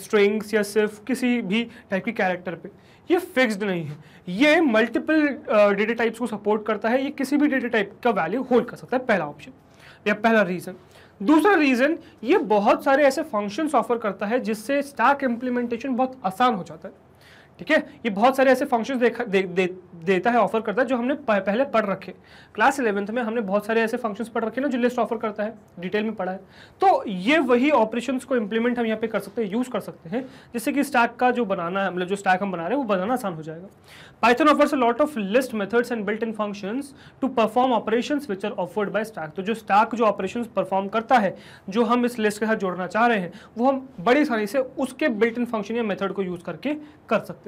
स्ट्रिंग्स uh, या सिर्फ किसी भी टाइप की कैरेक्टर पे ये फिक्स्ड नहीं है ये मल्टीपल डेटा टाइप्स को सपोर्ट करता है ये किसी भी डेटा टाइप का वैल्यू होल्ड कर सकता है पहला ऑप्शन या पहला रीज़न दूसरा रीज़न ये बहुत सारे ऐसे फंक्शंस ऑफर करता है जिससे स्टैक इम्प्लीमेंटेशन बहुत आसान हो जाता है ठीक है ये बहुत सारे ऐसे फंक्शन देखा दे, दे, देता है ऑफर करता है जो हमने पहले पढ़ रखे क्लास इलेवंथ में हमने बहुत सारे ऐसे फंक्शंस पढ़ रखे ना जो लिस्ट ऑफर करता है डिटेल में पढ़ा है तो ये वही ऑपरेशंस को इम्प्लीमेंट हम यहाँ पे कर सकते हैं यूज़ कर सकते हैं जिससे कि स्टैक का जो बनाना है मतलब जो स्टैक हम बना रहे हैं वो बनाना आसान हो जाएगा Python offers a lot of list methods and built in function to perform operation which are offered by stack तो जो स्टैक जो ऑपरेशन परफॉर्म करता है जो हम इस लिस्ट के साथ जोड़ना चाह रहे हैं वो हम बड़ी आसानी से उसके बिल्ट इन फंक्शन या मेथड को यूज़ करके कर सकते हैं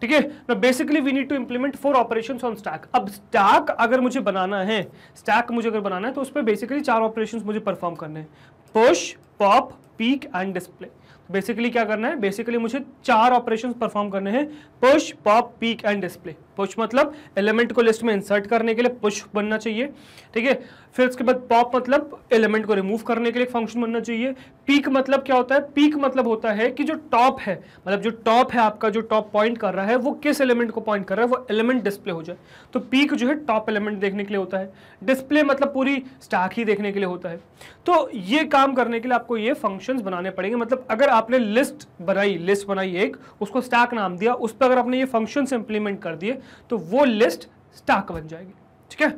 ठीक है ना basically we need to implement four operations on stack अब स्टैक अगर मुझे बनाना है स्टैक मुझे अगर बनाना है तो उस पर बेसिकली चार ऑपरेशंस मुझे परफॉर्म करने हैं push pop peek and display basically क्या करना है बेसिकली मुझे चार ऑपरेशंस परफॉर्म करने हैं push pop peek and display push मतलब एलिमेंट को लिस्ट में इंसर्ट करने के लिए पुश बनना चाहिए ठीक है फिर उसके बाद पॉप मतलब एलिमेंट को रिमूव करने के लिए फंक्शन बनना चाहिए पीक मतलब क्या होता है पीक मतलब होता है कि जो टॉप है मतलब जो टॉप है आपका जो टॉप पॉइंट कर रहा है वो किस एलिमेंट को पॉइंट कर रहा है वो एलिमेंट डिस्प्ले हो जाए तो पीक जो है टॉप एलिमेंट देखने के लिए होता है डिस्प्ले मतलब पूरी स्टाक ही देखने के लिए होता है तो ये काम करने के लिए आपको ये फंक्शन बनाने पड़ेंगे मतलब अगर आपने लिस्ट बनाई लिस्ट बनाई एक उसको स्टाक नाम दिया उस पर अगर आपने ये फंक्शन इंप्लीमेंट कर दिए तो वो लिस्ट स्टाक बन जाएगी ठीक है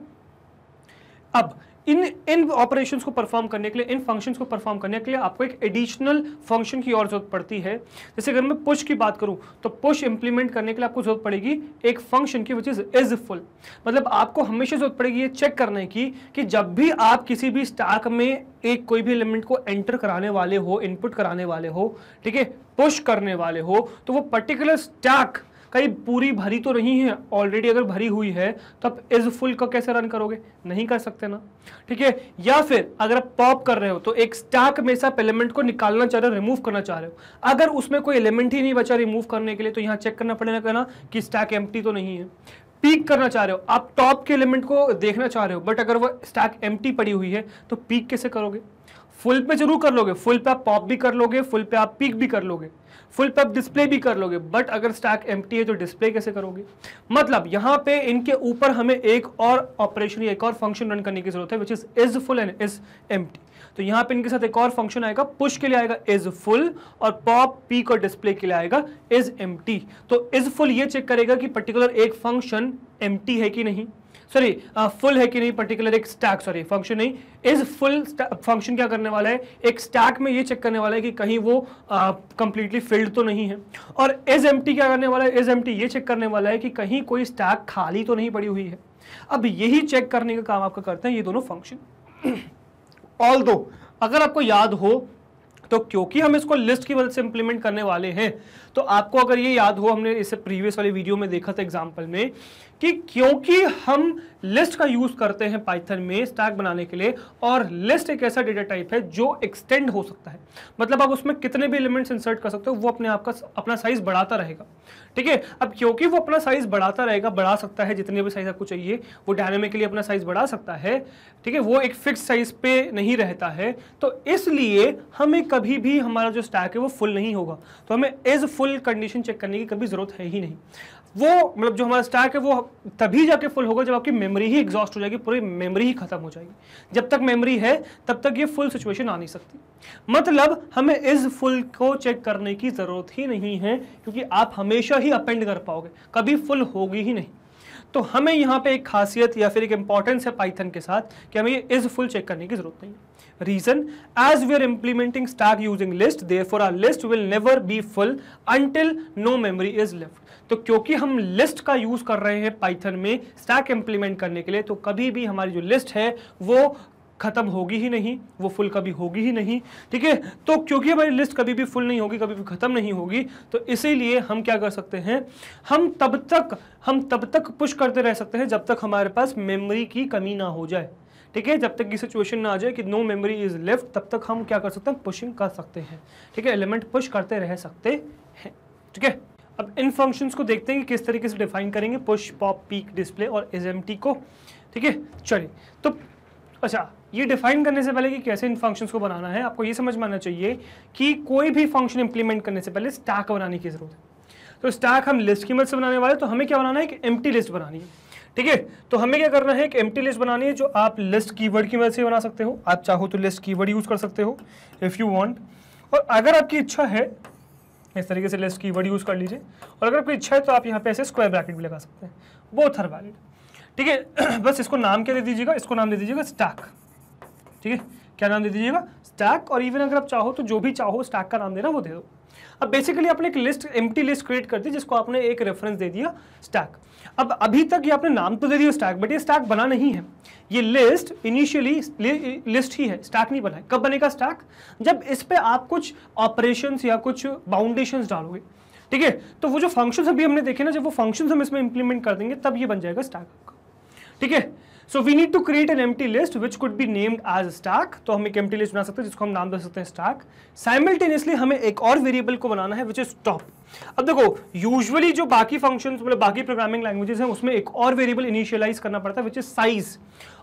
अब इन इन ऑपरेशंस को परफॉर्म करने के लिए इन फंक्शंस को परफॉर्म करने के लिए आपको एक एडिशनल फंक्शन की और जरूरत पड़ती है जैसे अगर मैं पुश की बात करूं तो पुश इंप्लीमेंट करने के लिए आपको जरूरत पड़ेगी एक फंक्शन की विच इज इज फुल मतलब आपको हमेशा जरूरत पड़ेगी ये चेक करने की कि जब भी आप किसी भी स्टाक में एक कोई भी एलिमेंट को एंटर कराने वाले हो इनपुट कराने वाले हो ठीक है पुश करने वाले हो तो वो पर्टिकुलर स्टाक कई पूरी भरी तो नहीं है ऑलरेडी अगर भरी हुई है तो आप इज फुल का कैसे रन करोगे नहीं कर सकते ना ठीक है या फिर अगर आप पॉप कर रहे हो तो एक स्टैक में से आप एलिमेंट को निकालना चाह रहे हो रिमूव करना चाह रहे हो अगर उसमें कोई एलिमेंट ही नहीं बचा रिमूव करने के लिए तो यहाँ चेक करना पड़ेगा कहना कि स्टैक एम तो नहीं है पीक करना चाह रहे हो आप टॉप के एलिमेंट को देखना चाह रहे हो बट अगर वो स्टैक एम पड़ी हुई है तो पीक कैसे करोगे फुल पे जरूर कर लोगे फुल पे आप पॉप भी कर लोगे फुल पे आप पीक भी कर लोगे फुल पे आप डिस्प्ले भी कर लोगे बट अगर स्टैक एम है तो डिस्प्ले कैसे करोगे मतलब यहाँ पे इनके ऊपर हमें एक और ऑपरेशन या एक और फंक्शन रन करने की जरूरत है which is is full and is एम तो यहाँ पे इनके साथ एक और फंक्शन आएगा पुश के लिए आएगा इज फुल और पॉप पी और डिस्प्ले के लिए आएगा इज एम तो इज फुल ये चेक करेगा कि पर्टिकुलर एक फंक्शन एम है कि नहीं सॉरी फुल uh, है कि नहीं पर्टिकुलर एक स्टैक सॉरी फंक्शन नहीं इज फुल फंक्शन क्या करने वाला है एक स्टैक में ये चेक करने वाला है कि कहीं वो कंप्लीटली uh, फिल्ड तो नहीं है और इज एम क्या करने वाला है इज एम ये चेक करने वाला है कि कहीं कोई स्टैक खाली तो नहीं पड़ी हुई है अब यही चेक करने का काम आपका करते हैं ये दोनों फंक्शन ऑल अगर आपको याद हो तो क्योंकि हम इसको लिस्ट की मदद से इंप्लीमेंट करने वाले हैं तो आपको अगर ये याद हो हमने इसे प्रीवियस वाली वीडियो में देखा था एग्जाम्पल में कि क्योंकि हम लिस्ट का यूज करते हैं पाइथन में स्टैक बनाने के लिए और लिस्ट एक ऐसा डेटा टाइप है जो एक्सटेंड हो सकता है मतलब आप उसमें कितने भी एलिमेंट्स इंसर्ट कर सकते हो वो अपने आपका अपना साइज बढ़ाता रहेगा ठीक है अब क्योंकि वो अपना साइज बढ़ाता रहेगा बढ़ा सकता है जितने भी साइज आपको चाहिए वो डायनेमिकली अपना साइज बढ़ा सकता है ठीक है वो एक फिक्स साइज पे नहीं रहता है तो इसलिए हमें कभी भी हमारा जो स्टैक है वो फुल नहीं होगा तो हमें is full full condition check करने की कभी ज़रूरत है ही नहीं वो मतलब जो हमारा स्टैक है वो तभी जाके फुल होगा जब आपकी मेमोरी ही एग्जॉस्ट हो जाएगी पूरी मेमोरी ही खत्म हो जाएगी जब तक मेमोरी है तब तक ये फुल सिचुएशन आ नहीं सकती मतलब हमें इस फुल को चेक करने की ज़रूरत ही नहीं है क्योंकि आप हमेशा ही अपेंड कर पाओगे कभी फुल होगी ही नहीं तो हमें यहाँ पे एक खासियत या फिर एक इंपॉर्टेंस है पाइथन के साथ कि हमें इज फुल चेक करने की जरूरत नहीं है reason as we are implementing stack using list therefore our list will never be full until no memory is left तो क्योंकि हम लिस्ट का यूज कर रहे हैं पाइथन में स्टैक इंप्लीमेंट करने के लिए तो कभी भी हमारी जो लिस्ट है वो ख़त्म होगी ही नहीं वो फुल कभी होगी ही नहीं ठीक है तो क्योंकि हमारी लिस्ट कभी भी फुल नहीं होगी कभी भी ख़त्म नहीं होगी तो इसीलिए हम क्या कर सकते हैं हम तब तक हम तब तक पुश करते रह सकते हैं जब तक हमारे पास मेमोरी की कमी ना हो जाए ठीक है जब तक ये सिचुएशन ना आ जाए कि नो मेमोरी इज लेफ्ट तब तक हम क्या कर सकते हैं पुशिंग कर सकते हैं ठीक है एलिमेंट पुश करते रह सकते हैं ठीक है अब इन फंक्शंस को देखते हैं कि किस तरीके से डिफाइन करेंगे पुश पॉप पीक डिस्प्ले और एज को ठीक है चलिए तो अच्छा ये डिफाइन करने से पहले कि कैसे इन फंक्शंस को बनाना है आपको ये समझ में चाहिए कि कोई भी फंक्शन इंप्लीमेंट करने से पहले स्टैक बनाने की ज़रूरत है तो स्टैक हम लिस्ट की मदद से बनाने वाले तो हमें क्या बनाना है एक एम लिस्ट बनानी है ठीक है तो हमें क्या करना है एक एम लिस्ट बनानी है जो आप लिस्ट की की मदद से बना सकते हो आप चाहो तो लिस्ट की यूज़ कर सकते हो इफ़ यू वॉन्ट और अगर आपकी इच्छा है इस तरीके से लिस्ट की यूज़ कर लीजिए और अगर आपकी इच्छा है तो आप यहाँ पे ऐसे स्क्वायर ब्रैकेट भी लगा सकते हैं बोथ हर वैलिड ठीक है बस इसको नाम क्या दे दीजिएगा इसको नाम दे दीजिएगा स्टैक ठीक है क्या नाम दे दीजिएगा स्टैक और इवन अगर आप चाहो तो जो भी चाहो स्टैक का नाम देना वो दे दो अब बेसिकली आपने एक लिस्ट एम्प्टी लिस्ट क्रिएट कर दी जिसको आपने एक रेफरेंस दे दिया स्टैक अब अभी तक ये आपने नाम तो दे दिया स्टैक बट ये स्टैक बना नहीं है ये लिस्ट इनिशियली लिस्ट ही है स्टैक नहीं बना है कब बनेगा स्टैक जब इस पर आप कुछ ऑपरेशन या कुछ बाउंडेशन डालोगे ठीक है तो वो जो फंक्शन अभी हमने देखे ना जब वो फंक्शन हम इसमें इंप्लीमेंट कर देंगे तब ये बन जाएगा स्टैक ठीक है so we need to create an empty list which could be named as stack तो हम एक एम्प्टी लिस्ट बना सकते हैं जिसको हम नाम दे सकते हैं स्टॉक साइमल्टेनियसली हमें एक और वेरिएबल को बनाना है विच इज टॉप अब देखो यूजुअली जो बाकी फंक्शन मतलब बाकी प्रोग्रामिंग लैंग्वेजेस हैं उसमें एक और वेरिएबल इनिशियलाइज करना पड़ता है विच इज साइज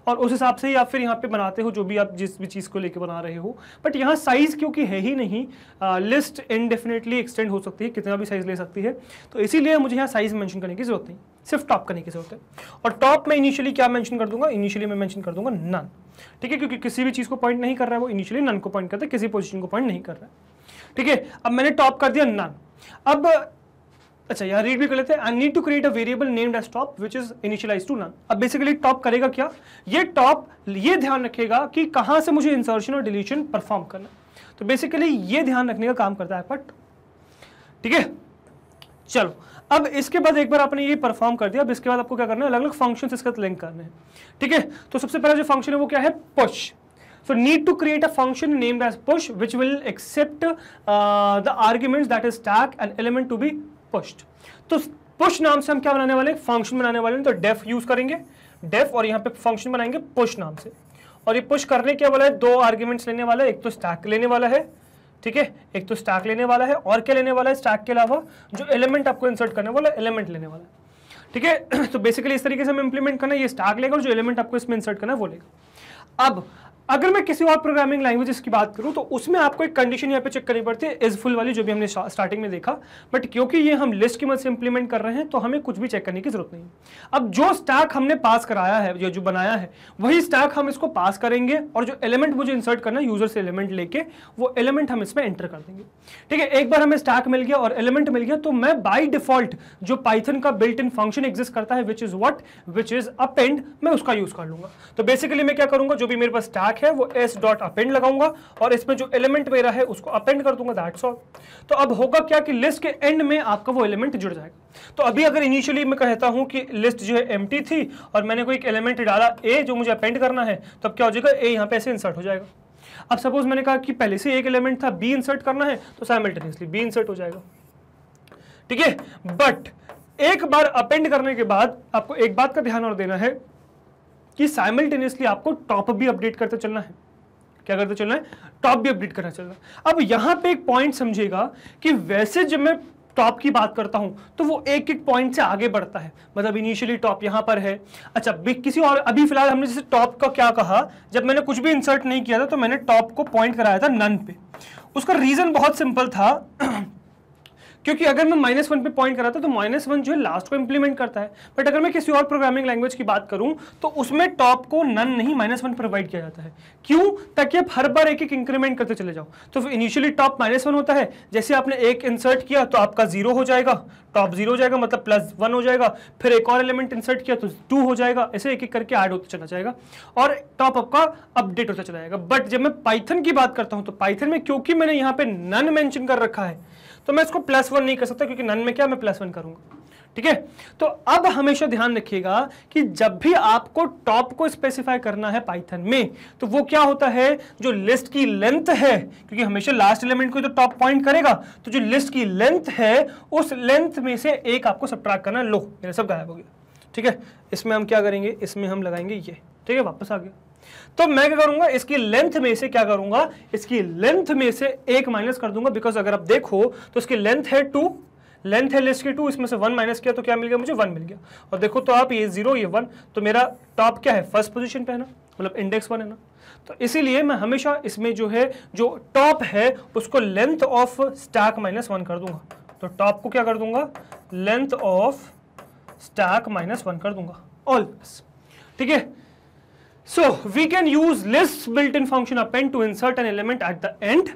और उस हिसाब से ही आप फिर यहाँ पे बनाते हो जो भी आप जिस भी चीज़ को लेके बना रहे हो बट यहाँ साइज़ क्योंकि है ही नहीं आ, लिस्ट इनडेफिनेटली एक्सटेंड हो सकती है कितना भी साइज़ ले सकती है तो इसीलिए मुझे यहाँ साइज़ मैंशन करने की ज़रूरत नहीं सिर्फ टॉप करने की ज़रूरत है और टॉप में इनिशियली क्या मैंशन कर दूंगा इनिशियली मैं मैंशन कर दूंगा नन ठीक है क्योंकि किसी भी चीज़ को पॉइंट नहीं कर रहा है वो इनिशियली नन को पॉइंट करता है किसी पोजिशन को पॉइंट नहीं कर रहा है ठीक है अब मैंने टॉप कर दिया नन अब अच्छा यहाँ रीड भी कर लेते हैं I need to create a variable named as top which is initialise to none अब बेसिकली टॉप करेगा क्या ये टॉप ये ध्यान रखेगा कि कहाँ से मुझे इंसर्शन और डिलीशन परफॉर्म करना तो बेसिकली ये ध्यान रखने का काम करता है बट ठीक है चलो अब इसके बाद एक बार आपने ये परफॉर्म कर दिया अब इसके बाद आपको क्या करना है अलग अलग फंक्शन इसके साथ लिंक करने हैं ठीक है थीके? तो सबसे पहला जो फंक्शन है वो क्या है push so need to create a function named as push which will accept the arguments that is is and element to be pushed तो पुष्ट नाम से हम क्या बनाने वाले फंक्शन बनाने वाले हैं तो डेफ यूज करेंगे डेफ और यहाँ पे फंक्शन बनाएंगे पुष्ट नाम से और ये पुष्ट करने क्या वाला है दो आर्ग्यूमेंट्स लेने वाला है एक तो स्टैक लेने वाला है ठीक है एक तो स्टैक लेने वाला है और क्या लेने वाला है स्टैक के अलावा जो एलिमेंट आपको इंसर्ट करने वाला एलिमेंट लेने वाला है ठीक है तो बेसिकली इस तरीके से हम इंप्लीमेंट करना है ये स्टैक लेगा और जो एलिमेंट आपको इसमें इंसर्ट करना है वो लेगा अब अगर मैं किसी और प्रोग्रामिंग लैंग्वेजेस की बात करूं तो उसमें आपको एक कंडीशन यहाँ पे चेक करनी पड़ती है इज फुल वाली जो भी हमने स्टार्टिंग में देखा बट क्योंकि ये हम लिस्ट की मदद से इंप्लीमेंट कर रहे हैं तो हमें कुछ भी चेक करने की जरूरत नहीं अब जो स्टैक हमने पास कराया है जो जो बनाया है वही स्टैक हम इसको पास करेंगे और जो एलिमेंट मुझे इंसर्ट करना है यूजर से एलिमेंट लेके वो एलिमेंट हम इसमें एंटर कर देंगे ठीक है एक बार हमें स्टैक मिल गया और एलिमेंट मिल गया तो मैं बाई डिफॉल्ट जो पाइथन का बिल्ट इन फंक्शन एग्जिस्ट करता है which is what which is append मैं उसका यूज कर लूंगा तो बेसिकली मैं क्या करूंगा जो भी मेरे पास स्टैक स्टैक है वो एस डॉट अपेंड लगाऊंगा और इसमें जो एलिमेंट मेरा है उसको अपेंड कर दूंगा दैट्स ऑल तो अब होगा क्या कि लिस्ट के एंड में आपका वो एलिमेंट जुड़ जाएगा तो अभी अगर इनिशियली मैं कहता हूं कि लिस्ट जो है एम थी और मैंने कोई एक एलिमेंट डाला ए जो मुझे अपेंड करना है तब क्या हो जाएगा ए यहाँ पे ऐसे इंसर्ट हो जाएगा अब सपोज मैंने कहा कि पहले से एक एलिमेंट था बी इंसर्ट करना है तो साइमल्टेनियसली बी इंसर्ट हो जाएगा ठीक है बट एक बार अपेंड करने के बाद आपको एक बात का ध्यान और देना है कि साइमल्टेनियसली आपको टॉप भी अपडेट करते चलना है क्या करते चलना है टॉप भी अपडेट करना चलना है अब यहां पे एक पॉइंट समझेगा कि वैसे जब मैं टॉप की बात करता हूं तो वो एक एक पॉइंट से आगे बढ़ता है मतलब इनिशियली टॉप यहां पर है अच्छा किसी और अभी फिलहाल हमने जैसे टॉप का क्या कहा जब मैंने कुछ भी इंसर्ट नहीं किया था तो मैंने टॉप को पॉइंट कराया था नन पे उसका रीजन बहुत सिंपल था क्योंकि अगर मैं माइनस वन पे पॉइंट कराता तो माइनस वन जो है लास्ट को इंप्लीमेंट करता है बट अगर मैं किसी और प्रोग्रामिंग लैंग्वेज की बात करूं तो उसमें टॉप को नन नहीं माइनस वन प्रोवाइड किया जाता है क्यों ताकि आप हर बार एक एक इंक्रीमेंट करते चले जाओ तो इनिशियली टॉप माइनस वन होता है जैसे आपने एक इंसर्ट किया तो आपका जीरो हो जाएगा टॉप जीरो हो जाएगा मतलब प्लस वन हो जाएगा फिर एक और एलिमेंट इंसर्ट किया तो टू हो जाएगा ऐसे एक एक करके ऐड होता चला जाएगा और टॉप आपका अपडेट होता चला जाएगा बट जब मैं पाइथन की बात करता हूँ तो पाइथन में क्योंकि मैंने यहाँ पे नन मेंशन कर रखा है तो मैं इसको प्लस वन नहीं कर सकता क्योंकि नन में क्या मैं प्लस वन करूंगा ठीक है तो अब हमेशा ध्यान रखिएगा कि जब भी आपको टॉप को स्पेसिफाई करना है पाइथन में तो वो क्या होता है जो लिस्ट की लेंथ है क्योंकि हमेशा लास्ट एलिमेंट को तो टॉप पॉइंट करेगा तो जो लिस्ट की लेंथ है उस लेंथ में से एक आपको ट्रैक करना लो मेरा सब गायब हो गया ठीक है इसमें हम क्या करेंगे इसमें हम लगाएंगे ये ठीक है वापस आ गया तो मैं क्या करूंगा इसकी लेंथ में से क्या करूंगा इसकी लेंथ में से एक माइनस कर दूंगा बिकॉज अगर आप देखो तो इसकी लेंथ है टू लेंथ है लेस की टू इसमें से वन माइनस किया तो क्या मिल गया मुझे वन मिल गया और देखो तो आप ये जीरो ये वन तो मेरा टॉप क्या है फर्स्ट पोजीशन पे है ना मतलब इंडेक्स वन है ना तो इसीलिए मैं हमेशा इसमें जो है जो टॉप है उसको length of stack minus one कर दूंगा तो टॉप को क्या कर दूंगा length of stack minus one कर दूंगा ऑल ठीक है So we can use list built-in function append to insert an element at the end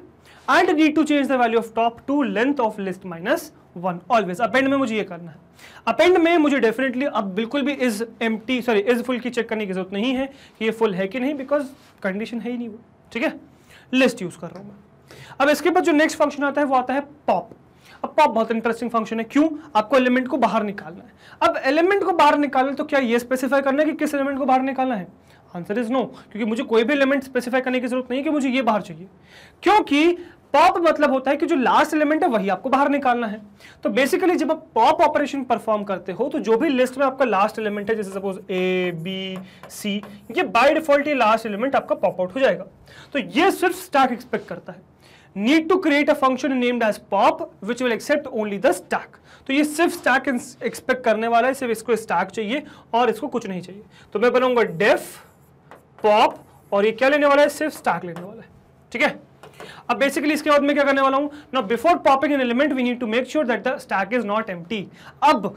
and need to change the value of top to length of list minus 1 always append mein mujhe ye karna है अपेंड में मुझे definitely ab bilkul bhi is empty sorry is full ki check करने की जरूरत नहीं है ki ye फुल है कि नहीं बिकॉज कंडीशन है ही नहीं वो ठीक है लिस्ट यूज कर रहा हूँ main अब इसके बाद जो नेक्स्ट फंक्शन आता है वो आता है पॉप अब पॉप बहुत इंटरेस्टिंग फंक्शन है क्यों आपको एलिमेंट को बाहर निकालना है अब एलिमेंट को बाहर निकालना तो क्या ये स्पेसिफाई करना है कि किस एलिमेंट को बाहर निकालना है आंसर इज नो क्योंकि मुझे कोई भी एलिमेंट स्पेसिफाई करने की जरूरत नहीं है कि मुझे ये बाहर चाहिए क्योंकि पॉप मतलब होता है कि जो लास्ट एलिमेंट है वही आपको बाहर निकालना है तो बेसिकली जब आप पॉप ऑपरेशन परफॉर्म करते हो तो जो भी लिस्ट में आपका लास्ट एलिमेंट है जैसे सपोज ए बी सी ये बाय डिफॉल्ट ये लास्ट एलिमेंट आपका पॉप आउट हो जाएगा तो ये सिर्फ स्टैक एक्सपेक्ट करता है need to create a function named as pop which will accept only the stack तो ये सिर्फ स्टैक एक्सपेक्ट करने वाला है सिर्फ इसको स्टैक चाहिए और इसको कुछ नहीं चाहिए तो मैं बनाऊंगा डेफ़ पॉप और ये क्या लेने वाला है सिर्फ स्टैक लेने वाला है ठीक है अब बेसिकली इसके बाद मैं क्या करने वाला हूं ना before popping an element we need to make sure that the stack is not empty अब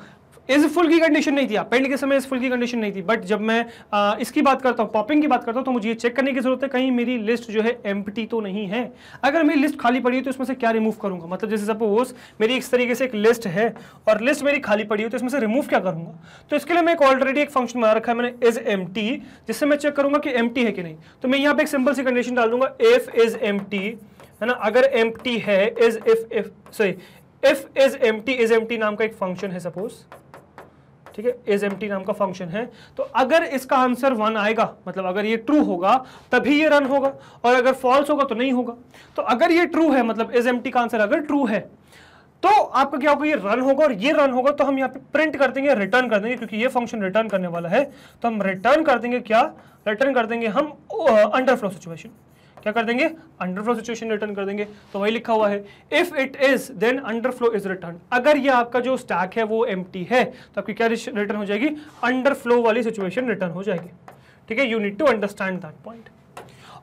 इस फुल की कंडीशन नहीं थी अपेंड के समय इस फुल की कंडीशन नहीं थी बट जब मैं आ, इसकी बात करता हूँ पॉपिंग की बात करता हूँ तो मुझे ये चेक करने की जरूरत है कहीं मेरी लिस्ट जो है एम तो नहीं है अगर मेरी लिस्ट खाली पड़ी है तो इसमें से क्या रिमूव करूंगा मतलब जैसे सपोज मेरी इस तरीके से एक लिस्ट है और लिस्ट मेरी खाली पड़ी है तो इसमें से रिमूव क्या करूंगा तो इसके लिए मैं एक ऑलरेडी एक फंक्शन बना रखा है मैंने इज एम जिससे मैं चेक करूंगा कि एम है कि नहीं तो मैं यहाँ पे एक सिंपल सी कंडीशन डाल दूंगा इफ इज एम है ना अगर एम है is if if sorry if is empty is empty नाम का एक फंक्शन है सपोज ठीक है इज एम नाम का फंक्शन है तो अगर इसका आंसर वन आएगा मतलब अगर ये ट्रू होगा तभी ये रन होगा और अगर फॉल्स होगा तो नहीं होगा तो अगर ये ट्रू है मतलब इज एम का आंसर अगर ट्रू है तो आपका क्या होगा ये रन होगा और ये रन होगा तो हम यहाँ पे प्रिंट कर देंगे रिटर्न कर देंगे क्योंकि ये फंक्शन रिटर्न करने वाला है तो हम रिटर्न कर देंगे क्या रिटर्न कर देंगे हम अंडर फ्लो सिचुएशन क्या कर देंगे अंडरफ्लो सिचुएशन रिटर्न कर देंगे तो वही लिखा हुआ है if it is then underflow is return अगर ये आपका जो स्टैक है वो एम है तो आपकी क्या रिटर्न हो जाएगी अंडरफ्लो वाली सिचुएशन रिटर्न हो जाएगी ठीक है you need to understand that point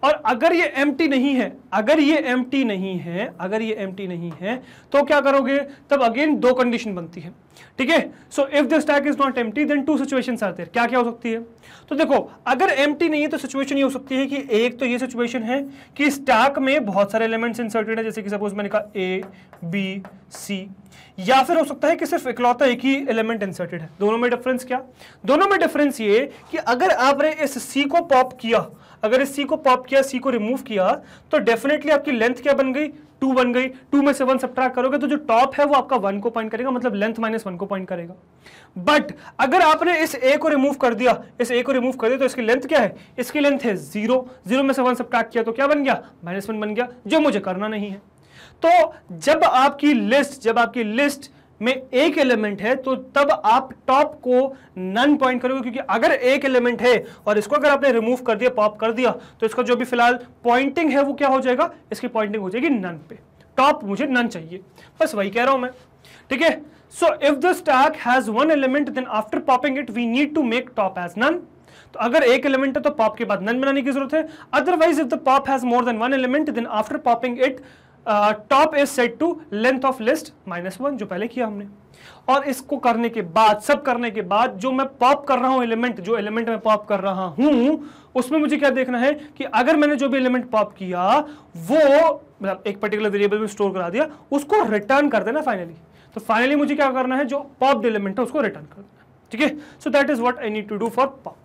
और अगर ये एम नहीं है अगर ये एम नहीं है अगर ये एम नहीं है तो क्या करोगे तब अगेन दो कंडीशन बनती है ठीक है so if the stack is not empty then two situation आते हैं क्या क्या हो सकती है तो देखो अगर एम्प्टी नहीं है तो सिचुएशन ये हो सकती है कि एक तो ये सिचुएशन है कि स्टैक में बहुत सारे एलिमेंट्स इंसर्टेड है जैसे कि सपोज मैंने कहा ए बी सी या फिर हो सकता है कि सिर्फ इकलौता एक ही एलिमेंट इंसर्टेड है दोनों में डिफरेंस क्या दोनों में डिफरेंस ये कि अगर आपने इस सी को पॉप किया अगर इस सी को पॉप किया सी को रिमूव किया तो डेफिनेटली आपकी लेंथ क्या बन गई टू बन गई टू में से वन सब्ट्रैक्ट करोगे तो जो टॉप है वो आपका वन को पॉइंट करेगा मतलब लेंथ माइनस वन को पॉइंट करेगा बट अगर आपने इस ए को रिमूव कर दिया इस ए को रिमूव कर दिया तो इसकी लेंथ क्या है इसकी लेंथ है जीरो जीरो में से वन सब्ट्रैक्ट किया तो क्या बन गया माइनस वन बन गया जो मुझे करना नहीं है तो जब आपकी लिस्ट जब आपकी लिस्ट में एक एलिमेंट है तो तब आप टॉप को नन पॉइंट करोगे क्योंकि अगर एक एलिमेंट है और इसको अगर आपने रिमूव कर दिया पॉप कर दिया तो इसका जो भी फिलहाल पॉइंटिंग है वो क्या हो जाएगा इसकी पॉइंटिंग हो जाएगी नन पे टॉप मुझे नन चाहिए बस वही कह रहा हूं मैं ठीक है so if the stack has one element then after popping it we need to make top as none तो अगर एक एलिमेंट है तो पॉप के बाद नन बनाने की जरूरत है otherwise if the pop has more than one element then after popping it top is set to length of list minus one जो पहले किया हमने और इसको करने के बाद सब करने के बाद जो मैं पॉप कर रहा हूं एलिमेंट जो एलिमेंट मैं पॉप कर रहा हूं उसमें मुझे क्या देखना है कि अगर मैंने जो भी एलिमेंट पॉप किया वो मतलब एक पर्टिकुलर वेरिएबल में स्टोर करा दिया उसको रिटर्न कर देना फाइनली तो फाइनली मुझे क्या करना है जो पॉप एलिमेंट है उसको रिटर्न कर देना ठीक है so that is what I need to do for pop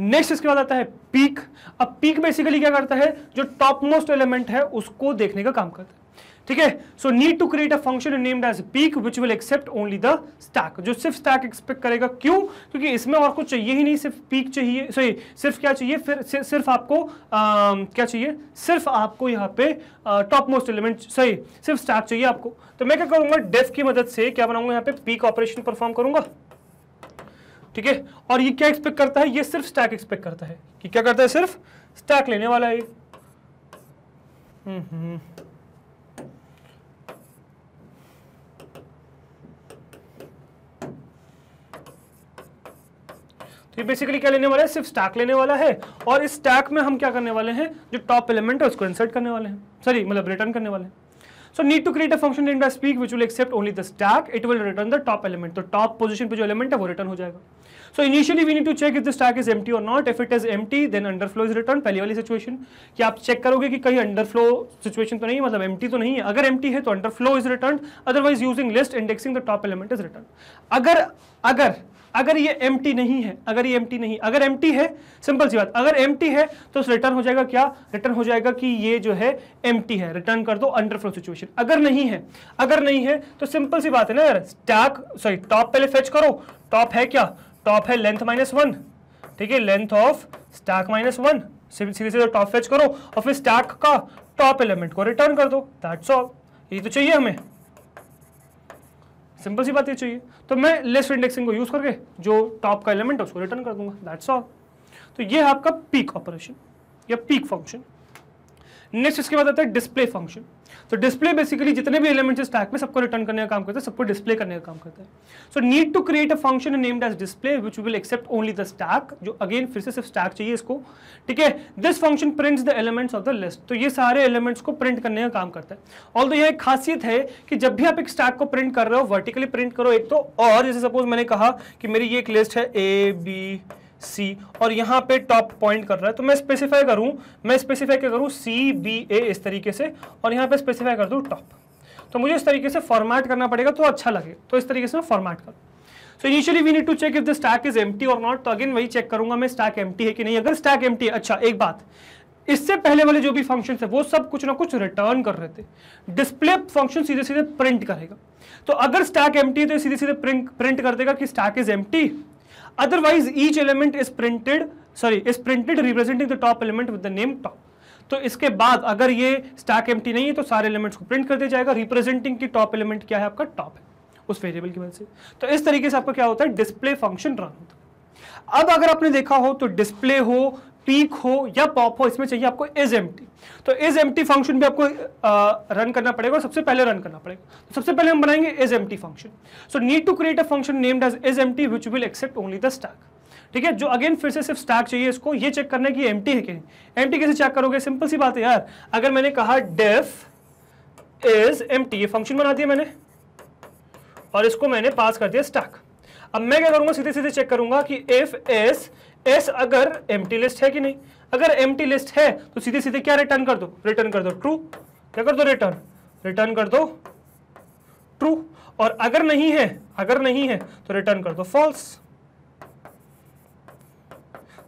next इसके बाद आता है पीक अब पीक बेसिकली क्या करता है जो टॉप मोस्ट एलिमेंट है उसको देखने का काम करता है ठीक है so need to create a function named as peek which will accept only the stack जो सिर्फ स्टैक एक्सपेक्ट करेगा क्यों क्योंकि इसमें और कुछ चाहिए ही नहीं सिर्फ पीक चाहिए सॉरी सिर्फ क्या चाहिए फिर सिर्फ आपको आ, क्या चाहिए सिर्फ आपको यहाँ पे टॉप मोस्ट एलिमेंट सही सिर्फ स्टैक चाहिए आपको तो मैं क्या करूंगा डेफ की मदद से क्या बनाऊंगा यहाँ पे पीक ऑपरेशन परफॉर्म करूंगा ठीक है और ये क्या एक्सपेक्ट करता है ये सिर्फ स्टैक एक्सपेक्ट करता है कि क्या करता है सिर्फ स्टैक लेने वाला है ये तो ये बेसिकली क्या लेने वाला है सिर्फ स्टैक लेने वाला है और इस स्टैक में हम क्या करने वाले हैं जो टॉप एलिमेंट है उसको इंसर्ट करने वाले हैं सॉरी मतलब रिटर्न करने वाले हैं so need to create a function named as peak which will accept only the stack it will return the top element तो top position पे जो element है वो return हो जाएगा so initially we need to check if the stack is empty or not if it is empty then underflow is returned पहली वाली situation कि आप check करोगे कि कहीं underflow situation तो नहीं है मतलब empty तो नहीं है अगर empty है तो underflow is returned otherwise using list indexing the top element is returned अगर अगर अगर ये एम नहीं है अगर ये एम नहीं अगर एम है सिंपल सी बात अगर एम है तो रिटर्न हो जाएगा क्या रिटर्न हो जाएगा कि ये जो है एम है रिटर्न कर दो अंडर फ्लो सिचुएशन अगर नहीं है अगर नहीं है तो सिंपल सी बात है ना यार स्टैक सॉरी टॉप पहले फेच करो टॉप है क्या टॉप है लेंथ माइनस वन ठीक है length of stack minus one सीधे सीधे टॉप फेच करो और फिर स्टैक का टॉप एलिमेंट को रिटर्न कर दो दैट्स ऑल ये तो चाहिए हमें सिंपल सी बात ये चाहिए तो मैं लेफ्ट इंडेक्सिंग को यूज करके जो टॉप का एलिमेंट है उसको रिटर्न कर दूंगा दैट्स ऑल तो ये है आपका पीक ऑपरेशन या पीक फंक्शन नेक्स्ट इसके बाद आता है डिस्प्ले फंक्शन तो डिस्प्ले बेसिकली जितने भी एलिमेंट्स स्टैक में सबको रिटर्न करने का काम करता है सबको डिस्प्ले करने का काम करता है so need to create a function named as display which will accept only the stack जो अगेन फिर से सिर्फ स्टैक चाहिए इसको ठीक है this function prints the elements of the list तो ये सारे एलिमेंट्स को प्रिंट करने का काम करता है ऑल यह एक खासियत है कि जब भी आप एक स्टैक को प्रिंट कर रहे हो वर्टिकली प्रिंट करो एक तो और जैसे सपोज मैंने कहा कि मेरी ये एक लिस्ट है ए बी सी और यहाँ पे टॉप पॉइंट कर रहा है तो मैं स्पेसिफाई करूँ मैं स्पेसिफाई क्या करूँ सी बी ए इस तरीके से और यहाँ पे स्पेसिफाई कर दूँ टॉप तो मुझे इस तरीके से फॉर्मेट करना पड़ेगा तो अच्छा लगे तो इस तरीके से मैं फॉर्मेट करूँ so initially we need to check if the stack is empty और नॉट तो अगेन वही चेक करूंगा मैं स्टैक एम्प्टी है कि नहीं अगर स्टैक एम्प्टी है अच्छा एक बात इससे पहले वाले जो भी फंक्शन है वो सब कुछ ना कुछ रिटर्न कर रहे थे डिस्प्ले फंक्शन सीधे सीधे प्रिंट करेगा तो अगर स्टैक एम्प्टी है तो सीधे सीधे प्रिंट प्रिंट कर देगा कि stack is empty otherwise each element is printed sorry is printed representing the top element with the name top तो इसके बाद अगर ये स्टैक एम नहीं है तो सारे एलिमेंट्स को प्रिंट कर दिया जाएगा रिप्रेजेंटिंग की टॉप एलिमेंट क्या है आपका टॉप है उस वेरिएबल की वजह से तो इस तरीके से आपका क्या होता है डिस्प्ले फंक्शन रन होता है अब अगर आपने देखा हो तो डिस्प्ले हो पीक हो या पॉप हो इसमें चाहिए आपको इज एम तो इज एम फंक्शन भी आपको रन करना पड़ेगा और सबसे पहले रन करना पड़ेगा तो सबसे पहले हम बनाएंगे इज एम function so need to create a function named as is empty which will accept only the stack ठीक है जो अगेन फिर से सिर्फ स्टैक चाहिए इसको ये चेक करने की एम है कि नहीं एम कैसे चेक करोगे सिंपल सी बात है यार अगर मैंने कहा डेफ इज एम ये फंक्शन बना दिया मैंने और इसको मैंने पास कर दिया स्टैक अब मैं क्या करूंगा सीधे सीधे चेक करूंगा कि एफ एस एस अगर एम्प्टी लिस्ट है कि नहीं अगर एम्प्टी लिस्ट है तो सीधे सीधे क्या रिटर्न कर दो रिटर्न कर दो ट्रू क्या कर दो रिटर्न रिटर्न कर दो ट्रू और अगर नहीं है अगर नहीं है तो रिटर्न कर दो फॉल्स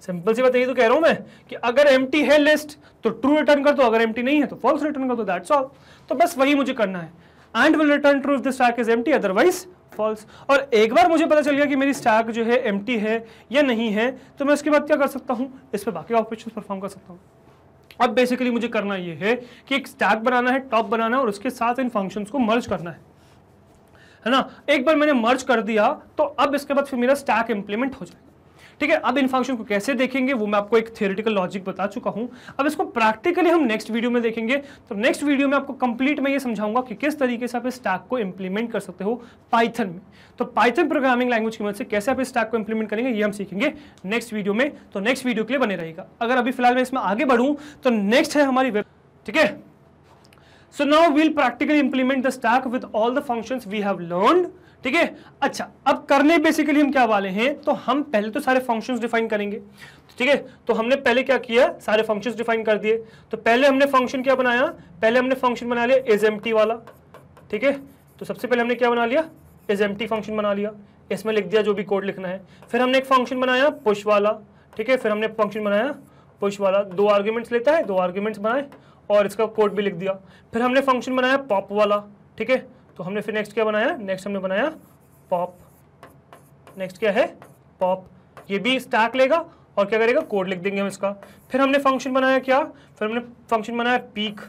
सिंपल सी बात यही तो कह रहा हूं मैं कि अगर एम है लिस्ट तो ट्रू रिटर्न कर दो अगर एम नहीं है तो फॉल्स रिटर्न कर दो दैट्स ऑल तो बस वही मुझे करना है and will return true if this stack is एम अदरवाइज फॉल्स और एक बार मुझे पता चल गया कि मेरी स्टैक जो है एम है या नहीं है तो मैं उसके बाद क्या कर सकता हूँ इस पर बाकी ऑपरेशन परफॉर्म कर सकता हूँ अब बेसिकली मुझे करना ये है कि एक स्टैक बनाना है टॉप बनाना है और उसके साथ इन फंक्शंस को मर्ज करना है है ना एक बार मैंने मर्ज कर दिया तो अब इसके बाद फिर मेरा स्टैक इंप्लीमेंट हो जाएगा ठीक है अब इन फंक्शन को कैसे देखेंगे वो मैं आपको एक थियोरिटिकल लॉजिक बता चुका हूँ अब इसको प्रैक्टिकली हम नेक्स्ट वीडियो में देखेंगे तो नेक्स्ट वीडियो में आपको कंप्लीट में ये समझाऊंगा कि किस तरीके से आप इस टैग को इंप्लीमेंट कर सकते हो पाइथन में तो पाइथन प्रोग्रामिंग लैंग्वेज की मदद से कैसे आप इस टैग को इंप्लीमेंट करेंगे ये हम सीखेंगे नेक्स्ट वीडियो में तो नेक्स्ट वीडियो के लिए बने रहेगा अगर अभी फिलहाल मैं इसमें आगे बढ़ू तो नेक्स्ट है हमारी वेब ठीक है so now we'll practically implement the stack with all the functions we have learned ठीक है अच्छा अब करने बेसिकली हम क्या वाले हैं तो हम पहले तो सारे फंक्शंस डिफाइन करेंगे ठीक है तो हमने पहले क्या किया सारे फंक्शंस डिफाइन कर दिए तो पहले हमने फंक्शन क्या बनाया पहले हमने फंक्शन बना लिया इज वाला ठीक है तो सबसे पहले हमने क्या बना लिया इज फंक्शन बना लिया इसमें लिख दिया जो भी कोड लिखना है फिर हमने एक फंक्शन बनाया पुश वाला ठीक है फिर हमने फंक्शन बनाया पुश वाला दो आर्ग्यूमेंट्स लेता है दो आर्ग्यूमेंट्स बनाए और इसका कोड भी लिख दिया फिर हमने फंक्शन बनाया पॉप वाला ठीक है तो हमने फिर नेक्स्ट क्या बनाया नेक्स्ट हमने बनाया पॉप नेक्स्ट क्या है पॉप ये भी स्टैक लेगा और क्या करेगा कोड लिख देंगे हम इसका फिर हमने फंक्शन बनाया क्या फिर हमने फंक्शन बनाया पीक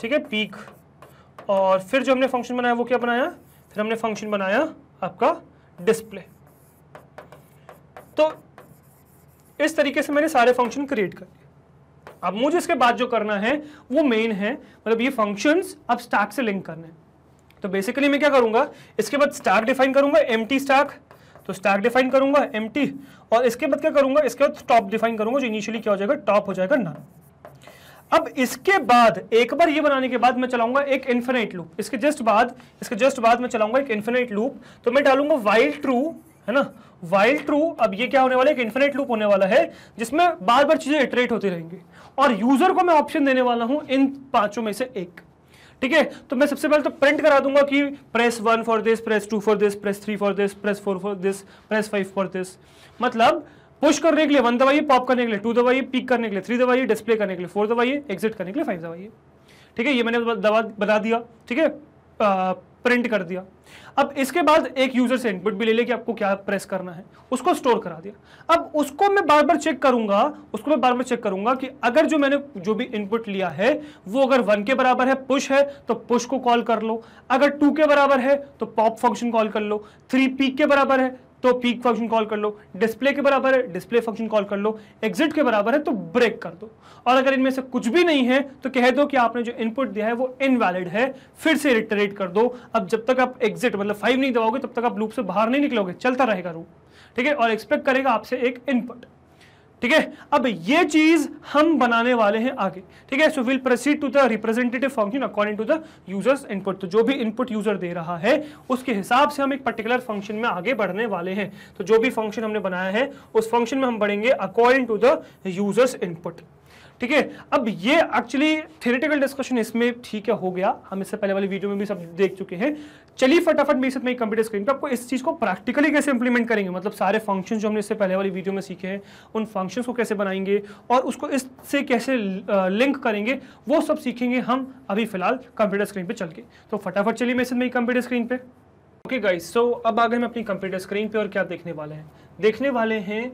ठीक है पीक और फिर जो हमने फंक्शन बनाया वो क्या बनाया फिर हमने फंक्शन बनाया आपका डिस्प्ले तो इस तरीके से मैंने सारे फंक्शन क्रिएट कर लिए अब मुझे इसके बाद जो करना है वो मेन है मतलब ये फंक्शंस अब स्टैक से लिंक करने हैं तो बेसिकली मैं क्या करूंगा इसके बाद स्टार्क डिफाइन करूंगा एम टी स्टार्क तो स्टार्क डिफाइन करूंगा एम टी और इसके बाद क्या करूंगा इसके बाद टॉप डिफाइन करूंगा जो इनिशियली क्या हो जाएगा टॉप हो जाएगा नन अब इसके बाद एक बार ये बनाने के बाद मैं चलाऊंगा एक इन्फिनाइट लूप इसके जस्ट बाद इसके जस्ट बाद मैं चलाऊंगा एक इन्फिनाइट लूप तो मैं डालूंगा वाइल्ड ट्रू है ना वाइल्ड ट्रू अब ये क्या होने वाला है एक इन्फिनाइट लूप होने वाला है जिसमें बार बार चीज़ें इटरेट होती रहेंगी और यूज़र को मैं ऑप्शन देने वाला हूं इन पांचों में से एक ठीक है तो मैं सबसे पहले तो प्रिंट करा दूंगा कि press one for this press two for this press three for this press four for this press five for this मतलब पुश करने के लिए वन दवाइए पॉप करने के लिए टू दवाइए पिक करने के लिए थ्री दवाइए डिस्प्ले करने के लिए फोर दवाइए एग्जिट करने के लिए फाइव दवाइए ठीक है ये मैंने दवा बना दिया ठीक है प्रिंट कर दिया अब इसके बाद एक यूजर से इनपुट भी ले लिया कि आपको क्या प्रेस करना है उसको स्टोर करा दिया अब उसको मैं बार बार चेक करूंगा उसको मैं बार बार चेक करूंगा कि अगर जो मैंने जो भी इनपुट लिया है वो अगर वन के बराबर है पुश है तो पुश को कॉल कर लो अगर टू के बराबर है तो पॉप फंक्शन कॉल कर लो थ्री पी के बराबर है तो पीक फंक्शन कॉल कर लो डिस्प्ले के बराबर है डिस्प्ले फंक्शन कॉल कर लो एग्जिट के बराबर है तो ब्रेक कर दो और अगर इनमें से कुछ भी नहीं है तो कह दो कि आपने जो इनपुट दिया है वो इनवैलिड है फिर से रिटरेट कर दो अब जब तक आप एग्जिट मतलब फाइव नहीं दबाओगे तब तक आप लूप से बाहर नहीं निकलोगे चलता रहेगा रूप ठीक है और एक्सपेक्ट करेगा आपसे एक इनपुट ठीक है अब ये चीज हम बनाने वाले हैं आगे ठीक है so will proceed to the representative function according to the user's input तो जो भी इनपुट यूजर दे रहा है उसके हिसाब से हम एक पर्टिकुलर फंक्शन में आगे बढ़ने वाले हैं तो जो भी फंक्शन हमने बनाया है उस फंक्शन में हम बढ़ेंगे according to the user's input ठीक है अब ये एक्चुअली थेरेटिकल डिस्कशन इसमें ठीक है हो गया हम इससे पहले वाली वीडियो में भी सब देख चुके हैं चलिए फटाफट मेरे साथ मेरी कंप्यूटर स्क्रीन पर आपको इस चीज़ को प्रैक्टिकली कैसे इंप्लीमेंट करेंगे मतलब सारे फंक्शन जो हमने इससे पहले वाली वीडियो में सीखे हैं उन फंक्शन को कैसे बनाएंगे और उसको इससे कैसे लिंक करेंगे वो सब सीखेंगे हम अभी फिलहाल कंप्यूटर स्क्रीन पर चल के तो फटाफट चलिए मेरे साथ मेरी कंप्यूटर स्क्रीन पर ओके गाइस सो अब आ गए हम अपनी कंप्यूटर स्क्रीन पर और क्या देखने वाले हैं देखने वाले हैं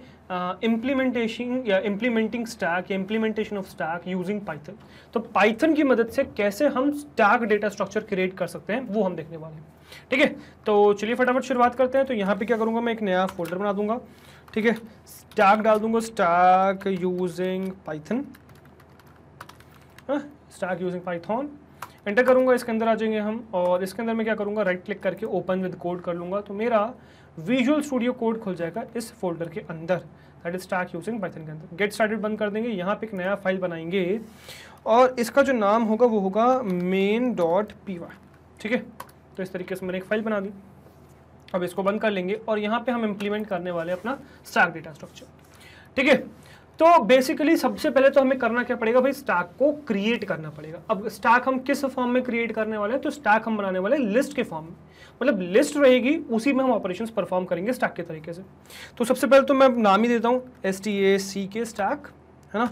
इम्प्लीमेंटेशन uh, या इम्प्लीमेंटिंग स्टैक या implementation of stack using Python तो पाइथन की मदद से कैसे हम स्टैक डेटा स्ट्रक्चर क्रिएट कर सकते हैं वो हम देखने वाले हैं ठीक है तो चलिए फटाफट शुरुआत करते हैं तो यहाँ पे क्या करूँगा मैं एक नया फोल्डर बना दूंगा ठीक है स्टैक डाल दूंगा stack using Python stack using Python enter करूंगा इसके अंदर आ जाएंगे हम और इसके अंदर मैं क्या करूंगा राइट क्लिक करके ओपन विद कोड कर लूंगा तो मेरा विजुअल स्टूडियो कोड खुल जाएगा इस फोल्डर के अंदर that is start using Python के अंदर गेट स्टार्टेड बंद कर देंगे यहाँ पे एक नया फाइल बनाएंगे और इसका जो नाम होगा वो होगा मेन डॉट पी ठीक है तो इस तरीके से मैंने एक फाइल बना दी अब इसको बंद कर लेंगे और यहाँ पे हम इम्प्लीमेंट करने वाले अपना स्टार्क डेटा स्ट्रक्चर ठीक है तो बेसिकली सबसे पहले तो हमें करना क्या पड़ेगा भाई स्टाक को क्रिएट करना पड़ेगा अब स्टाक हम किस फॉर्म में क्रिएट करने वाले हैं तो स्टाक हम बनाने वाले लिस्ट के फॉर्म में मतलब लिस्ट रहेगी उसी में हम ऑपरेशन परफॉर्म करेंगे स्टैक के तरीके से तो सबसे पहले तो मैं नाम ही देता हूँ एस टी ए सी के स्टैक है ना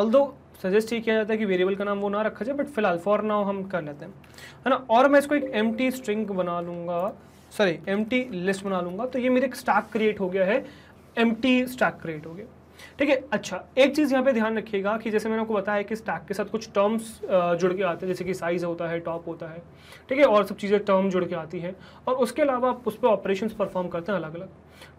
ऑल दो सजेस्ट ये किया जाता है कि वेरिएबल का नाम वो ना रखा जाए बट फिलहाल फॉर नाउ हम कर लेते हैं है ना और मैं इसको एक एम स्ट्रिंग बना लूँगा सॉरी एम लिस्ट बना लूँगा तो ये मेरे एक स्टैक क्रिएट हो गया है एम स्टैक क्रिएट हो गया ठीक है अच्छा एक चीज़ यहाँ पे ध्यान रखिएगा कि जैसे मैंने आपको बताया कि स्टैक के साथ कुछ टर्म्स जुड़ के आते हैं जैसे कि साइज होता है टॉप होता है ठीक है और सब चीज़ें टर्म जुड़ के आती हैं और उसके अलावा आप उस पर ऑपरेशन परफॉर्म करते हैं अलग अलग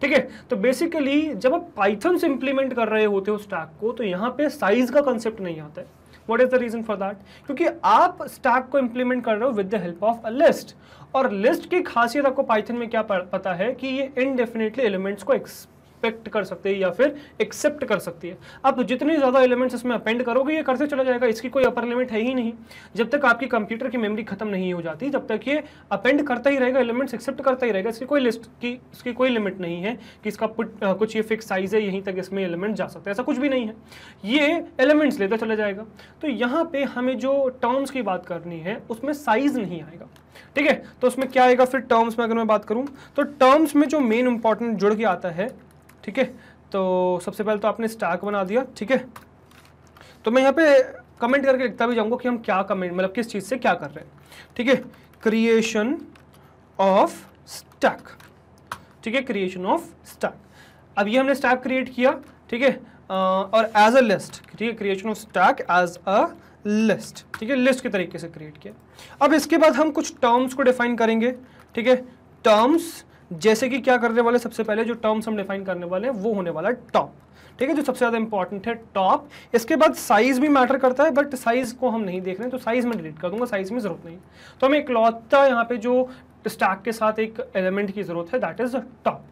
ठीक है तो बेसिकली जब आप पाइथन से इंप्लीमेंट कर रहे होते हो स्टैक को तो यहाँ पे साइज का कंसेप्ट नहीं आता है what is the reason for that क्योंकि आप स्टैक को इंप्लीमेंट कर रहे हो with the help of a list और लिस्ट की खासियत आपको पाइथन में क्या पता है कि ये इनडेफिनेटली एलिमेंट्स को एक्स एक्सपेक्ट कर सकते हैं या फिर एक्सेप्ट कर सकती है आप जितने ज़्यादा एलिमेंट्स इसमें अपेंड करोगे ये करते चला जाएगा इसकी कोई अपर लिमिट है ही नहीं जब तक आपकी कंप्यूटर की मेमोरी खत्म नहीं हो जाती जब तक ये अपेंड करता ही रहेगा एलिमेंट्स एक्सेप्ट करता ही रहेगा इसकी कोई लिस्ट की इसकी कोई लिमिट नहीं है कि इसका पुट, कुछ ये फिक्स साइज है यहीं तक इसमें एलिमेंट जा सकता है ऐसा कुछ भी नहीं है ये एलिमेंट्स लेता चला जाएगा तो यहाँ पे हमें जो टर्म्स की बात करनी है उसमें साइज नहीं आएगा ठीक है तो उसमें क्या आएगा फिर टर्म्स में अगर मैं बात करूँ तो टर्म्स में जो मेन इंपॉर्टेंट जुड़ के आता है ठीक है तो सबसे पहले तो आपने स्टार्क बना दिया ठीक है तो मैं यहाँ पे कमेंट करके लिखता भी जाऊँगा कि हम क्या कमेंट मतलब किस चीज़ से क्या कर रहे हैं ठीक है क्रिएशन ऑफ स्टैक ठीक है क्रिएशन ऑफ स्टैक अब ये हमने स्टैक क्रिएट किया ठीक है और एज अ लिस्ट ठीक है creation of stack as a list ठीक है लिस्ट के तरीके से क्रिएट किया अब इसके बाद हम कुछ टर्म्स को डिफाइन करेंगे ठीक है टर्म्स जैसे कि क्या करने वाले सबसे पहले जो टर्म्स हम डिफाइन करने वाले हैं वो होने वाला है टॉप ठीक है जो सबसे ज़्यादा इंपॉर्टेंट है टॉप इसके बाद साइज़ भी मैटर करता है बट साइज़ को हम नहीं देख रहे हैं तो साइज़ में डिलीट कर दूंगा साइज़ में ज़रूरत नहीं तो हमें लौता यहाँ पे जो स्टैक के साथ एक एलिमेंट की ज़रूरत है दैट इज़ टॉप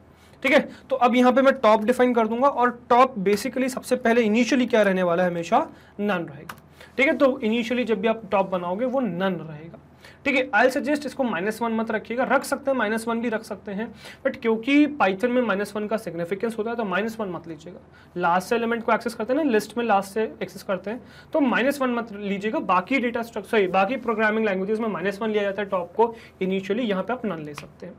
ठीक है तो अब यहाँ पे मैं टॉप डिफाइन कर दूंगा और टॉप बेसिकली सबसे पहले इनिशियली क्या रहने वाला है हमेशा नन रहेगा ठीक है तो इनिशियली जब भी आप टॉप बनाओगे वो नन रहेगा ठीक है आई सजेस्ट इसको माइनस वन मत रखिएगा रख सकते हैं माइनस वन भी रख सकते हैं बट क्योंकि पाइथन में माइनस वन का सिग्निफिकेंस होता है तो माइनस वन मत लीजिएगा लास्ट से एलिमेंट को एक्सेस करते हैं ना लिस्ट में लास्ट से एक्सेस करते हैं तो माइनस वन मत लीजिएगा बाकी डेटा स्ट्रक्चर बाकी प्रोग्रामिंग लैंग्वेजेस में माइनस वन लिया जाता है टॉप को इनिशियली यहाँ पे आप नन ले सकते हैं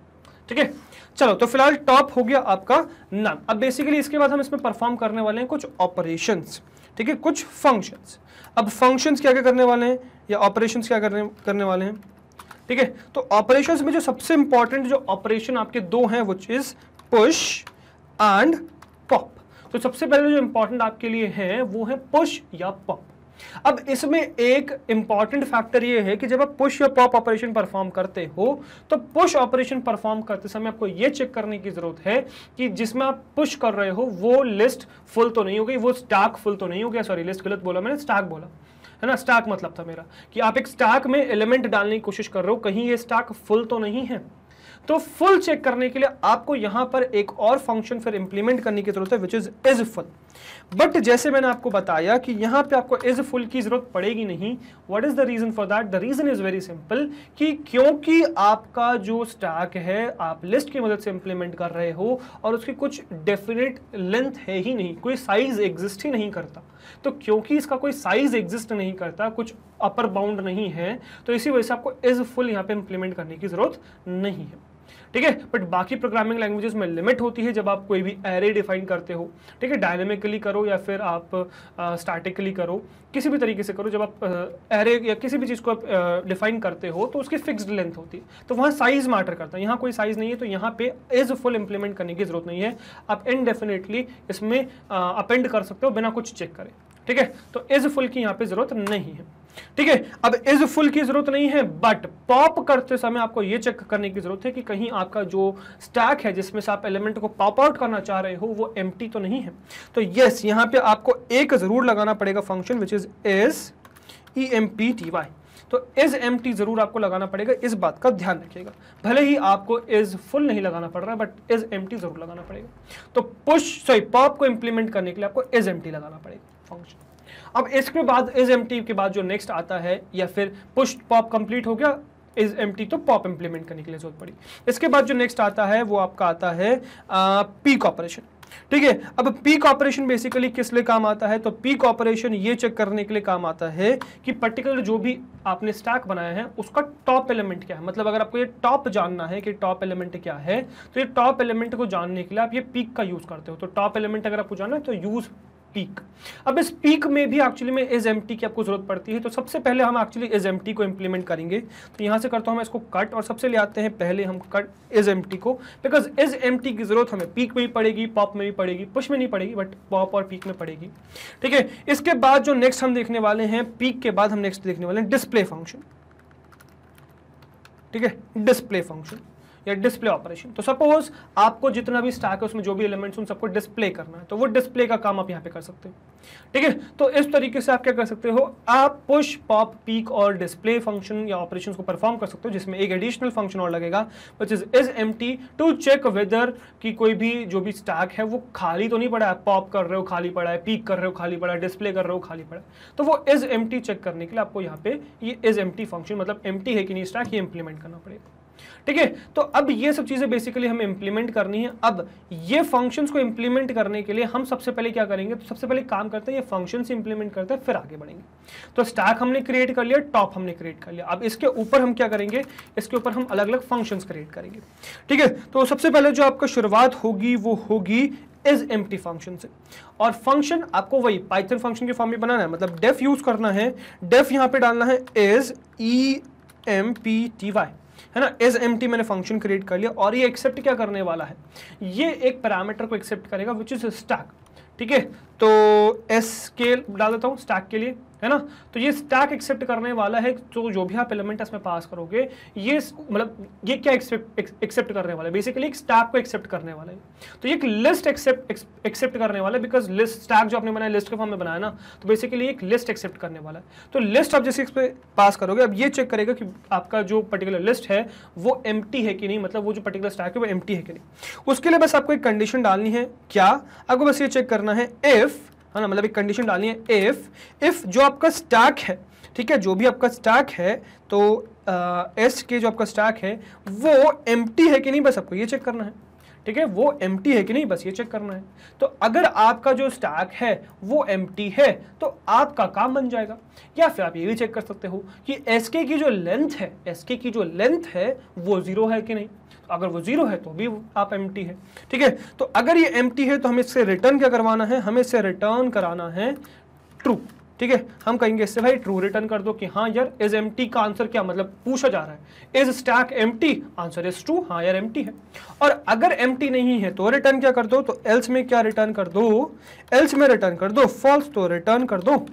ठीक है चलो तो फिलहाल टॉप हो गया आपका नन अब बेसिकली इसके बाद हम इसमें परफॉर्म करने वाले हैं कुछ ऑपरेशन ठीक है कुछ फंक्शंस अब फंक्शंस क्या क्या करने वाले हैं या ऑपरेशंस क्या करने करने वाले हैं ठीक है तो ऑपरेशंस में जो सबसे इंपॉर्टेंट जो ऑपरेशन आपके दो हैं which is push and pop तो सबसे पहले जो इंपॉर्टेंट आपके लिए है वो है पुश या पॉप अब इसमें एक इंपॉर्टेंट फैक्टर ये है कि जब आप पुश या पॉप ऑपरेशन परफॉर्म करते हो तो पुश ऑपरेशन परफॉर्म करते समय आपको ये चेक करने की जरूरत है कि जिसमें आप पुश कर रहे हो वो लिस्ट फुल तो नहीं हो गई वो स्टाक फुल तो नहीं हो गया सॉरी लिस्ट गलत बोला मैंने स्टाक बोला है ना स्टॉक मतलब था मेरा कि आप एक स्टॉक में एलिमेंट डालने की कोशिश कर रहे हो कहीं ये स्टॉक फुल तो नहीं है तो फुल चेक करने के लिए आपको यहां पर एक और फंक्शन फिर इंप्लीमेंट करने की जरूरत है which is is full but जैसे मैंने आपको बताया कि यहां पे आपको इज फुल की जरूरत पड़ेगी नहीं what is the reason for that the reason is very simple कि क्योंकि आपका जो स्टॉक है आप लिस्ट की मदद से इंप्लीमेंट कर रहे हो और उसकी कुछ डेफिनेट लेंथ है ही नहीं कोई साइज एग्जिस्ट ही नहीं करता तो क्योंकि इसका कोई साइज एग्जिस्ट नहीं करता कुछ अपर बाउंड नहीं है तो इसी वजह से आपको इज फुल यहाँ पे इंप्लीमेंट करने की ज़रूरत नहीं है ठीक है बट बाकी प्रोग्रामिंग लैंग्वेजेस में लिमिट होती है जब आप कोई भी एरे डिफाइन करते हो ठीक है डायनेमिकली करो या फिर आप स्टैटिकली करो किसी भी तरीके से करो जब आप एरे या किसी भी चीज़ को आप डिफाइन करते हो तो उसकी फिक्स्ड लेंथ होती है तो वहाँ साइज़ मैटर करता है यहाँ कोई साइज़ नहीं है तो यहाँ पे एज फुल इंप्लीमेंट करने की ज़रूरत नहीं है आप इनडेफिनेटली इसमें अपेंड कर सकते हो बिना कुछ चेक करें ठीक है तो इज फुल की यहाँ पे ज़रूरत नहीं है ठीक है अब इज फुल की जरूरत नहीं है बट पॉप करते समय आपको यह चेक करने की जरूरत है कि कहीं आपका जो स्टैक है जिसमें से आप एलिमेंट को पॉप आउट करना चाह रहे हो वो एम तो नहीं है तो यस yes, यहां पे आपको एक जरूर लगाना पड़ेगा function which is is E M P T Y तो इज एम जरूर आपको लगाना पड़ेगा इस बात का ध्यान रखिएगा भले ही आपको इज फुल नहीं लगाना पड़ रहा बट इज एम टी जरूर लगाना पड़ेगा तो पुश सॉरी पॉप को इंप्लीमेंट करने के लिए आपको इज एम टी लगाना पड़ेगा फंक्शन अब इसके बाद इज एम के बाद जो नेक्स्ट आता है या फिर पुश पॉप कंप्लीट हो गया इज एम तो पॉप इंप्लीमेंट करने के लिए जरूरत पड़ी इसके बाद जो नेक्स्ट आता है वो आपका आता है पीक ऑपरेशन ठीक है अब पीक ऑपरेशन बेसिकली किस लिए काम आता है तो पीक ऑपरेशन ये चेक करने के लिए काम आता है कि पर्टिकुलर जो भी आपने स्टैक बनाया है उसका टॉप एलिमेंट क्या है मतलब अगर आपको ये टॉप जानना है कि टॉप एलिमेंट क्या है तो ये टॉप एलिमेंट को जानने के लिए आप ये पीक का यूज करते हो तो टॉप एलिमेंट अगर आपको जानना है तो यूज पीक अब इस पीक में भी एक्चुअली में इज एम की आपको जरूरत पड़ती है तो सबसे पहले हम एक्चुअली इज एम को इंप्लीमेंट करेंगे तो यहां से करता हूं मैं इसको कट और सबसे ले आते हैं पहले हम कट इज एम को बिकॉज इज एम की जरूरत हमें पीक में भी पड़ेगी पॉप में भी पड़ेगी पुश में नहीं पड़ेगी बट पॉप और पीक में पड़ेगी ठीक है इसके बाद जो नेक्स्ट हम देखने वाले हैं पीक के बाद हम नेक्स्ट देखने वाले हैं डिस्प्ले फंक्शन ठीक है डिस्प्ले फंक्शन या डिस्प्ले ऑपरेशन तो सपोज आपको जितना भी स्टैक है उसमें जो भी एलिमेंट्स उन सबको डिस्प्ले करना है तो वो डिस्प्ले का काम आप यहाँ पे कर सकते हो ठीक है तो इस तरीके से आप क्या कर सकते हो आप पुश पॉप पीक और डिस्प्ले फंक्शन या ऑपरेशन को परफॉर्म कर सकते हो जिसमें एक एडिशनल फंक्शन और लगेगा विच इज इज एम टू चेक वेदर की कोई भी जो भी स्टैक है वो खाली तो नहीं पड़ा है पॉप कर रहे हो खाली पड़ा है पीक कर रहे हो खाली पड़ा है डिस्प्ले कर रहे हो खाली पड़ा है तो वो इज एम चेक करने के लिए आपको यहाँ पे ये इज एम फंक्शन मतलब एम है कि नहीं स्टैक ये इंप्लीमेंट करना पड़ेगा ठीक है तो अब ये सब चीज़ें बेसिकली हमें इंप्लीमेंट करनी है अब ये फंक्शंस को इंप्लीमेंट करने के लिए हम सबसे पहले क्या करेंगे तो सबसे पहले काम करते हैं ये फंक्शंस इंप्लीमेंट करते हैं फिर आगे बढ़ेंगे तो स्टैक हमने क्रिएट कर लिया टॉप हमने क्रिएट कर लिया अब इसके ऊपर हम क्या करेंगे इसके ऊपर हम अलग अलग फंक्शन क्रिएट करेंगे ठीक है तो सबसे पहले जो आपका शुरुआत होगी वो होगी इज एम फंक्शन से और फंक्शन आपको वही पाइथन फंक्शन के फॉर्म में बनाना है मतलब डेफ यूज करना है डेफ यहाँ पे डालना है is E M P T Y है ना एज एम मैंने फंक्शन क्रिएट कर लिया और ये एक्सेप्ट क्या करने वाला है ये एक पैरामीटर को एक्सेप्ट करेगा विच इज स्टैक ठीक है तो एस स्केल डाल देता हूँ स्टैक के लिए है ना तो ये स्टैक एक्सेप्ट करने वाला है तो जो भी आप एलिमेंट इसमें पास करोगे ये मतलब ये क्या एक्सेप्ट एक, करने वाला है बेसिकली एक स्टैक को एक्सेप्ट करने वाला है तो ये एक लिस्ट एक्सेप्ट एक्सेप्ट करने वाला है बिकॉज लिस्ट स्टैक जो आपने बनाया लिस्ट के फॉर्म में बनाया ना तो बेसिकली एक लिस्ट एक्सेप्ट करने वाला है तो लिस्ट आप जैसे इसमें पास करोगे अब ये चेक करेगा कि आपका जो पर्टिकुलर लिस्ट है वो एम है कि नहीं मतलब वो जो पर्टिकुलर स्टैक है वो एम है कि नहीं उसके लिए बस आपको एक कंडीशन डालनी है क्या आपको बस ये चेक करना है इफ़ है ना मतलब एक कंडीशन डालनी है इफ़ इफ़ जो आपका स्टैक है ठीक है जो भी आपका स्टैक है तो एस के जो आपका स्टैक है वो एम है कि नहीं बस आपको ये चेक करना है ठीक है वो एम है कि नहीं बस ये चेक करना है तो अगर आपका जो स्टैक है वो एम है तो आपका काम बन जाएगा या फिर आप ये भी चेक कर सकते हो कि एस की जो लेंथ है एस की जो लेंथ है वो ज़ीरो है कि नहीं अगर वो जीरो है तो भी आप एम है ठीक है तो अगर ये एम है तो हमें इससे रिटर्न क्या करवाना है हमें इससे रिटर्न कराना है ट्रू ठीक है हम कहेंगे इससे भाई ट्रू रिटर्न कर दो कि हाँ यार इज एम का आंसर क्या मतलब पूछा जा रहा है इज स्टैक एम आंसर इज ट्रू हाँ यार एम है और अगर एम नहीं है तो रिटर्न क्या कर दो तो एल्स में क्या रिटर्न कर दो एल्स में रिटर्न कर दो फॉल्स तो रिटर्न कर दो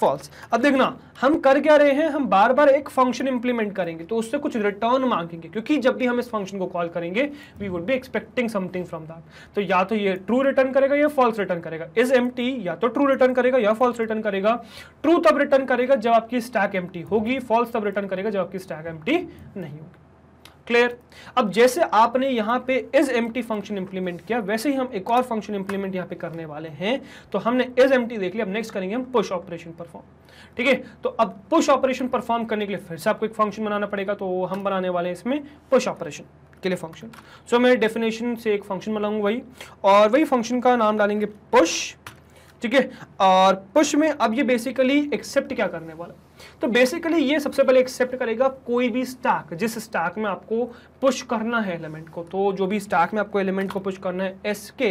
फॉल्स अब देखना हम कर क्या रहे हैं हम बार बार एक फंक्शन इंप्लीमेंट करेंगे तो उससे कुछ रिटर्न मांगेंगे क्योंकि जब भी हम इस फंक्शन को कॉल करेंगे we would be expecting something from that तो या तो ये ट्रू रिटर्न करेगा या फॉल्स रिटर्न करेगा इज एम या तो ट्रू रिटर्न करेगा या फॉल्स रिटर्न करेगा ट्रू तब रिटर्न करेगा जब आपकी स्टैक एम होगी फॉल्स तब रिटर्न करेगा जब आपकी स्टैक एम नहीं होगी क्लियर अब जैसे आपने यहां पे इज एम फंक्शन इंप्लीमेंट किया वैसे ही हम एक और फंक्शन इंप्लीमेंट यहां पे करने वाले हैं तो हमने इज एम देख लिया अब नेक्स्ट करेंगे हम पुश ऑपरेशन परफॉर्म ठीक है तो अब पुश ऑपरेशन परफॉर्म करने के लिए फिर से आपको एक फंक्शन बनाना पड़ेगा तो हम बनाने वाले हैं इसमें पुश ऑपरेशन के लिए फंक्शन सो so, मैं डेफिनेशन से एक फंक्शन बनाऊंगा वही और वही फंक्शन का नाम डालेंगे पुश ठीक है और पुश में अब ये बेसिकली एक्सेप्ट क्या करने वाला तो बेसिकली ये सबसे पहले एक्सेप्ट करेगा कोई भी स्टाक जिस स्टाक में आपको पुश करना है एलिमेंट को तो जो भी स्टाक में आपको एलिमेंट को पुश करना है एस के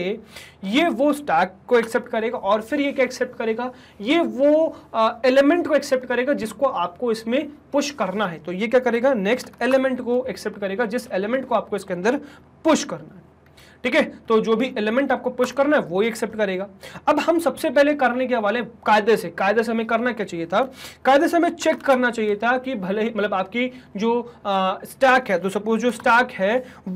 ये वो स्टाक को एक्सेप्ट करेगा और फिर ये क्या एक्सेप्ट करेगा ये वो एलिमेंट को एक्सेप्ट करेगा जिसको आपको इसमें पुश करना है तो ये क्या करेगा नेक्स्ट एलिमेंट को एक्सेप्ट करेगा जिस एलिमेंट को आपको इसके अंदर पुश करना है ठीक है तो जो भी एलिमेंट आपको पुश करना है वो ही एक्सेप्ट करेगा अब हम सबसे पहले करने के हवाले कायदे से कायदे से हमें करना क्या चाहिए था कायदे से हमें चेक करना चाहिए था कि भले ही मतलब आपकी जो स्टैक है तो सपोज जो स्टैक है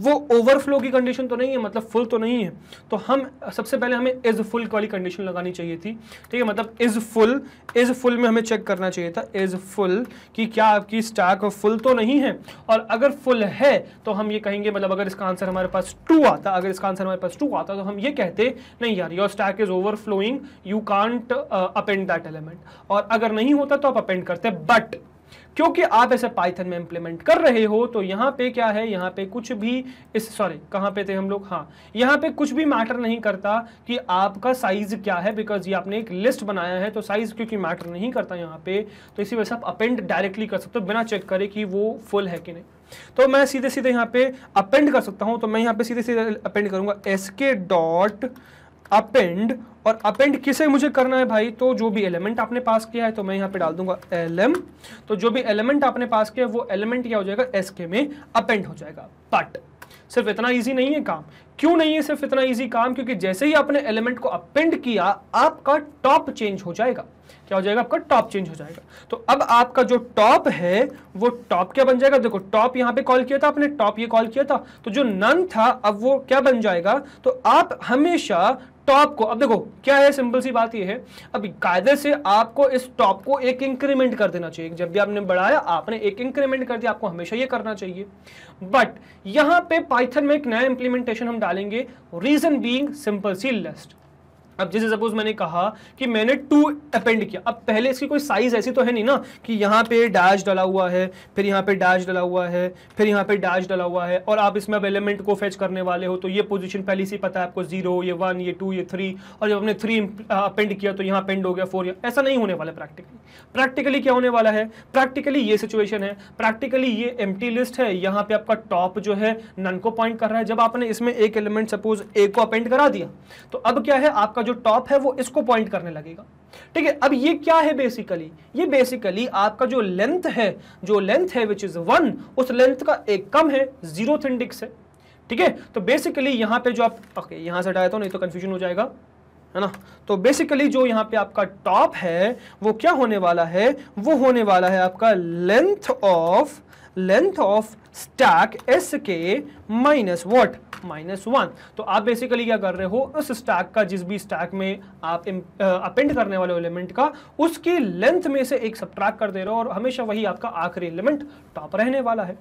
वो ओवरफ्लो की कंडीशन तो नहीं है मतलब फुल तो नहीं है तो हम सबसे पहले हमें इज फुल वाली कंडीशन लगानी चाहिए थी ठीक है मतलब इज फुल इज फुल में हमें चेक करना चाहिए था इज फुल कि क्या आपकी स्टैक फुल तो नहीं है और अगर फुल है तो हम ये कहेंगे मतलब अगर इसका आंसर हमारे पास टू आता अगर इसका आंसर हमारे पास टू आता तो हम ये कहते नहीं यार your stack is overflowing you can't append that element और अगर नहीं होता तो आप अपेंड करते बट क्योंकि आप ऐसे पाइथन में इंप्लीमेंट कर रहे हो तो यहां पे क्या है यहां पे कुछ भी इस सॉरी कहां पे थे हम लोग हाँ यहां पे कुछ भी मैटर नहीं करता कि आपका साइज क्या है बिकॉज ये आपने एक लिस्ट बनाया है तो साइज क्योंकि मैटर नहीं करता यहां पे तो इसी वजह से आप अपेंड डायरेक्टली कर सकते हो बिना चेक करे कि वो फुल है कि नहीं तो मैं सीधे सीधे यहाँ पे अपेंड कर सकता हूँ तो मैं यहाँ पे सीधे सीधे अपेंड करूँगा एस के डॉट अपेंड और अपेंड किसे मुझे करना है भाई तो जो भी एलिमेंट आपने पास किया है तो मैं यहाँ पे डाल दूंगा एल एम तो जो भी एलिमेंट आपने पास किया है वो एलिमेंट क्या हो जाएगा एस के में अपेंड हो जाएगा बट सिर्फ इतना ईजी नहीं है काम क्यों नहीं है सिर्फ इतना ईजी काम क्योंकि जैसे ही आपने एलिमेंट को अपेंड किया आपका टॉप चेंज हो जाएगा क्या हो जाएगा आपका टॉप चेंज हो जाएगा तो अब आपका जो टॉप है वो टॉप क्या बन जाएगा देखो टॉप यहां पे कॉल किया था आपने टॉप ये कॉल किया था तो जो नन था अब वो क्या बन जाएगा तो आप हमेशा टॉप को अब देखो क्या है सिंपल सी बात ये है अब कायदे से आपको इस टॉप को एक इंक्रीमेंट कर देना चाहिए जब भी आपने बढ़ाया आपने एक इंक्रीमेंट कर दिया आपको हमेशा ये करना चाहिए बट यहां पे पाइथन में एक नया इंप्लीमेंटेशन हम डालेंगे रीजन बीइंग सिंपल सी लिस्ट अब जैसे सपोज मैंने कहा कि मैंने टू अपेंड किया अब पहले इसकी कोई साइज ऐसी तो है नहीं ना कि यहाँ पे डैश डला हुआ है फिर यहाँ पे डैश डला हुआ है फिर यहाँ पे डैश डला हुआ है और आप इसमें अब एलिमेंट को फेच करने वाले हो तो ये पोजीशन पहले से पता है आपको जीरो ये वन ये टू ये थ्री और जब हमने थ्री अपेंड uh, किया तो यहाँ अपेंड हो गया फोर ऐसा नहीं होने वाला प्रैक्टिकली प्रैक्टिकली क्या होने वाला है प्रैक्टिकली ये सिचुएशन है प्रैक्टिकली ये एम लिस्ट है यहाँ पे आपका टॉप जो है नन को पॉइंट कर रहा है जब आपने इसमें एक एलिमेंट सपोज ए को अपेंड करा दिया तो अब क्या है आपका जो टॉप है वो इसको पॉइंट करने लगेगा ठीक है अब ये क्या है बेसिकली ये बेसिकली आपका जो लेंथ है जो लेंथ है विच इज वन उस लेंथ का एक कम है जीरो थिंडिक्स है ठीक है तो बेसिकली यहां पे जो आप ओके यहां से हटाया तो नहीं तो कंफ्यूजन हो जाएगा है ना तो बेसिकली जो यहां पे आपका टॉप है वो क्या होने वाला है वो होने वाला है आपका length of length of stack S के माइनस वॉट माइनस वन तो आप बेसिकली क्या कर रहे हो उस स्टैक का जिस भी स्टैक में आप अपेंड करने वाले एलिमेंट का उसकी लेंथ में से एक सब कर दे रहे हो और हमेशा वही आपका आखिरी एलिमेंट टॉप रहने वाला है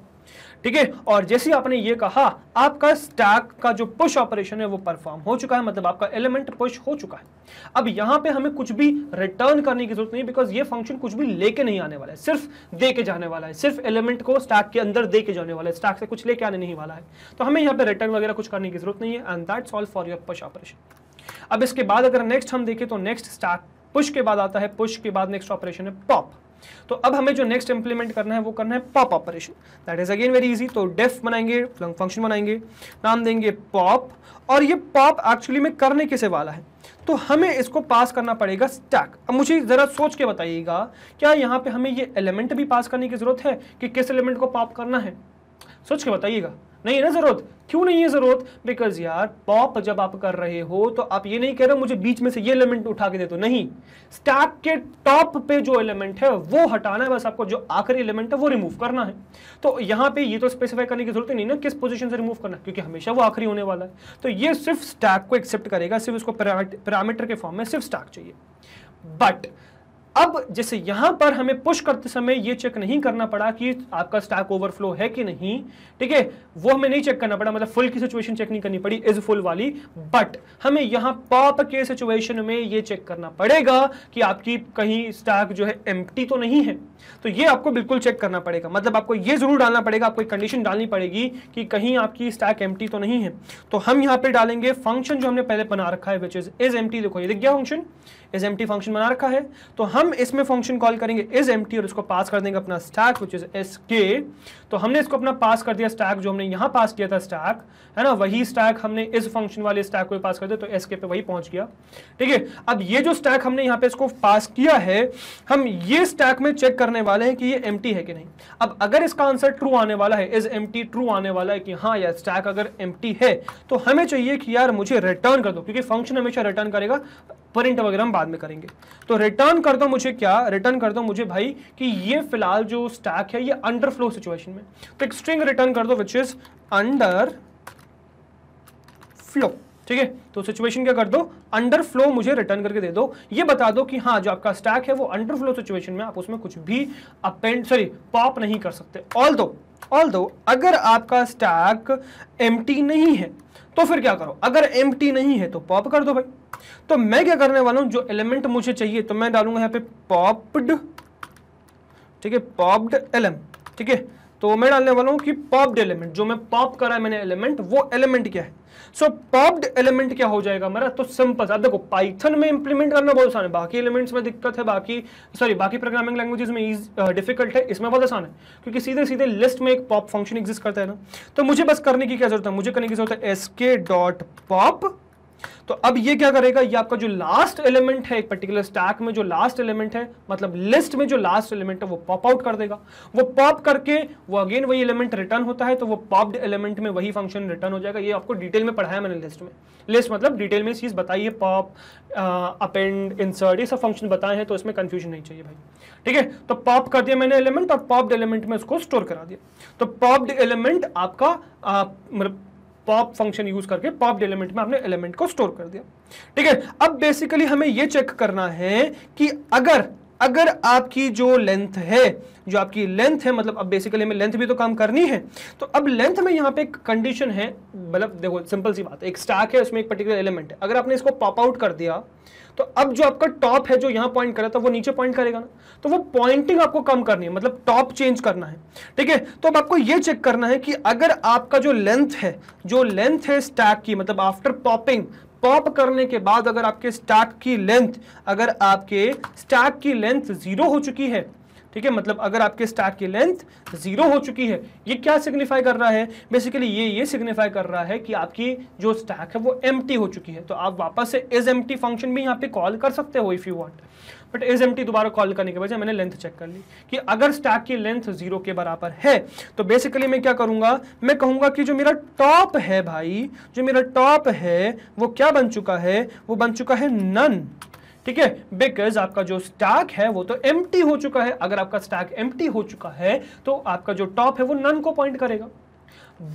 ठीक है और जैसे आपने ये कहा आपका स्टैक का जो पुश ऑपरेशन है वो परफॉर्म हो चुका है मतलब आपका एलिमेंट पुश हो चुका है अब यहां पे हमें कुछ भी रिटर्न करने की जरूरत नहीं बिकॉज ये फंक्शन कुछ भी लेके नहीं आने वाला है सिर्फ दे के जाने वाला है सिर्फ एलिमेंट को स्टैक के अंदर दे के जाने वाला है स्टैक से कुछ लेके आने नहीं वाला है तो हमें यहाँ पे रिटर्न वगैरह कुछ करने की जरूरत नहीं है and that solve for your push operation अब इसके बाद अगर नेक्स्ट हम देखें तो नेक्स्ट स्टैक पुश के बाद आता है पुश के बाद नेक्स्ट ऑपरेशन है पॉप तो अब हमें जो नेक्स्ट इंप्लीमेंट करना है वो करना है pop operation that is again very easy तो डेफ बनाएंगे फंक्शन बनाएंगे नाम देंगे पॉप और ये पॉप एक्चुअली में करने किसे वाला है तो हमें इसको पास करना पड़ेगा स्टैक अब मुझे ज़रा सोच के बताइएगा क्या यहाँ पे हमें ये एलिमेंट भी पास करने की ज़रूरत है कि किस एलिमेंट को पॉप करना है सोच के बताइएगा नहीं है ना जरूरत क्यों नहीं है जरूरत बिकॉज यार पॉप जब आप कर रहे हो तो आप ये नहीं कह रहे मुझे बीच में से ये एलिमेंट उठा के दे दो नहीं स्टैक के टॉप पे जो एलिमेंट है वो हटाना है बस आपको जो आखिरी एलिमेंट है वो रिमूव करना है तो यहां पे ये तो स्पेसिफाई करने की जरूरत नहीं ना किस पोजिशन से रिमूव करना क्योंकि हमेशा वो आखिरी होने वाला है तो ये सिर्फ स्टैक को एक्सेप्ट करेगा सिर्फ उसको पैरामीटर के फॉर्म में सिर्फ स्टैक चाहिए बट अब जैसे यहां पर हमें पुश करते समय यह चेक नहीं करना पड़ा कि आपका स्टैक ओवरफ्लो है कि नहीं ठीक है वो हमें नहीं चेक करना पड़ा मतलब फुल की सिचुएशन चेक नहीं करनी पड़ी इज फुल वाली बट हमें यहां पॉप के सिचुएशन में यह चेक करना पड़ेगा कि आपकी कहीं स्टैक जो है एम तो नहीं है तो ये आपको बिल्कुल चेक करना पड़ेगा मतलब आपको ये जरूर डालना पड़ेगा आपको एक कंडीशन डालनी पड़ेगी कि कहीं आपकी स्टैक एम तो नहीं है तो हम यहां पे डालेंगे फंक्शन जो हमने पहले बना रखा है विच इज इज एम देखो ये दिख गया फंक्शन इज एम फंक्शन बना रखा है तो हम हम इसमें फंक्शन कॉल करेंगे इज एम और इसको पास कर देंगे अपना स्टैक विच इज एस के तो हमने इसको अपना पास कर दिया स्टैक जो हमने यहां पास किया था स्टैक है ना वही स्टैक हमने इस फंक्शन वाले स्टैक को पास कर दिया तो एसके पे वही पहुंच गया ठीक है अब ये जो स्टैक हमने यहां पे इसको पास किया है हम ये स्टैक में चेक करने वाले हैं कि ये एम है कि नहीं अब अगर इसका आंसर ट्रू आने वाला है इज एम ट्रू आने वाला है कि हाँ यार स्टैक अगर एम है तो हमें चाहिए कि यार मुझे रिटर्न कर दो क्योंकि फंक्शन हमेशा रिटर्न करेगा प्रिंट वगैरह हम बाद में करेंगे तो रिटर्न कर दो मुझे क्या रिटर्न कर दो मुझे भाई कि ये फिलहाल जो स्टैक है ये अंडरफ्लो सिचुएशन में तो एक स्ट्रिंग रिटर्न कर दो विच इज अंडर फ्लो ठीक है तो सिचुएशन क्या कर दो अंडर फ्लो मुझे रिटर्न करके दे दो ये बता दो कि हाँ जो आपका स्टैक है वो अंडर फ्लो सिचुएशन में आप उसमें कुछ भी अपेंड सॉरी पॉप नहीं कर सकते ऑल दो ऑल दो अगर आपका स्टैक एम नहीं है तो फिर क्या करो अगर एम नहीं है तो पॉप कर दो भाई तो मैं क्या करने वाला हूं जो एलिमेंट मुझे चाहिए तो मैं डालूंगा यहां पे पॉप्ड ठीक है पॉप्ड एलम ठीक है तो मैं डालने वाला हूं कि पॉप्ड एलिमेंट जो मैं पॉप करा मैंने एलिमेंट वो एलिमेंट क्या है सो पॉप्ड एलिमेंट क्या हो जाएगा मेरा तो सिंपल सा देखो पाइथन में इंप्लीमेंट करना बहुत आसान है बाकी एलिमेंट्स में दिक्कत है बाकी सॉरी बाकी प्रोग्रामिंग लैंग्वेजेस में डिफिकल्ट है इसमें बहुत आसान है क्योंकि सीधे सीधे लिस्ट में एक पॉप फंक्शन एग्जिस्ट करता है ना तो मुझे बस करने की क्या जरूरत है मुझे करने की जरूरत है एस डॉट पॉप तो अब ये क्या करेगा ये आपका जो लास्ट एलिमेंट है एक पर्टिकुलर स्टैक में जो लास्ट एलिमेंट है मतलब लिस्ट में जो लास्ट एलिमेंट है वो पॉप आउट कर देगा वो पॉप करके वो अगेन वही एलिमेंट रिटर्न होता है तो वो पॉप्ड एलिमेंट में वही फंक्शन रिटर्न हो जाएगा ये आपको डिटेल में पढ़ाया मैंने लिस्ट में लिस्ट मतलब डिटेल में चीज़ बताई है पॉप अपेंड इंसर्ट ये सब फंक्शन बताए हैं तो इसमें कंफ्यूजन नहीं चाहिए भाई ठीक है तो पॉप कर दिया मैंने एलिमेंट और पॉप्ड एलिमेंट में उसको स्टोर करा दिया तो पॉप्ड एलिमेंट आपका मतलब पॉप फंक्शन यूज करके पॉप एलिमेंट में हमने एलिमेंट को स्टोर कर दिया ठीक है अब बेसिकली हमें यह चेक करना है कि अगर अगर आपकी जो लेंथ है जो आपकी लेंथ है मतलब अब बेसिकली हमें लेंथ भी तो काम करनी है तो अब लेंथ में यहाँ पे एक कंडीशन है मतलब देखो सिंपल सी बात है एक स्टैक है उसमें एक पर्टिकुलर एलिमेंट है अगर आपने इसको पॉप आउट कर दिया तो अब जो आपका टॉप है जो यहां पॉइंट करा था वो नीचे पॉइंट करेगा ना तो वो पॉइंटिंग आपको कम करनी है मतलब टॉप चेंज करना है ठीक है तो अब आपको ये चेक करना है कि अगर आपका जो लेंथ है जो लेंथ है स्टैक की मतलब आफ्टर पॉपिंग पॉप करने के बाद अगर आपके स्टैक की लेंथ अगर आपके स्टैक की लेंथ जीरो हो चुकी है ठीक है मतलब अगर आपके स्टार की लेंथ जीरो हो चुकी है ये क्या सिग्निफाई कर रहा है बेसिकली ये ये सिग्निफाई कर रहा है कि आपकी जो स्टैक है वो एम हो चुकी है तो आप वापस से इज एम फंक्शन भी यहाँ पे कॉल कर सकते हो if you want but is एम दोबारा कॉल करने के बजाय मैंने लेंथ चेक कर ली कि अगर स्टैक की लेंथ जीरो के बराबर है तो बेसिकली मैं क्या करूंगा मैं कहूँगा कि जो मेरा टॉप है भाई जो मेरा टॉप है वो क्या बन चुका है वो बन चुका है नन ठीक है बिकॉज आपका जो स्टैक है वो तो एम हो चुका है अगर आपका स्टैक एम हो चुका है तो आपका जो टॉप है वो नन को पॉइंट करेगा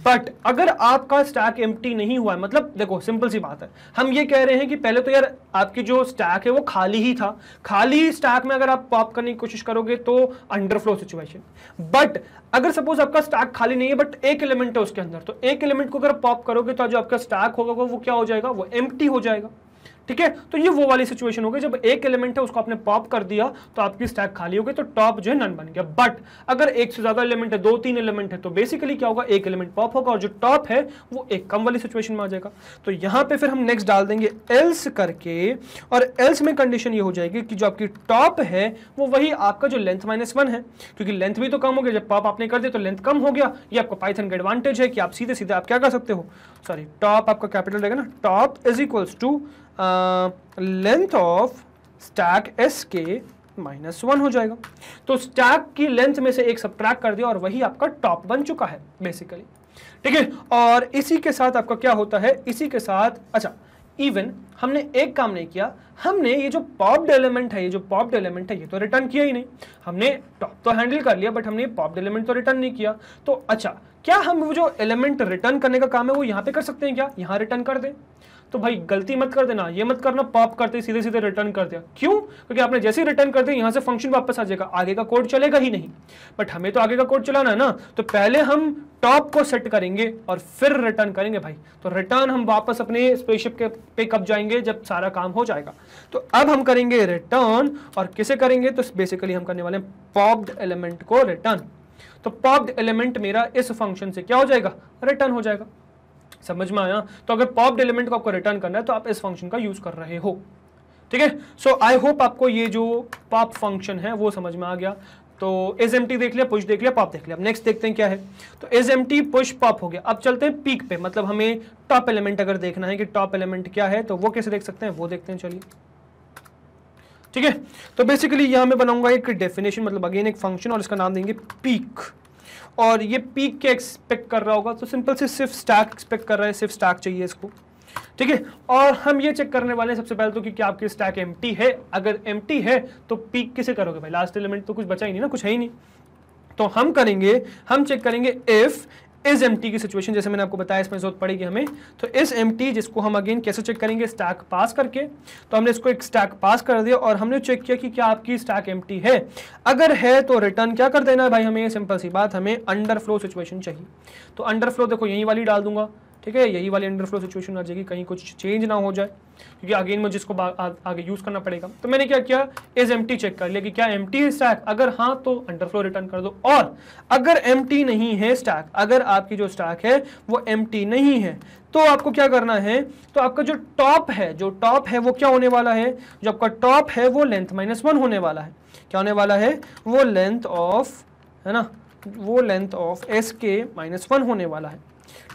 बट अगर आपका स्टैक एम नहीं हुआ है मतलब देखो सिंपल सी बात है हम ये कह रहे हैं कि पहले तो यार आपकी जो स्टैक है वो खाली ही था खाली स्टैक में अगर आप पॉप करने की कोशिश करोगे तो अंडरफ्लो सिचुएशन बट अगर सपोज आपका स्टैक खाली नहीं है बट एक एलिमेंट है उसके अंदर तो एक एलिमेंट को अगर पॉप करोगे तो जो आपका स्टैक होगा वो क्या हो जाएगा वो एम हो जाएगा ठीक है तो ये वो वाली सिचुएशन हो गई जब एक एलिमेंट है उसको आपने पॉप कर दिया तो आपकी स्टैक खाली हो गई तो टॉप जो है नन बन गया बट अगर एक से ज्यादा एलिमेंट है दो तीन एलिमेंट है तो बेसिकली क्या होगा एक एलिमेंट पॉप होगा और जो टॉप है वो एक कम वाली सिचुएशन में आ जाएगा तो यहां पर फिर हम नेक्स्ट डाल देंगे एल्स करके और एल्स में कंडीशन ये हो जाएगी कि जो आपकी टॉप है वो वही आपका जो लेंथ माइनस वन है क्योंकि लेंथ भी तो कम हो गया जब पॉप आपने कर दिया तो लेंथ कम हो गया ये आपका पाइथन का एडवांटेज है कि आप सीधे सीधे आप क्या कर सकते हो सॉरी टॉप आपका कैपिटल रहेगा ना top is equals to length of stack S के माइनस वन हो जाएगा तो स्टैक की लेंथ में से एक सब कर दिया और वही आपका टॉप बन चुका है बेसिकली ठीक है और इसी के साथ आपका क्या होता है इसी के साथ अच्छा इवन हमने एक काम नहीं किया हमने ये जो पॉप्ड एलिमेंट है ये जो पॉप्ड एलिमेंट है ये तो रिटर्न किया ही नहीं हमने टॉप तो हैंडल कर लिया बट हमने पॉप्ड एलिमेंट तो रिटर्न नहीं किया तो अच्छा क्या हम वो जो एलिमेंट रिटर्न करने का काम है वो यहाँ पे कर सकते हैं क्या यहाँ रिटर्न कर दें तो भाई गलती मत कर देना ये मत करना पॉप करते सीधे सीधे रिटर्न कर दिया क्यों क्योंकि आपने जैसे ही रिटर्न कर दिया यहाँ से फंक्शन वापस आ जाएगा आगे का कोड चलेगा ही नहीं बट हमें तो आगे का कोड चलाना है ना तो पहले हम टॉप को सेट करेंगे और फिर रिटर्न करेंगे भाई तो रिटर्न हम वापस अपने स्पेसशिप के पे कब जाएंगे जब सारा काम हो जाएगा तो अब हम करेंगे रिटर्न और किसे करेंगे तो बेसिकली हम करने वाले पॉप्ड एलिमेंट को रिटर्न तो पॉप्ड एलिमेंट मेरा इस फंक्शन से क्या हो जाएगा रिटर्न हो जाएगा समझ में आया तो अगर पॉप एलिमेंट को आपको रिटर्न करना है तो आप इस फंक्शन का यूज कर रहे हो ठीक है सो आई होप आपको ये जो पॉप फंक्शन है वो समझ में आ गया तो इज एम देख लिया पुश देख लिया पॉप देख लिया अब नेक्स्ट देखते हैं क्या है तो इज एम पुश पॉप हो गया अब चलते हैं पीक पे मतलब हमें टॉप एलिमेंट अगर देखना है कि टॉप एलिमेंट क्या है तो वो कैसे देख सकते हैं वो देखते हैं चलिए ठीक है तो बेसिकली यहां मैं बनाऊंगा एक डेफिनेशन मतलब अगेन एक फंक्शन और इसका नाम देंगे पीक और ये पीक के एक्सपेक्ट कर रहा होगा तो सिंपल से सिर्फ स्टैक एक्सपेक्ट कर रहा है सिर्फ स्टैक चाहिए इसको ठीक है और हम ये चेक करने वाले हैं सबसे पहले तो कि क्या आपके स्टैक एम है अगर एम है तो पीक किसे करोगे भाई लास्ट एलिमेंट तो कुछ बचा ही नहीं ना कुछ है ही नहीं तो हम करेंगे हम चेक करेंगे इफ इस एम की सिचुएशन जैसे मैंने आपको बताया इसमें जरूरत पड़ेगी हमें तो इस एम जिसको हम अगेन कैसे चेक करेंगे स्टैक पास करके तो हमने इसको एक स्टैक पास कर दिया और हमने चेक किया कि क्या आपकी स्टैक एम है अगर है तो रिटर्न क्या कर देना है भाई हमें सिंपल सी बात हमें अंडर सिचुएशन चाहिए तो अंडर देखो यहीं वाली डाल दूंगा ठीक है यही वाली अंडरफ्लो सिचुएशन आ जाएगी कहीं कुछ चेंज ना हो जाए क्योंकि अगेन मुझे इसको आगे यूज़ करना पड़ेगा तो मैंने क्या किया इज एम चेक कर लिया कि क्या एम है स्टैक अगर हाँ तो अंडरफ्लो रिटर्न कर दो और अगर एम नहीं है स्टैक अगर आपकी जो स्टैक है वो एम नहीं है तो आपको क्या करना है तो आपका जो टॉप है जो टॉप है वो क्या होने वाला है जो आपका टॉप है वो लेंथ माइनस वन होने वाला है क्या होने वाला है वो लेंथ ऑफ है ना वो लेंथ ऑफ एस के माइनस वन होने वाला है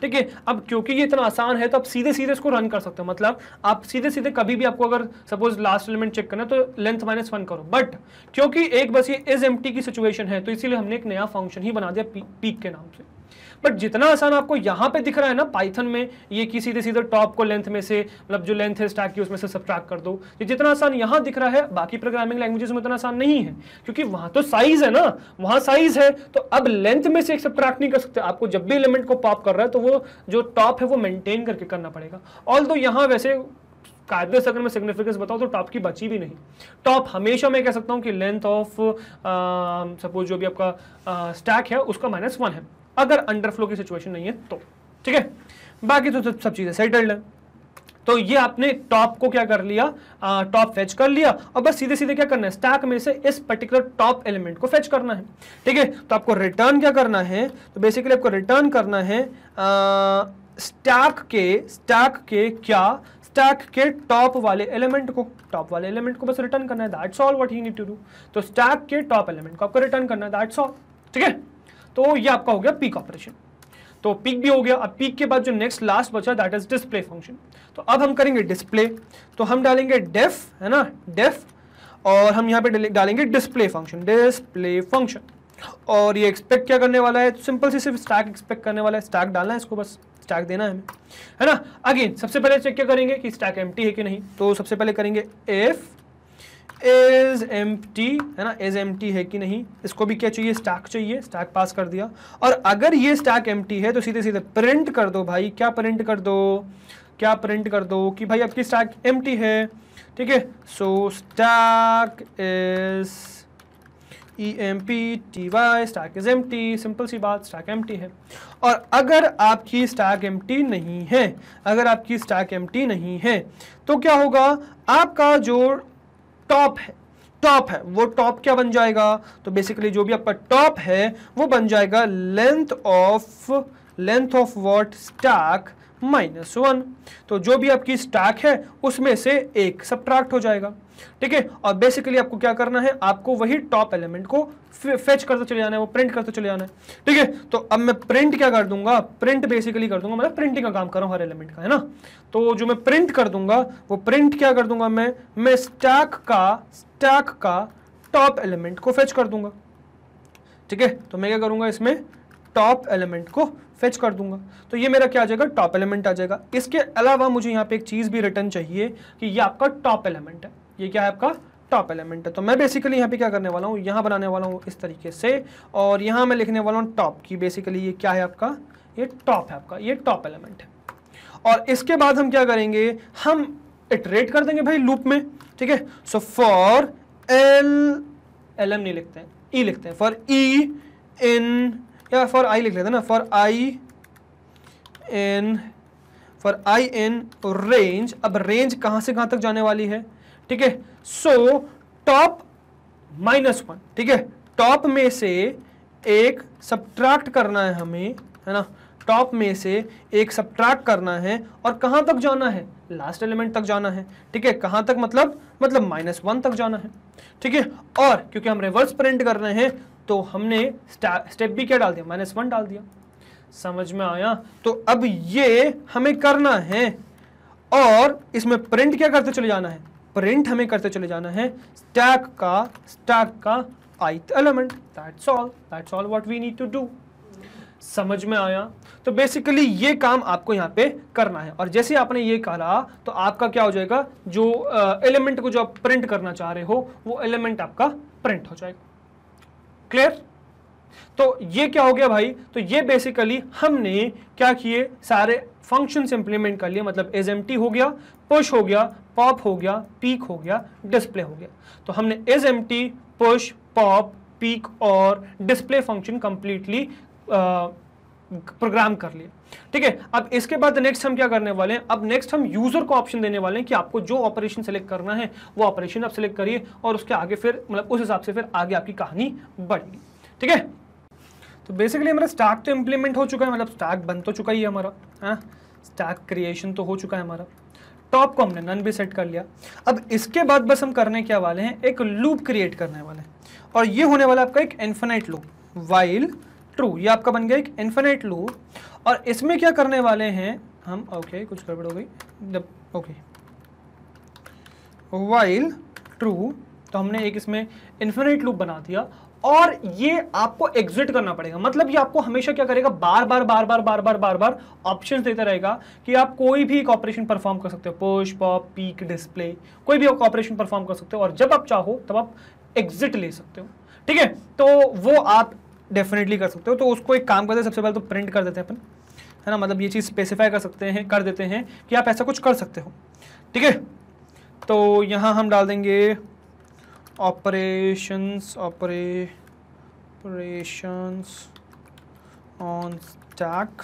ठीक है अब क्योंकि ये इतना आसान है तो आप सीधे सीधे इसको रन कर सकते हो मतलब आप सीधे सीधे कभी भी आपको अगर सपोज लास्ट एलिमेंट चेक करना तो लेंथ माइनस वन करो बट क्योंकि एक बस ये इज एम की सिचुएशन है तो इसीलिए हमने एक नया फंक्शन ही बना दिया पीक के नाम से बट जितना आसान आपको यहाँ पे दिख रहा है ना पाइथन में ये कि सीधे सीधे टॉप को लेंथ में से मतलब जो लेंथ है स्टैक की उसमें से सब्ट्रैक्ट कर दो ये जितना आसान यहाँ दिख रहा है बाकी प्रोग्रामिंग लैंग्वेजेस में उतना आसान नहीं है क्योंकि वहां तो साइज है ना वहाँ साइज है तो अब लेंथ में से एक सब्ट्रैक्ट नहीं कर सकते आपको जब भी एलिमेंट को पॉप कर रहा है तो वो जो टॉप है वो मेंटेन करके करना पड़ेगा ऑल तो यहाँ वैसे कायदे से अगर मैं सिग्निफिकेंस बताऊँ तो टॉप की बची भी नहीं टॉप हमेशा मैं कह सकता हूँ कि लेंथ ऑफ सपोज जो भी आपका स्टैक है उसका माइनस वन है अगर अंडरफ्लो की सिचुएशन नहीं है तो ठीक है बाकी तो सब चीज़ें सेटल्ड है तो ये आपने टॉप को क्या कर लिया टॉप फेच कर लिया और बस सीधे सीधे क्या करना है स्टैक में से इस पर्टिकुलर टॉप एलिमेंट को फेच करना है ठीक है तो आपको रिटर्न क्या करना है तो बेसिकली आपको रिटर्न करना है स्टैक के स्टैक के क्या स्टैक के टॉप वाले एलिमेंट को टॉप वाले एलिमेंट को बस रिटर्न करना है that's all what you need to do तो स्टैक के टॉप एलिमेंट को आपको रिटर्न करना है दैट्स ऑल ठीक है तो ये आपका हो गया पीक ऑपरेशन तो पीक भी हो गया अब पीक के बाद जो नेक्स्ट लास्ट बचा दैट इज डिस्प्ले फंक्शन तो अब हम करेंगे डिस्प्ले तो हम डालेंगे डेफ है ना डेफ और हम यहाँ पे डालेंगे डिस्प्ले फंक्शन डिस्प्ले फंक्शन और ये एक्सपेक्ट क्या करने वाला है सिंपल से सिर्फ स्टैक एक्सपेक्ट करने वाला है स्टैक डालना है इसको बस स्टैक देना है हमें है ना अगेन सबसे पहले चेक क्या करेंगे कि स्टैक एम्प्टी है कि नहीं तो सबसे पहले करेंगे एफ़ इज एम है ना इज एम है कि नहीं इसको भी क्या चाहिए स्टैक चाहिए स्टैक पास कर दिया और अगर ये स्टैक एम है तो सीधे सीधे प्रिंट कर दो भाई क्या प्रिंट कर दो क्या प्रिंट कर दो कि भाई आपकी स्टैक एम है ठीक है so stack is E M P T Y stack is empty simple सी बात स्टैक एम है और अगर आपकी स्टैक एम नहीं है अगर आपकी स्टैक एम नहीं है तो क्या होगा आपका जो टॉप है टॉप है वो टॉप क्या बन जाएगा तो बेसिकली जो भी आपका टॉप है वो बन जाएगा length of length of what stack minus one तो जो भी आपकी स्टैक है उसमें से एक सब्ट्रैक्ट हो जाएगा ठीक है और बेसिकली आपको क्या करना है आपको वही टॉप एलिमेंट को फेच करते चले जाना है वो प्रिंट करते चले जाना है ठीक है तो अब मैं प्रिंट क्या कर दूंगा प्रिंट बेसिकली कर दूंगा मतलब प्रिंटिंग का काम कर रहा हर एलिमेंट का है ना तो जो मैं प्रिंट कर दूंगा वो प्रिंट क्या कर दूंगा मैं मैं स्टैक का स्टैक का टॉप एलिमेंट को फेच कर दूंगा ठीक है तो मैं क्या करूंगा इसमें टॉप एलिमेंट को फेच कर दूंगा तो ये मेरा क्या आ जाएगा टॉप एलिमेंट आ जाएगा इसके अलावा मुझे यहाँ पे एक चीज़ भी रिटर्न चाहिए कि ये आपका टॉप एलिमेंट है ये क्या है आपका टॉप एलिमेंट है तो मैं बेसिकली यहाँ पे क्या करने वाला हूँ यहाँ बनाने वाला हूँ इस तरीके से और यहाँ मैं लिखने वाला हूँ टॉप की बेसिकली ये क्या है आपका ये टॉप है आपका ये टॉप एलिमेंट है और इसके बाद हम क्या करेंगे हम इटरेट कर देंगे भाई लूप में ठीक है so for L L M नहीं लिखते हैं ई e लिखते हैं फॉर ई इन या फॉर आई लिख लेते ना for I in for I in range अब रेंज कहां से कहां तक जाने वाली है ठीक है सो टॉप माइनस वन ठीक है टॉप में से एक सब्ट्रैक्ट करना है हमें है ना टॉप में से एक सब्ट्रैक्ट करना है और कहां तक जाना है लास्ट एलिमेंट तक जाना है ठीक है कहां तक मतलब मतलब माइनस वन तक जाना है ठीक है और क्योंकि हम रिवर्स प्रिंट कर रहे हैं तो हमने स्टेप भी क्या डाल दिया माइनस वन डाल दिया समझ में आया तो अब ये हमें करना है और इसमें प्रिंट क्या करते चले जाना है प्रिंट हमें करते चले जाना है स्टैक का स्टैक का ith element that's all that's all what we need to do समझ में आया तो बेसिकली ये काम आपको यहाँ पे करना है और जैसे आपने ये करा तो आपका क्या हो जाएगा जो एलिमेंट uh, को जो आप प्रिंट करना चाह रहे हो वो एलिमेंट आपका प्रिंट हो जाएगा क्लियर तो ये क्या हो गया भाई तो ये बेसिकली हमने क्या किए सारे फंक्शन इंप्लीमेंट कर लिए मतलब एज एम हो गया पुश हो गया पॉप हो गया पीक हो गया डिस्प्ले हो गया तो हमने एज एम पुश पॉप पीक और डिस्प्ले फंक्शन कंप्लीटली प्रोग्राम कर लिए ठीक है अब इसके बाद नेक्स्ट हम क्या करने वाले हैं अब नेक्स्ट हम यूजर को ऑप्शन देने वाले हैं कि आपको जो ऑपरेशन सेलेक्ट करना है वो ऑपरेशन आप सेलेक्ट करिए और उसके आगे फिर मतलब उस हिसाब से फिर आगे आपकी कहानी बढ़ेगी ठीक है तो बेसिकली हमारा स्टाक तो इम्प्लीमेंट हो चुका है मतलब स्टाक बन तो चुका ही है हमारा हाँ स्टाक क्रिएशन तो हो चुका है हमारा टॉप को हमने नन भी सेट कर लिया अब इसके बाद बस हम करने क्या वाले हैं एक लूप क्रिएट करने वाले हैं और ये होने वाला आपका एक इन्फेनाइट लूप वाइल ट्रू ये आपका बन गया एक इन्फेनाइट लूप और इसमें क्या करने वाले हैं हम ओके okay, कुछ गड़बड़ हो गई जब ओके वाइल ट्रू तो हमने एक इसमें इन्फिनिट लूप बना दिया और ये आपको एग्जिट करना पड़ेगा मतलब ये आपको हमेशा क्या करेगा बार बार बार बार बार बार बार बार ऑप्शन देता रहेगा कि आप कोई भी एक ऑपरेशन परफॉर्म कर सकते हो पुश पॉप पीक डिस्प्ले कोई भी ऑपरेशन परफॉर्म कर सकते हो और जब आप चाहो तब आप एग्जिट ले सकते हो ठीक है तो वो आप डेफिनेटली कर सकते हो तो उसको एक काम करते हैं सबसे पहले तो प्रिंट कर देते हैं अपन है ना मतलब ये चीज़ स्पेसिफाई कर सकते हैं कर देते हैं कि आप ऐसा कुछ कर सकते हो ठीक है तो यहाँ हम डाल देंगे ऑपरेशंस ऑपरेशंस ऑन स्टैक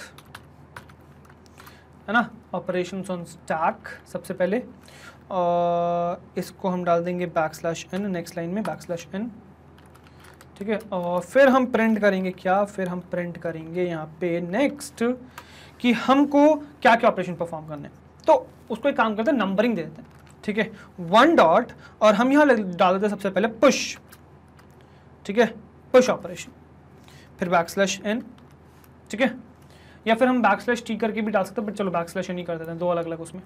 है ना ऑपरेशंस ऑन स्टैक सबसे पहले और इसको हम डाल देंगे backslash N next line में बैक स्लैश एन ठीक है और फिर हम प्रिंट करेंगे क्या फिर हम प्रिंट करेंगे यहाँ पे नेक्स्ट कि हमको क्या क्या ऑपरेशन परफॉर्म करने हैं तो उसको एक काम करते हैं नंबरिंग दे देते हैं ठीक है वन डॉट और हम यहाँ डाल देते हैं सबसे पहले पुश ठीक है पुश ऑपरेशन फिर बैक स्लैश एन ठीक है या फिर हम बैक स्लैश टी करके भी डाल सकते हैं बट चलो बैक स्लैश एन ही कर देते हैं दो अलग अलग उसमें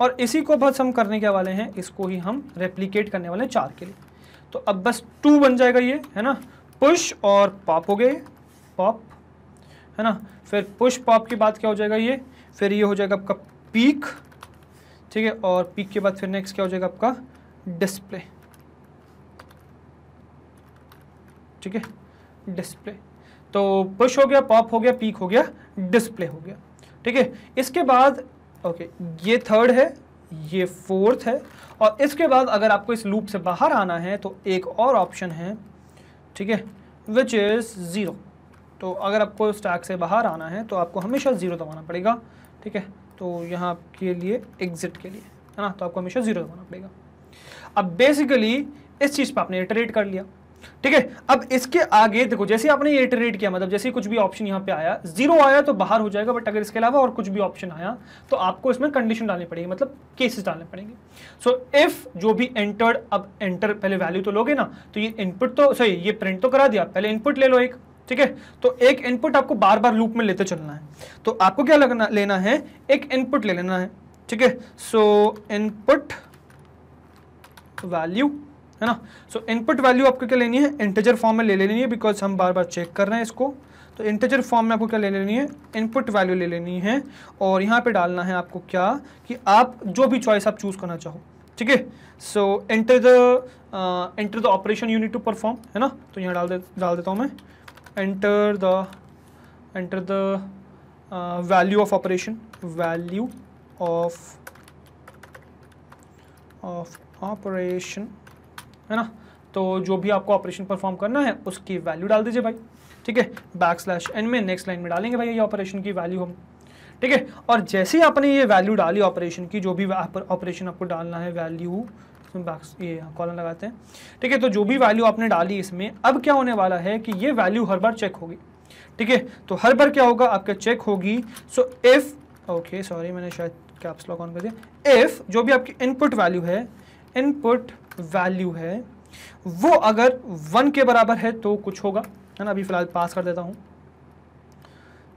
और इसी को बस हम करने के वाले हैं इसको ही हम रेप्लीकेट करने वाले हैं चार के लिए तो अब बस टू बन जाएगा ये है ना पुश और पॉप हो गए पॉप है ना फिर पुश पॉप के बाद क्या हो जाएगा ये फिर ये हो जाएगा आपका पीक ठीक है और पीक के बाद फिर नेक्स्ट क्या हो जाएगा आपका डिस्प्ले ठीक है डिस्प्ले तो पुश हो गया पॉप हो गया पीक हो गया डिस्प्ले हो गया ठीक है इसके बाद ओके ये थर्ड है ये फोर्थ है और इसके बाद अगर आपको इस लूप से बाहर आना है तो एक और ऑप्शन है ठीक है विच इज़ ज़ीरो तो अगर आपको स्टैक से बाहर आना है तो आपको हमेशा ज़ीरो दबाना पड़ेगा ठीक है तो यहाँ आपके लिए एग्ज़िट के लिए है ना तो आपको हमेशा ज़ीरो दबाना पड़ेगा अब बेसिकली इस चीज़ पर आपने इटरेट कर लिया ठीक है अब इसके आगे देखो जैसे आपने ये इटरेट किया मतलब जैसे कुछ भी ऑप्शन यहाँ पे आया जीरो आया तो बाहर हो जाएगा बट अगर इसके अलावा और कुछ भी ऑप्शन आया तो आपको इसमें कंडीशन डालनी पड़ेगी मतलब केसेस डालने पड़ेंगे सो इफ जो भी एंटर्ड अब एंटर पहले वैल्यू तो लोगे ना तो ये इनपुट तो सॉरी ये प्रिंट तो करा दिया पहले इनपुट ले लो एक ठीक है तो एक इनपुट आपको बार बार लूप में लेते चलना है तो आपको क्या लगना लेना है एक इनपुट ले लेना है ठीक है सो इनपुट वैल्यू है ना सो इनपुट वैल्यू आपको क्या लेनी है इंटेजर फॉर्म में ले लेनी है बिकॉज हम बार बार चेक कर रहे हैं इसको तो इंटेजर फॉर्म में आपको क्या ले लेनी है इनपुट वैल्यू ले लेनी है और यहाँ पे डालना है आपको क्या कि आप जो भी चॉइस आप चूज़ करना चाहो ठीक है so enter the enter the operation you need to perform है ना तो यहाँ डाल दे डाल देता हूँ मैं enter the enter the uh, value of operation value of of operation है ना तो जो भी आपको ऑपरेशन परफॉर्म करना है उसकी वैल्यू डाल दीजिए भाई ठीक है बैक स्लैश एन में नेक्स्ट लाइन में डालेंगे भाई ये ऑपरेशन की वैल्यू हम ठीक है और जैसे ही आपने ये वैल्यू डाली ऑपरेशन की जो भी ऑपरेशन आपको डालना है वैल्यू बॉक्स ये कॉलम लगाते हैं ठीक है तो जो भी वैल्यू आपने डाली इसमें अब क्या होने वाला है कि ये वैल्यू हर बार चेक होगी ठीक है तो हर बार क्या होगा आपके चेक होगी सो इफ़ ओके सॉरी मैंने शायद कैप्स लॉक ऑन कर दिया इफ़ जो भी आपकी इनपुट वैल्यू है इनपुट वैल्यू है वो अगर वन के बराबर है तो कुछ होगा है ना अभी फ़िलहाल पास कर देता हूँ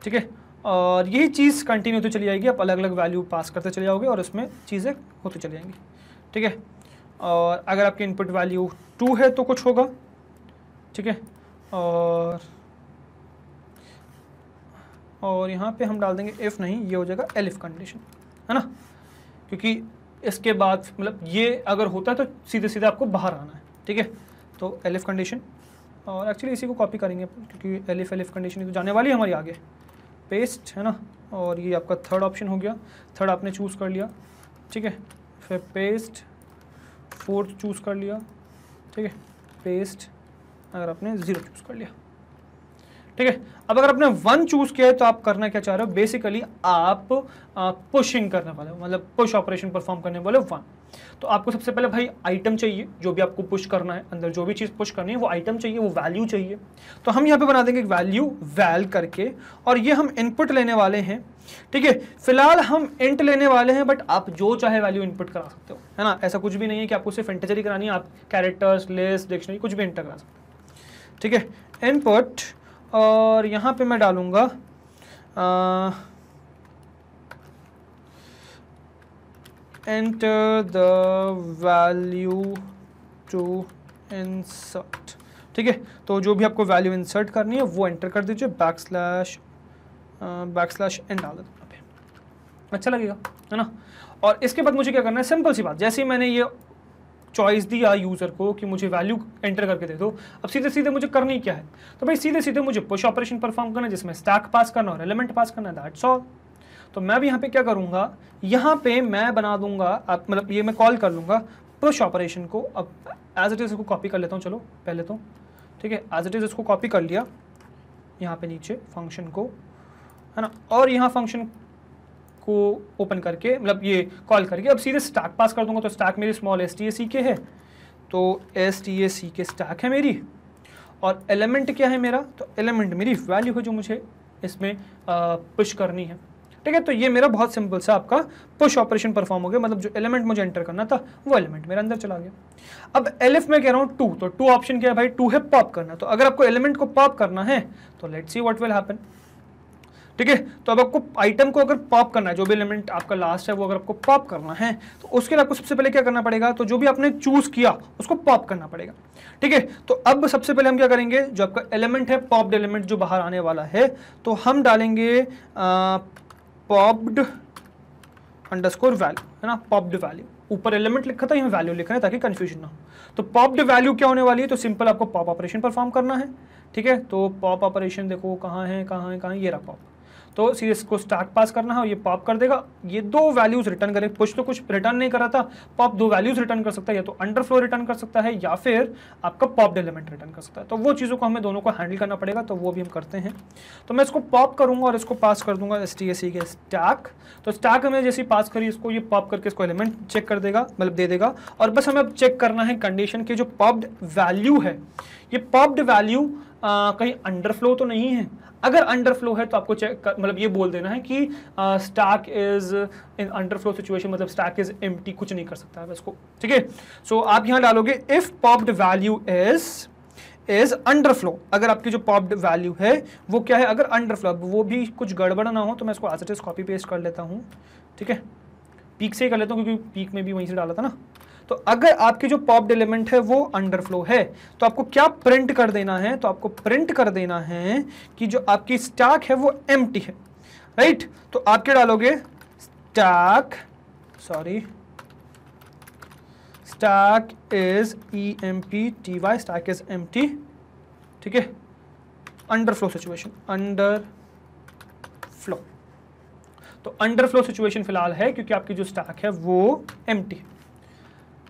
ठीक है और यही चीज़ कंटिन्यू होती चली जाएगी आप अलग अलग वैल्यू पास करते चले जाओगे और उसमें चीज़ें होती चली जाएंगी ठीक है और अगर आपकी इनपुट वैल्यू टू है तो कुछ होगा ठीक है और और यहाँ पे हम डाल देंगे इफ़ नहीं ये हो जाएगा एलिफ कंडीशन है ना क्योंकि इसके बाद मतलब ये अगर होता है तो सीधे सीधे आपको बाहर आना है ठीक है तो एलिफ कंडीशन और एक्चुअली इसी को कॉपी करेंगे क्योंकि एलिफ़ एलिफ़ कंडीशन तो जाने वाली है हमारी आगे पेस्ट है ना और ये आपका थर्ड ऑप्शन हो गया थर्ड आपने चूज़ कर लिया ठीक है फिर पेस्ट फोर्थ चूज़ कर लिया ठीक है पेस्ट अगर आपने ज़ीरो चूज़ कर लिया ठीक है अब अगर आपने वन चूज किया है तो आप करना क्या चाह रहे हो बेसिकली आप पुशिंग करने वाले हो मतलब पुश ऑपरेशन परफॉर्म करने वाले वन तो आपको सबसे पहले भाई आइटम चाहिए जो भी आपको पुश करना है अंदर जो भी चीज़ पुश करनी है वो आइटम चाहिए वो वैल्यू चाहिए तो हम यहाँ पे बना देंगे वैल्यू वैल करके और ये हम इनपुट लेने वाले हैं ठीक है फिलहाल हम इंट लेने वाले हैं बट आप जो चाहे वैल्यू इनपुट करा सकते हो है ना ऐसा कुछ भी नहीं है कि आपको सिर्फ इंटेजर ही करानी है आप कैरेक्टर्स लेस डिक्शनरी कुछ भी इंटर करा सकते हो ठीक है इनपुट और यहाँ पर मैं आ, enter the value to insert ठीक है तो जो भी आपको वैल्यू इंसर्ट करनी है वो एंटर कर दीजिए backslash backslash N डाल दो पे अच्छा लगेगा है ना और इसके बाद मुझे क्या करना है सिंपल सी बात जैसे ही मैंने ये चॉइस दिया यूज़र को कि मुझे वैल्यू एंटर करके दे दो अब सीधे सीधे मुझे करनी क्या है तो भाई सीधे सीधे मुझे पुश ऑपरेशन परफॉर्म करना है जिसमें स्टैक पास करना और एलिमेंट पास करना है दैट्स ऑल तो मैं भी यहाँ पे क्या करूँगा यहाँ पे मैं बना दूंगा आप मतलब ये मैं कॉल कर लूँगा पुश ऑपरेशन को अब एज इट इज़ इसको कॉपी कर लेता हूँ चलो पहले तो ठीक है एज इट इज़ इसको कॉपी कर लिया यहाँ पे नीचे फंक्शन को है ना और यहाँ फंक्शन को ओपन करके मतलब ये कॉल करके अब सीधे स्टैक पास कर दूंगा तो स्टैक मेरी small S T A C K है तो एस टी ए सी के स्टैक है मेरी और एलिमेंट क्या है मेरा तो एलिमेंट मेरी वैल्यू है जो मुझे इसमें पुश करनी है ठीक है तो ये मेरा बहुत सिंपल सा आपका पुश ऑपरेशन परफॉर्म हो गया मतलब जो एलिमेंट मुझे एंटर करना था वो एलिमेंट मेरे अंदर चला गया अब एल में कह रहा हूँ टू तो टू ऑप्शन क्या है भाई टू है पॉप करना तो अगर आपको एलिमेंट को पॉप करना है तो let see what will happen ठीक है तो अब आपको आइटम को अगर पॉप करना है जो भी एलिमेंट आपका लास्ट है वो अगर आपको पॉप करना है तो उसके लिए आपको सबसे पहले क्या करना पड़ेगा तो जो भी आपने चूज किया उसको पॉप करना पड़ेगा ठीक है तो अब सबसे पहले हम क्या करेंगे जो आपका एलिमेंट है पॉप्ड एलिमेंट जो बाहर आने वाला है तो हम डालेंगे पॉप्ड अंडरस्कोर वैल्यू है ना पॉप्ड वैल्यू ऊपर एलिमेंट लिखा था यहाँ वैल्यू लिखा है ताकि कन्फ्यूजन ना हो तो पॉप्ड वैल्यू क्या होने वाली है तो सिंपल आपको पॉप ऑपरेशन परफॉर्म करना है ठीक है तो पॉप ऑपरेशन देखो कहाँ है कहाँ है कहाँ ये रहा पॉप तो सीरीज को स्टैक पास करना है और ये पॉप कर देगा ये दो वैल्यूज रिटर्न करें कुछ तो कुछ रिटर्न नहीं रहा था पॉप दो वैल्यूज रिटर्न कर सकता है या तो अंडरफ्लो रिटर्न कर सकता है या फिर आपका पॉप एलिमेंट रिटर्न कर सकता है तो वो चीज़ों को हमें दोनों को हैंडल करना पड़ेगा तो वो भी हम करते हैं तो मैं इसको पॉप करूंगा और इसको पास कर दूंगा एस टी एस सी के स्टैक तो स्टैक हमें जैसे पास करी इसको ये पॉप करके इसको एलिमेंट चेक कर देगा मतलब दे देगा और बस हमें अब चेक करना है कंडीशन की जो पॉप्ड वैल्यू है ये पॉप्ड वैल्यू कहीं अंडरफ्लो तो नहीं है अगर अंडरफ्लो है तो आपको चेक मतलब ये बोल देना है कि stack is in underflow situation मतलब स्टाक इज एम कुछ नहीं कर सकता है इसको ठीक है सो आप यहाँ डालोगे if popped value is is underflow अगर आपकी जो पॉप्ड वैल्यू है वो क्या है अगर अंडरफ्लो वो भी कुछ गड़बड़ ना हो तो मैं इसको आज कॉपी पेस्ट कर लेता हूँ ठीक है पीक से ही कर लेता हूँ क्योंकि पीक में भी वहीं से डाला था ना तो अगर आपकी जो पॉप एलिमेंट है वो अंडरफ्लो है तो आपको क्या प्रिंट कर देना है तो आपको प्रिंट कर देना है कि जो आपकी स्टाक है वो एम है राइट तो आप क्या डालोगे stack sorry stack is E M P T Y stack is empty ठीक है अंडरफ्लो सिचुएशन अंडर फ्लो तो अंडरफ्लो सिचुएशन फिलहाल है क्योंकि आपकी जो स्टाक है वो एम है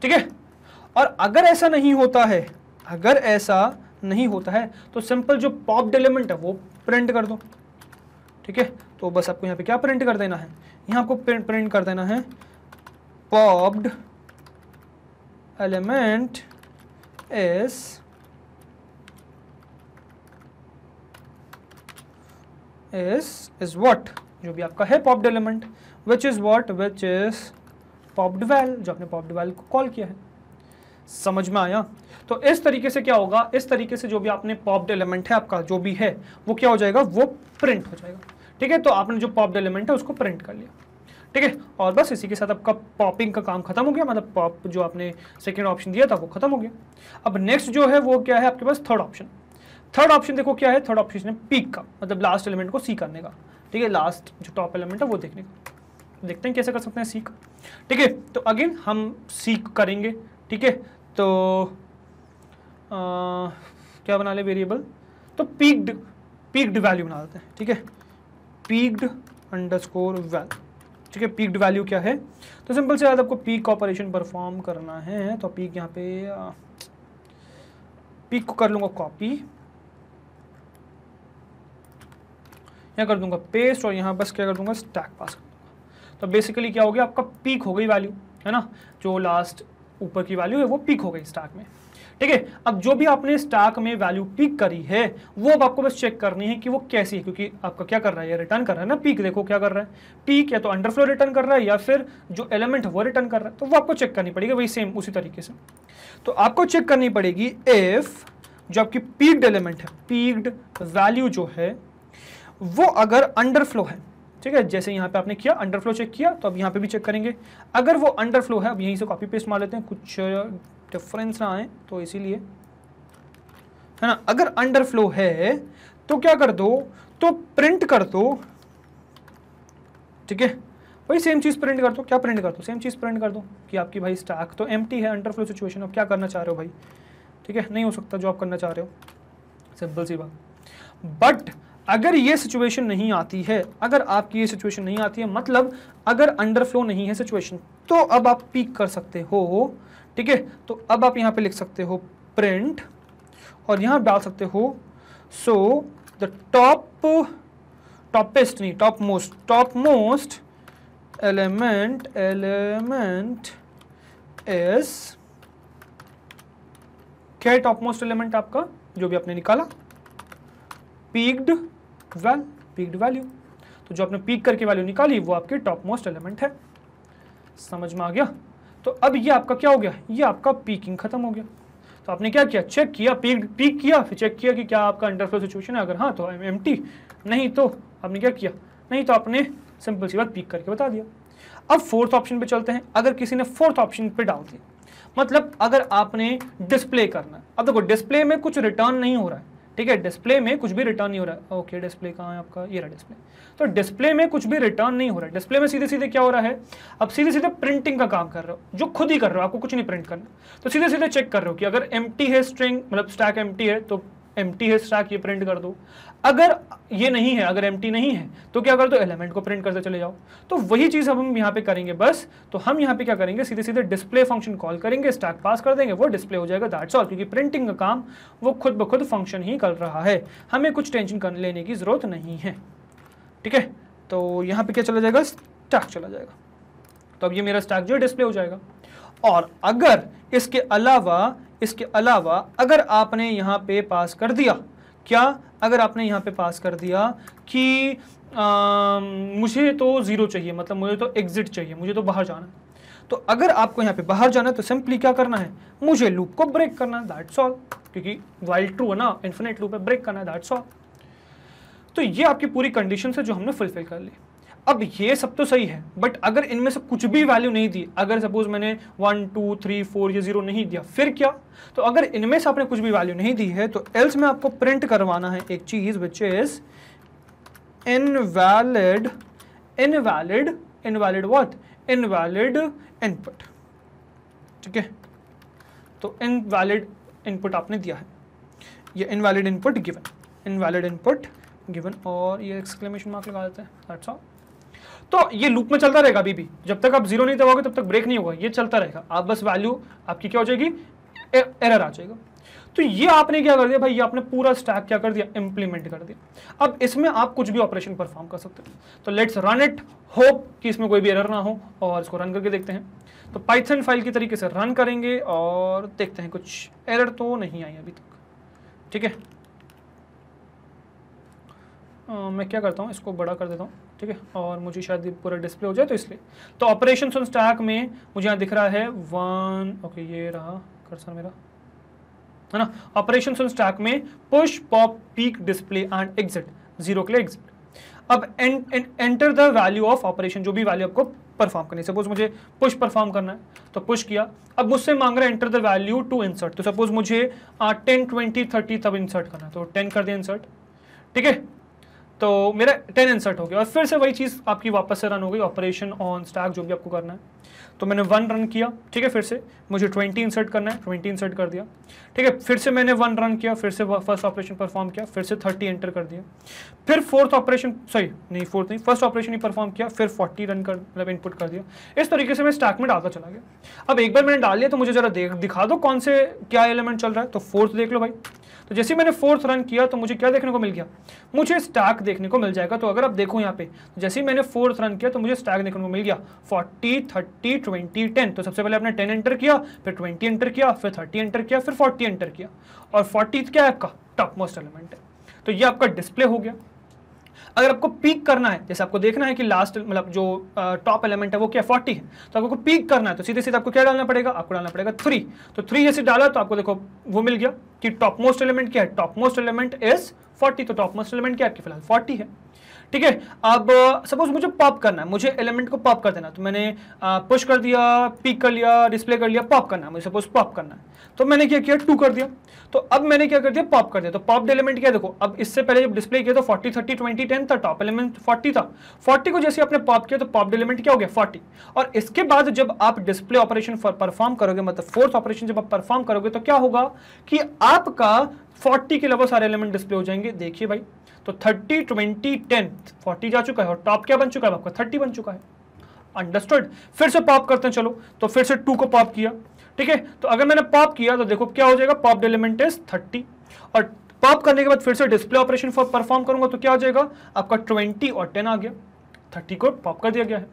ठीक है और अगर ऐसा नहीं होता है अगर ऐसा नहीं होता है तो सिंपल जो पॉप्ड एलिमेंट है वो प्रिंट कर दो ठीक है तो बस आपको यहाँ पे क्या प्रिंट कर देना है यहाँ आपको प्रिंट प्रिंट कर देना है popped element is is is what जो भी आपका है popped element which is what which is value जो आपने वेल को कॉल किया है समझ में आया तो इस तरीके से क्या होगा इस तरीके से जो भी आपने पॉप्ड एलिमेंट है आपका जो भी है वो क्या हो जाएगा वो प्रिंट हो जाएगा ठीक है तो आपने जो पॉप्ड एलिमेंट है उसको प्रिंट कर लिया ठीक है और बस इसी के साथ आपका पॉपिंग का काम खत्म हो गया मतलब पॉप जो आपने सेकेंड ऑप्शन दिया था वो खत्म हो गया अब नेक्स्ट जो है वो क्या है आपके पास थर्ड ऑप्शन थर्ड ऑप्शन देखो क्या है थर्ड ऑप्शन पीक का मतलब लास्ट एलिमेंट को सी करने का ठीक है लास्ट जो टॉप एलिमेंट है वो देखने का देखते हैं कैसे कर सकते हैं सीख ठीक है तो अगेन हम सीख करेंगे ठीक है तो आ, क्या बना ले वेरिएबल तो पीक्ड पीक्ड वैल्यू बना देते हैं ठीक है पीक्ड अंडरस्कोर वैल्यू ठीक है पीक्ड वैल्यू क्या है तो सिंपल से याद आपको पीक ऑपरेशन परफॉर्म करना है तो पीक यहाँ पे आ, पीक को कर लूँगा कॉपी यहाँ कर दूंगा पेस्ट और यहाँ बस क्या कर दूंगा स्टैक पास कर तो बेसिकली क्या हो गया आपका पीक हो गई वैल्यू है ना जो लास्ट ऊपर की वैल्यू है वो पीक हो गई स्टॉक में ठीक है अब जो भी आपने स्टॉक में वैल्यू पीक करी है वो अब आपको बस चेक करनी है कि वो कैसी है क्योंकि आपका क्या कर रहा है रिटर्न कर रहा है ना पीक देखो क्या कर रहा है पीक या तो अंडरफ्लो रिटर्न कर रहा है या फिर जो एलिमेंट है वो रिटर्न कर रहा है तो वो आपको चेक करनी पड़ेगी वही सेम उसी तरीके से तो आपको चेक करनी पड़ेगी इफ़ जो आपकी पीक्ड एलिमेंट है पीक्ड वैल्यू जो है वो अगर अंडरफ्लो है ठीक है जैसे यहाँ पे आपने किया अंडरफ्लो चेक किया तो अब यहाँ पे भी चेक करेंगे अगर वो अंडरफ्लो है अब यहीं से कॉपी पेस्ट मार लेते हैं कुछ डिफरेंस ना आए तो इसीलिए है ना अगर अंडरफ्लो है तो क्या कर दो तो प्रिंट कर दो ठीक है भाई सेम चीज़ प्रिंट कर दो क्या प्रिंट कर दो सेम चीज़ प्रिंट कर दो कि आपकी भाई स्टाक तो एम है अंडरफ्लो सिचुएशन अब क्या करना चाह रहे हो भाई ठीक है नहीं हो सकता जो आप करना चाह रहे हो सिंपल सी बात बट अगर ये सिचुएशन नहीं आती है अगर आपकी ये सिचुएशन नहीं आती है मतलब अगर अंडरफ्लो नहीं है सिचुएशन तो अब आप पीक कर सकते हो ठीक है तो अब आप यहाँ पे लिख सकते हो प्रिंट और यहाँ डाल सकते हो सो द टॉप टॉपेस्ट नहीं topmost top most element element S क्या है टॉप मोस्ट एलिमेंट आपका जो भी आपने निकाला पीक्ड वेल पीकड वैल्यू तो जो आपने पीक करके वैल्यू निकाली वो आपके टॉप मोस्ट एलिमेंट है समझ में आ गया तो अब ये आपका क्या हो गया ये आपका पीकिंग खत्म हो गया तो आपने क्या किया चेक किया पीक पीक किया फिर चेक किया कि क्या आपका अंडरफ्लो सिचुएशन है अगर हाँ तो एम नहीं तो आपने क्या किया नहीं तो आपने सिंपल सी बात पीक करके बता दिया अब फोर्थ ऑप्शन पे चलते हैं अगर किसी ने फोर्थ ऑप्शन पे डाल दिया मतलब अगर आपने डिस्प्ले करना है अब देखो डिस्प्ले में कुछ रिटर्न नहीं हो रहा है ठीक है डिस्प्ले में कुछ भी रिटर्न नहीं हो रहा है ओके डिस्प्ले कहाँ है आपका ये रहा डिस्प्ले तो डिस्प्ले में कुछ भी रिटर्न नहीं हो रहा है डिस्प्ले में सीधे सीधे क्या हो रहा है अब सीधे सीधे प्रिंटिंग का काम कर रहे हो जो खुद ही कर रहे हो आपको कुछ नहीं प्रिंट करना तो सीधे सीधे चेक कर रहे हो कि अगर एम है स्ट्रिंग मतलब स्टैक एम है तो एम है स्टैक ये प्रिंट कर दो अगर ये नहीं है अगर एम नहीं है तो क्या कर दो तो एलिमेंट को प्रिंट करते चले जाओ तो वही चीज़ अब हम यहाँ पे करेंगे बस तो हम यहाँ पे क्या करेंगे सीधे सीधे डिस्प्ले फंक्शन कॉल करेंगे स्टैक पास कर देंगे वो डिस्प्ले हो जाएगा दैट्स ऑल क्योंकि प्रिंटिंग का काम वो खुद ब खुद फंक्शन ही कर रहा है हमें कुछ टेंशन कर लेने की ज़रूरत नहीं है ठीक है तो यहाँ पर क्या चला जाएगा स्टैक चला जाएगा तो अब ये मेरा स्टैक जो है डिस्प्ले हो जाएगा और अगर इसके अलावा इसके अलावा अगर आपने यहाँ पे पास कर दिया क्या अगर आपने यहाँ पे पास कर दिया कि आ, मुझे तो ज़ीरो चाहिए मतलब मुझे तो एग्ज़िट चाहिए मुझे तो बाहर जाना है तो अगर आपको यहाँ पे बाहर जाना है तो सिंपली क्या करना है मुझे लूप को ब्रेक करना है दैट्स ऑल क्योंकि वाइल्ड ट्रू है ना इन्फिनेट लूप है ब्रेक करना है दैट्स ऑल तो ये आपकी पूरी कंडीशन है जो हमने फुलफिल कर ली अब ये सब तो सही है बट अगर इनमें से कुछ भी वैल्यू नहीं दी अगर सपोज मैंने वन टू थ्री फोर या जीरो नहीं दिया फिर क्या तो अगर इनमें से आपने कुछ भी वैल्यू नहीं दी है तो एल्स में आपको प्रिंट करवाना है एक चीज which is invalid invalid invalid what invalid input ठीक है तो इनवैलिड इनपुट आपने दिया है ये invalid input given invalid input given और ये एक्सक्लेमेशन मार्क लगा देते हैं दैट्स ऑल तो ये लूप में चलता रहेगा अभी भी जब तक आप जीरो नहीं दबाओगे तब तक ब्रेक नहीं होगा ये चलता रहेगा आप बस वैल्यू आपकी क्या हो जाएगी एरर आ जाएगा तो ये आपने क्या कर दिया भाई ये आपने पूरा स्टैक क्या कर दिया इंप्लीमेंट कर दिया अब इसमें आप कुछ भी ऑपरेशन परफॉर्म कर सकते हो तो लेट्स रन इट होप कि इसमें कोई भी एरर ना हो और इसको रन करके देखते हैं तो पाइथन फाइल के तरीके से रन करेंगे और देखते हैं कुछ एरर तो नहीं आई अभी तक ठीक है मैं क्या करता हूँ इसको बड़ा कर देता हूँ ठीक है और मुझे शायद पूरा डिस्प्ले हो जाए तो इसलिए तो ऑपरेशन ऑन स्टैक में मुझे यहाँ दिख रहा है वन ओके ये रहा कर्सर मेरा है ना ऑपरेशन ऑन स्टैक में push pop peek display and exit zero के लिए एग्जिट अब enter the value of operation जो भी वैल्यू आपको परफॉर्म करनी सपोज मुझे पुश परफॉर्म करना है तो पुश किया अब मुझसे मांग रहा है enter the value to insert तो सपोज मुझे टेन ट्वेंटी थर्टी तब इंसर्ट करना है तो टेन कर दिया इंसर्ट ठीक है तो मेरा टेन इंसर्ट हो गया और फिर से वही चीज़ आपकी वापस से रन हो गई ऑपरेशन ऑन स्टैक जो भी आपको करना है तो मैंने वन रन किया ठीक है फिर से मुझे ट्वेंटी इंसर्ट करना है ट्वेंटी इंसर्ट कर दिया ठीक है फिर से मैंने वन रन किया फिर से फर्स्ट ऑपरेशन परफॉर्म किया फिर से थर्टी एंटर कर दिया फिर फोर्थ ऑपरेशन सॉरी नहीं फोर्थ नहीं फर्स्ट ऑपरेशन ही परफॉर्म किया फिर फोर्टी रन कर मतलब इनपुट कर दिया इस तरीके से मैं स्टैक में डालता चला गया अब एक बार मैंने डाल लिया तो मुझे ज़रा देख दिखा दो कौन से क्या एलिमेंट चल रहा है तो फोर्थ देख लो भाई तो जैसे मैंने फोर्थ रन किया तो मुझे क्या देखने को मिल गया मुझे स्टैक देखने को मिल जाएगा तो अगर आप देखो यहाँ पे तो जैसे ही मैंने फोर्थ रन किया तो मुझे स्टैक देखने को मिल गया फोर्टी थर्टी ट्वेंटी टेन तो सबसे पहले आपने टेन एंटर किया फिर ट्वेंटी एंटर किया फिर थर्टी एंटर किया फिर फोर्टी एंटर किया और फोर्टी क्या है आपका टॉप मोस्ट एलिमेंट है तो ये आपका डिस्प्ले हो गया अगर आपको पीक करना है जैसे आपको देखना है कि लास्ट मतलब जो टॉप एलिमेंट है वो क्या फोर्टी है तो आपको पीक करना है तो सीधे सीधे आपको क्या डालना पड़ेगा आपको डालना पड़ेगा थ्री तो थ्री जैसे डाला तो आपको देखो वो मिल गया कि टॉप मोस्ट एलिमेंट क्या है top most element is forty तो टॉप मोस्ट एलिमेंट क्या आपकी फिलहाल फोर्टी है ठीक है अब सपोज मुझे पॉप करना है मुझे एलिमेंट को पॉप कर देना तो मैंने पुश कर दिया पिक कर लिया डिस्प्ले कर लिया पॉप करना है मुझे सपोज पॉप करना है तो मैंने क्या किया टू कर दिया तो अब मैंने क्या कर दिया पॉप कर दिया तो पॉप एलिमेंट क्या देखो अब इससे पहले जब डिस्प्ले किया तो 40 30 20 10 था टॉप एलिमेंट 40 था 40 को जैसे आपने पॉप किया तो पॉप एलिमेंट क्या हो गया 40 और इसके बाद जब आप डिस्प्ले ऑपरेशन परफॉर्म करोगे मतलब फोर्थ ऑपरेशन जब आप परफॉर्म करोगे तो क्या होगा कि आपका 40 के अलावा सारे एलिमेंट डिस्प्ले हो जाएंगे देखिए भाई तो 30 20 10 40 जा चुका है और टॉप क्या बन चुका है आपका 30 बन चुका है अंडरस्टूड फिर से पॉप करते हैं चलो तो फिर से टू को पॉप किया ठीक है तो अगर मैंने पॉप किया तो देखो क्या हो जाएगा पॉप एलिमेंट इज थर्टी और पॉप करने के बाद फिर से डिस्प्ले ऑपरेशन परफॉर्म करूंगा तो क्या हो जाएगा आपका ट्वेंटी और टेन आ गया थर्टी को पॉप कर दिया गया है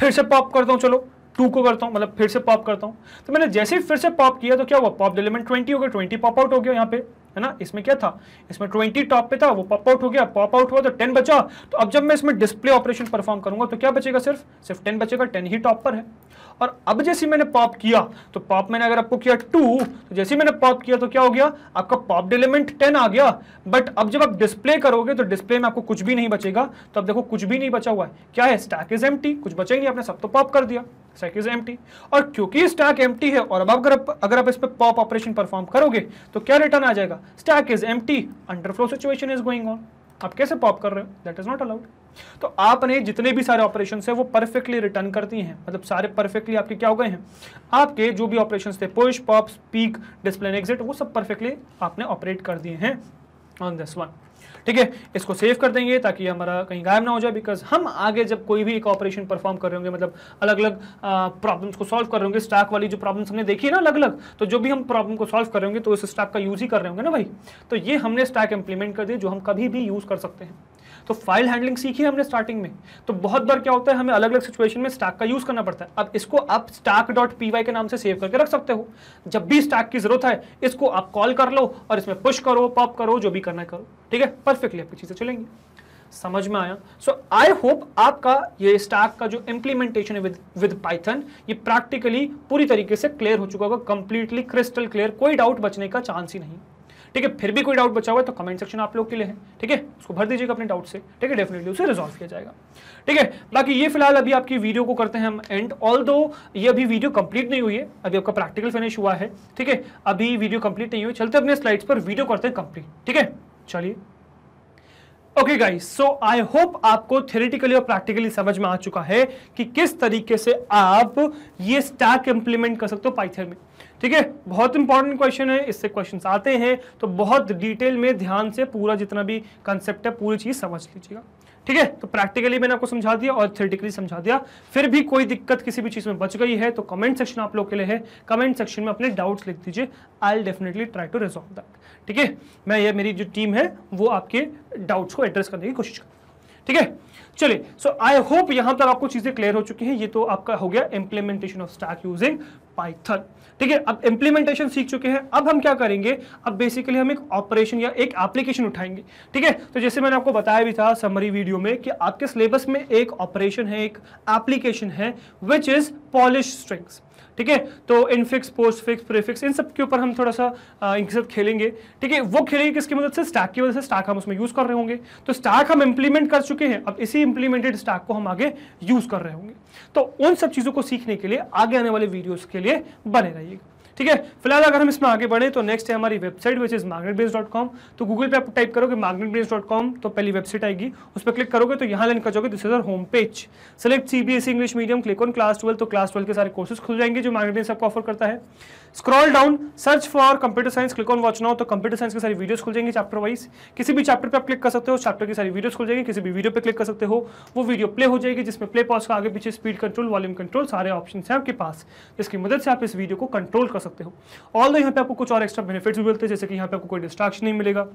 फिर से पॉप करता हूँ चलो टू को करता हूँ मतलब फिर से पॉप करता हूँ तो मैंने जैसे ही फिर से पॉप किया तो क्या हुआ पॉप एलिमेंट ट्वेंटी हो गया ट्वेंटी पॉप आउट हो गया यहाँ पे है ना इसमें क्या था इसमें ट्वेंटी टॉप पे था वो पॉप आउट हो गया पॉप आउट हुआ तो टेन बचा तो अब जब मैं इसमें डिस्प्ले ऑपरेशन परफॉर्म करूंगा तो क्या बचेगा सिर्फ सिर्फ टेन बचेगा टेन ही टॉप पर है और अब जैसे मैंने पॉप किया तो पॉप मैंने अगर आपको किया टू तो जैसे मैंने पॉप किया तो क्या हो गया आपका पॉप एलिमेंट टेन आ गया बट अब जब आप डिस्प्ले करोगे तो डिस्प्ले में आपको कुछ भी नहीं बचेगा तो अब देखो कुछ भी नहीं बचा हुआ है क्या है स्टैक इज एम कुछ बचा ही नहीं आपने सब तो पॉप कर दिया स्टैक इज एम और क्योंकि स्टैक एम है और अब अगर अगर आप इस पर पॉप ऑपरेशन परफॉर्म करोगे तो क्या रिटर्न आ जाएगा stack is empty underflow situation is going on आप कैसे पॉप कर रहे हो दैट इज नॉट अलाउड तो आपने जितने भी सारे ऑपरेशन है वो परफेक्टली रिटर्न करती हैं मतलब सारे परफेक्टली आपके क्या हो गए हैं आपके जो भी ऑपरेशन थे push pop peek display exit वो सब परफेक्टली आपने ऑपरेट कर दिए हैं ऑन दिस वन ठीक है इसको सेव कर देंगे ताकि हमारा कहीं गायब ना हो जाए बिकॉज हम आगे जब कोई भी एक ऑपरेशन परफॉर्म कर रहे होंगे मतलब अलग अलग प्रॉब्लम्स को सॉल्व कर रहे होंगे स्टाक वाली जो प्रॉब्लम्स हमने देखी ना अलग अलग तो जो भी हम प्रॉब्लम को सॉल्व कर रहे होंगे तो इस स्टाक का यूज़ ही कर रहे होंगे ना भाई तो ये हमने स्टाक इंप्लीमेंट कर दिया जो हम कभी भी यूज़ कर सकते हैं तो फाइल हैंडलिंग सीखी है हमने स्टार्टिंग में तो बहुत बार क्या होता है हमें अलग अलग सिचुएशन में स्टैक का यूज करना पड़ता है अब इसको आप स्टैक डॉट पी के नाम से सेव करके रख सकते हो जब भी स्टैक की जरूरत है इसको आप कॉल कर लो और इसमें पुश करो पॉप करो जो भी करना करो ठीक है परफेक्टली आपकी चीजें चलेंगी समझ में आया सो आई होप आपका ये स्टैक का जो इम्प्लीमेंटेशन है विद विद पाइथन ये प्रैक्टिकली पूरी तरीके से क्लियर हो चुका होगा कंप्लीटली क्रिस्टल क्लियर कोई डाउट बचने का चांस ही नहीं ठीक है फिर भी कोई डाउट बचा हुआ है तो कमेंट सेक्शन आप लोग के लिए है ठीक है उसको भर दीजिएगा अपने डाउट से ठीक है डेफिनेटली उसे रिजॉल्व किया जाएगा ठीक है बाकी ये फिलहाल अभी आपकी वीडियो को करते हैं हम एंड ऑल दो ये अभी वीडियो कंप्लीट नहीं हुई है अभी आपका प्रैक्टिकल फिनिश हुआ है ठीक है अभी वीडियो कंप्लीट नहीं हुई चलते अपने स्लाइड्स पर वीडियो करते हैं कंप्लीट ठीक है चलिए okay guys so I hope आपको थ्योरेटिकली और प्रैक्टिकली समझ में आ चुका है कि किस तरीके से आप ये स्टैक इंप्लीमेंट कर सकते हो पाइथन में ठीक है बहुत इंपॉर्टेंट क्वेश्चन है इससे क्वेश्चन आते हैं तो बहुत डिटेल में ध्यान से पूरा जितना भी कंसेप्ट है पूरी चीज़ समझ लीजिएगा ठीक है तो प्रैक्टिकली मैंने आपको समझा दिया और थियोरेटिकली समझा दिया फिर भी कोई दिक्कत किसी भी चीज़ में बच गई है तो कमेंट सेक्शन आप लोग के लिए है कमेंट सेक्शन में अपने डाउट्स लिख दीजिए I'll definitely try to resolve that ठीक है मैं ये मेरी जो टीम है वो आपके डाउट्स को एड्रेस करने की कोशिश करूँ ठीक है चलिए सो आई होप यहां पर आपको चीजें क्लियर हो चुकी हैं ये तो आपका हो गया implementation of stack using Python ठीक है अब इंप्लीमेंटेशन सीख चुके हैं अब हम क्या करेंगे अब बेसिकली हम एक ऑपरेशन या एक एप्लीकेशन उठाएंगे ठीक है तो जैसे मैंने आपको बताया भी था समरी वीडियो में कि आपके सिलेबस में एक ऑपरेशन है एक एप्लीकेशन है विच इज पॉलिश स्ट्रिंग्स ठीक है तो इनफिक्स पोस्ट फिक्स प्रीफिक्स इन सब के ऊपर हम थोड़ा सा इनके साथ खेलेंगे ठीक है वो खेलेंगे किसकी मदद से स्टैक की वजह से स्टैक हम उसमें यूज़ कर रहे होंगे तो स्टैक हम इंप्लीमेंट कर चुके हैं अब इसी इंप्लीमेंटेड स्टैक को हम आगे यूज़ कर रहे होंगे तो उन सब चीज़ों को सीखने के लिए आगे आने वाले वीडियोज़ के लिए बने रहिएगा ठीक है फिलहाल अगर हम इसमें आगे बढ़े तो नेक्स्ट है हमारी website which is Magnet Brains dot com तो गूगल पे आप टाइप करोगे मार्गनेट बेस डॉट कॉम तो पहली वेबसाइट आएगी उस पर क्लिक करोगे तो यहाँ लिंक कर जाओगे this is home page select CBSE English medium click on class twelve तो क्लास ट्वेल्व के सारे कोर्सेज खुल जाएंगे जो मार्गनेट बेस आपको ऑफर करता है scroll down search for computer science click on watch now तो कंप्यूटर साइंस की सारी वीडियोस खुल जाएंगे चैप्टर वाइज किसी भी चैप्टर पे आप क्लिक कर सकते हो चैप्टर की सारी वीडियोस खुल जाएंगे किसी भी वीडियो पे क्लिक कर सकते हो वो वीडियो प्ले हो जाएगी जिसमें प्ले पॉज का आगे पीछे स्पीड कंट्रोल वॉल्यूम कंट्रोल सारे ऑप्शन है आपके पास जिसकी मदद से आप इस वीडियो को कंट्रोल कर सकते हो ऑल यहाँ पे आपको कुछ और एक्स्ट्रा बेनिफिट्स भी मिलते हैं जैसे कि यहाँ पे आपको कोई डिस्ट्रैक्शन नहीं मिलेगा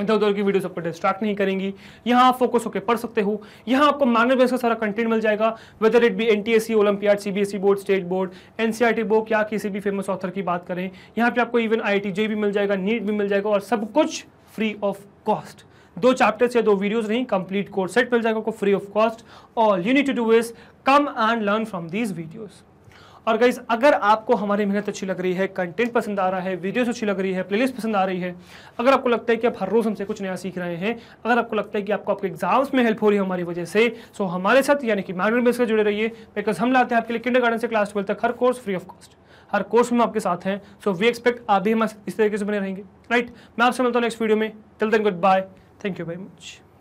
इधर उधर की वीडियोस आपको डिस्ट्रैक्ट नहीं करेंगी यहाँ आप फोकस होकर पढ़ सकते हो यहाँ आपको मैनुअल बेस का सारा कंटेंट मिल जाएगा whether it be N T S C olympiad C B S E board state board N C R T board या किसी भी फेमस ऑथर की बात करें यहाँ पे आपको इवन आई टी जे भी मिल जाएगा नीट भी मिल जाएगा और सब कुछ फ्री ऑफ कॉस्ट दो चैप्टर्स या दो वीडियोज नहीं कंप्लीट कोर्स सेट मिल जाएगा आपको फ्री ऑफ कॉस्ट और you need to do is come and learn from these videos और गाइज अगर आपको हमारी मेहनत अच्छी लग रही है कंटेंट पसंद आ रहा है वीडियोस अच्छी लग रही है प्लेलिस्ट पसंद आ रही है अगर आपको लगता है कि आप हर रोज़ हमसे कुछ नया सीख रहे हैं अगर आपको लगता है कि आपको आपके एग्जाम्स में हेल्प हो रही है हमारी वजह से सो हमारे साथ यानी कि मैनुअल बेस का जुड़े रहिए बिकॉज हम लाते हैं आपके लिए किंडर से क्लास ट्वेल्थ तक हर कोर्स फ्री ऑफ कॉस्ट हर कोर्स में आपके साथ हैं सो वी एक्सपेक्ट आप भी हम इस तरीके से बने रहेंगे राइट मैं आपसे मिलता हूँ नेक्स्ट वीडियो में till then goodbye thank you very much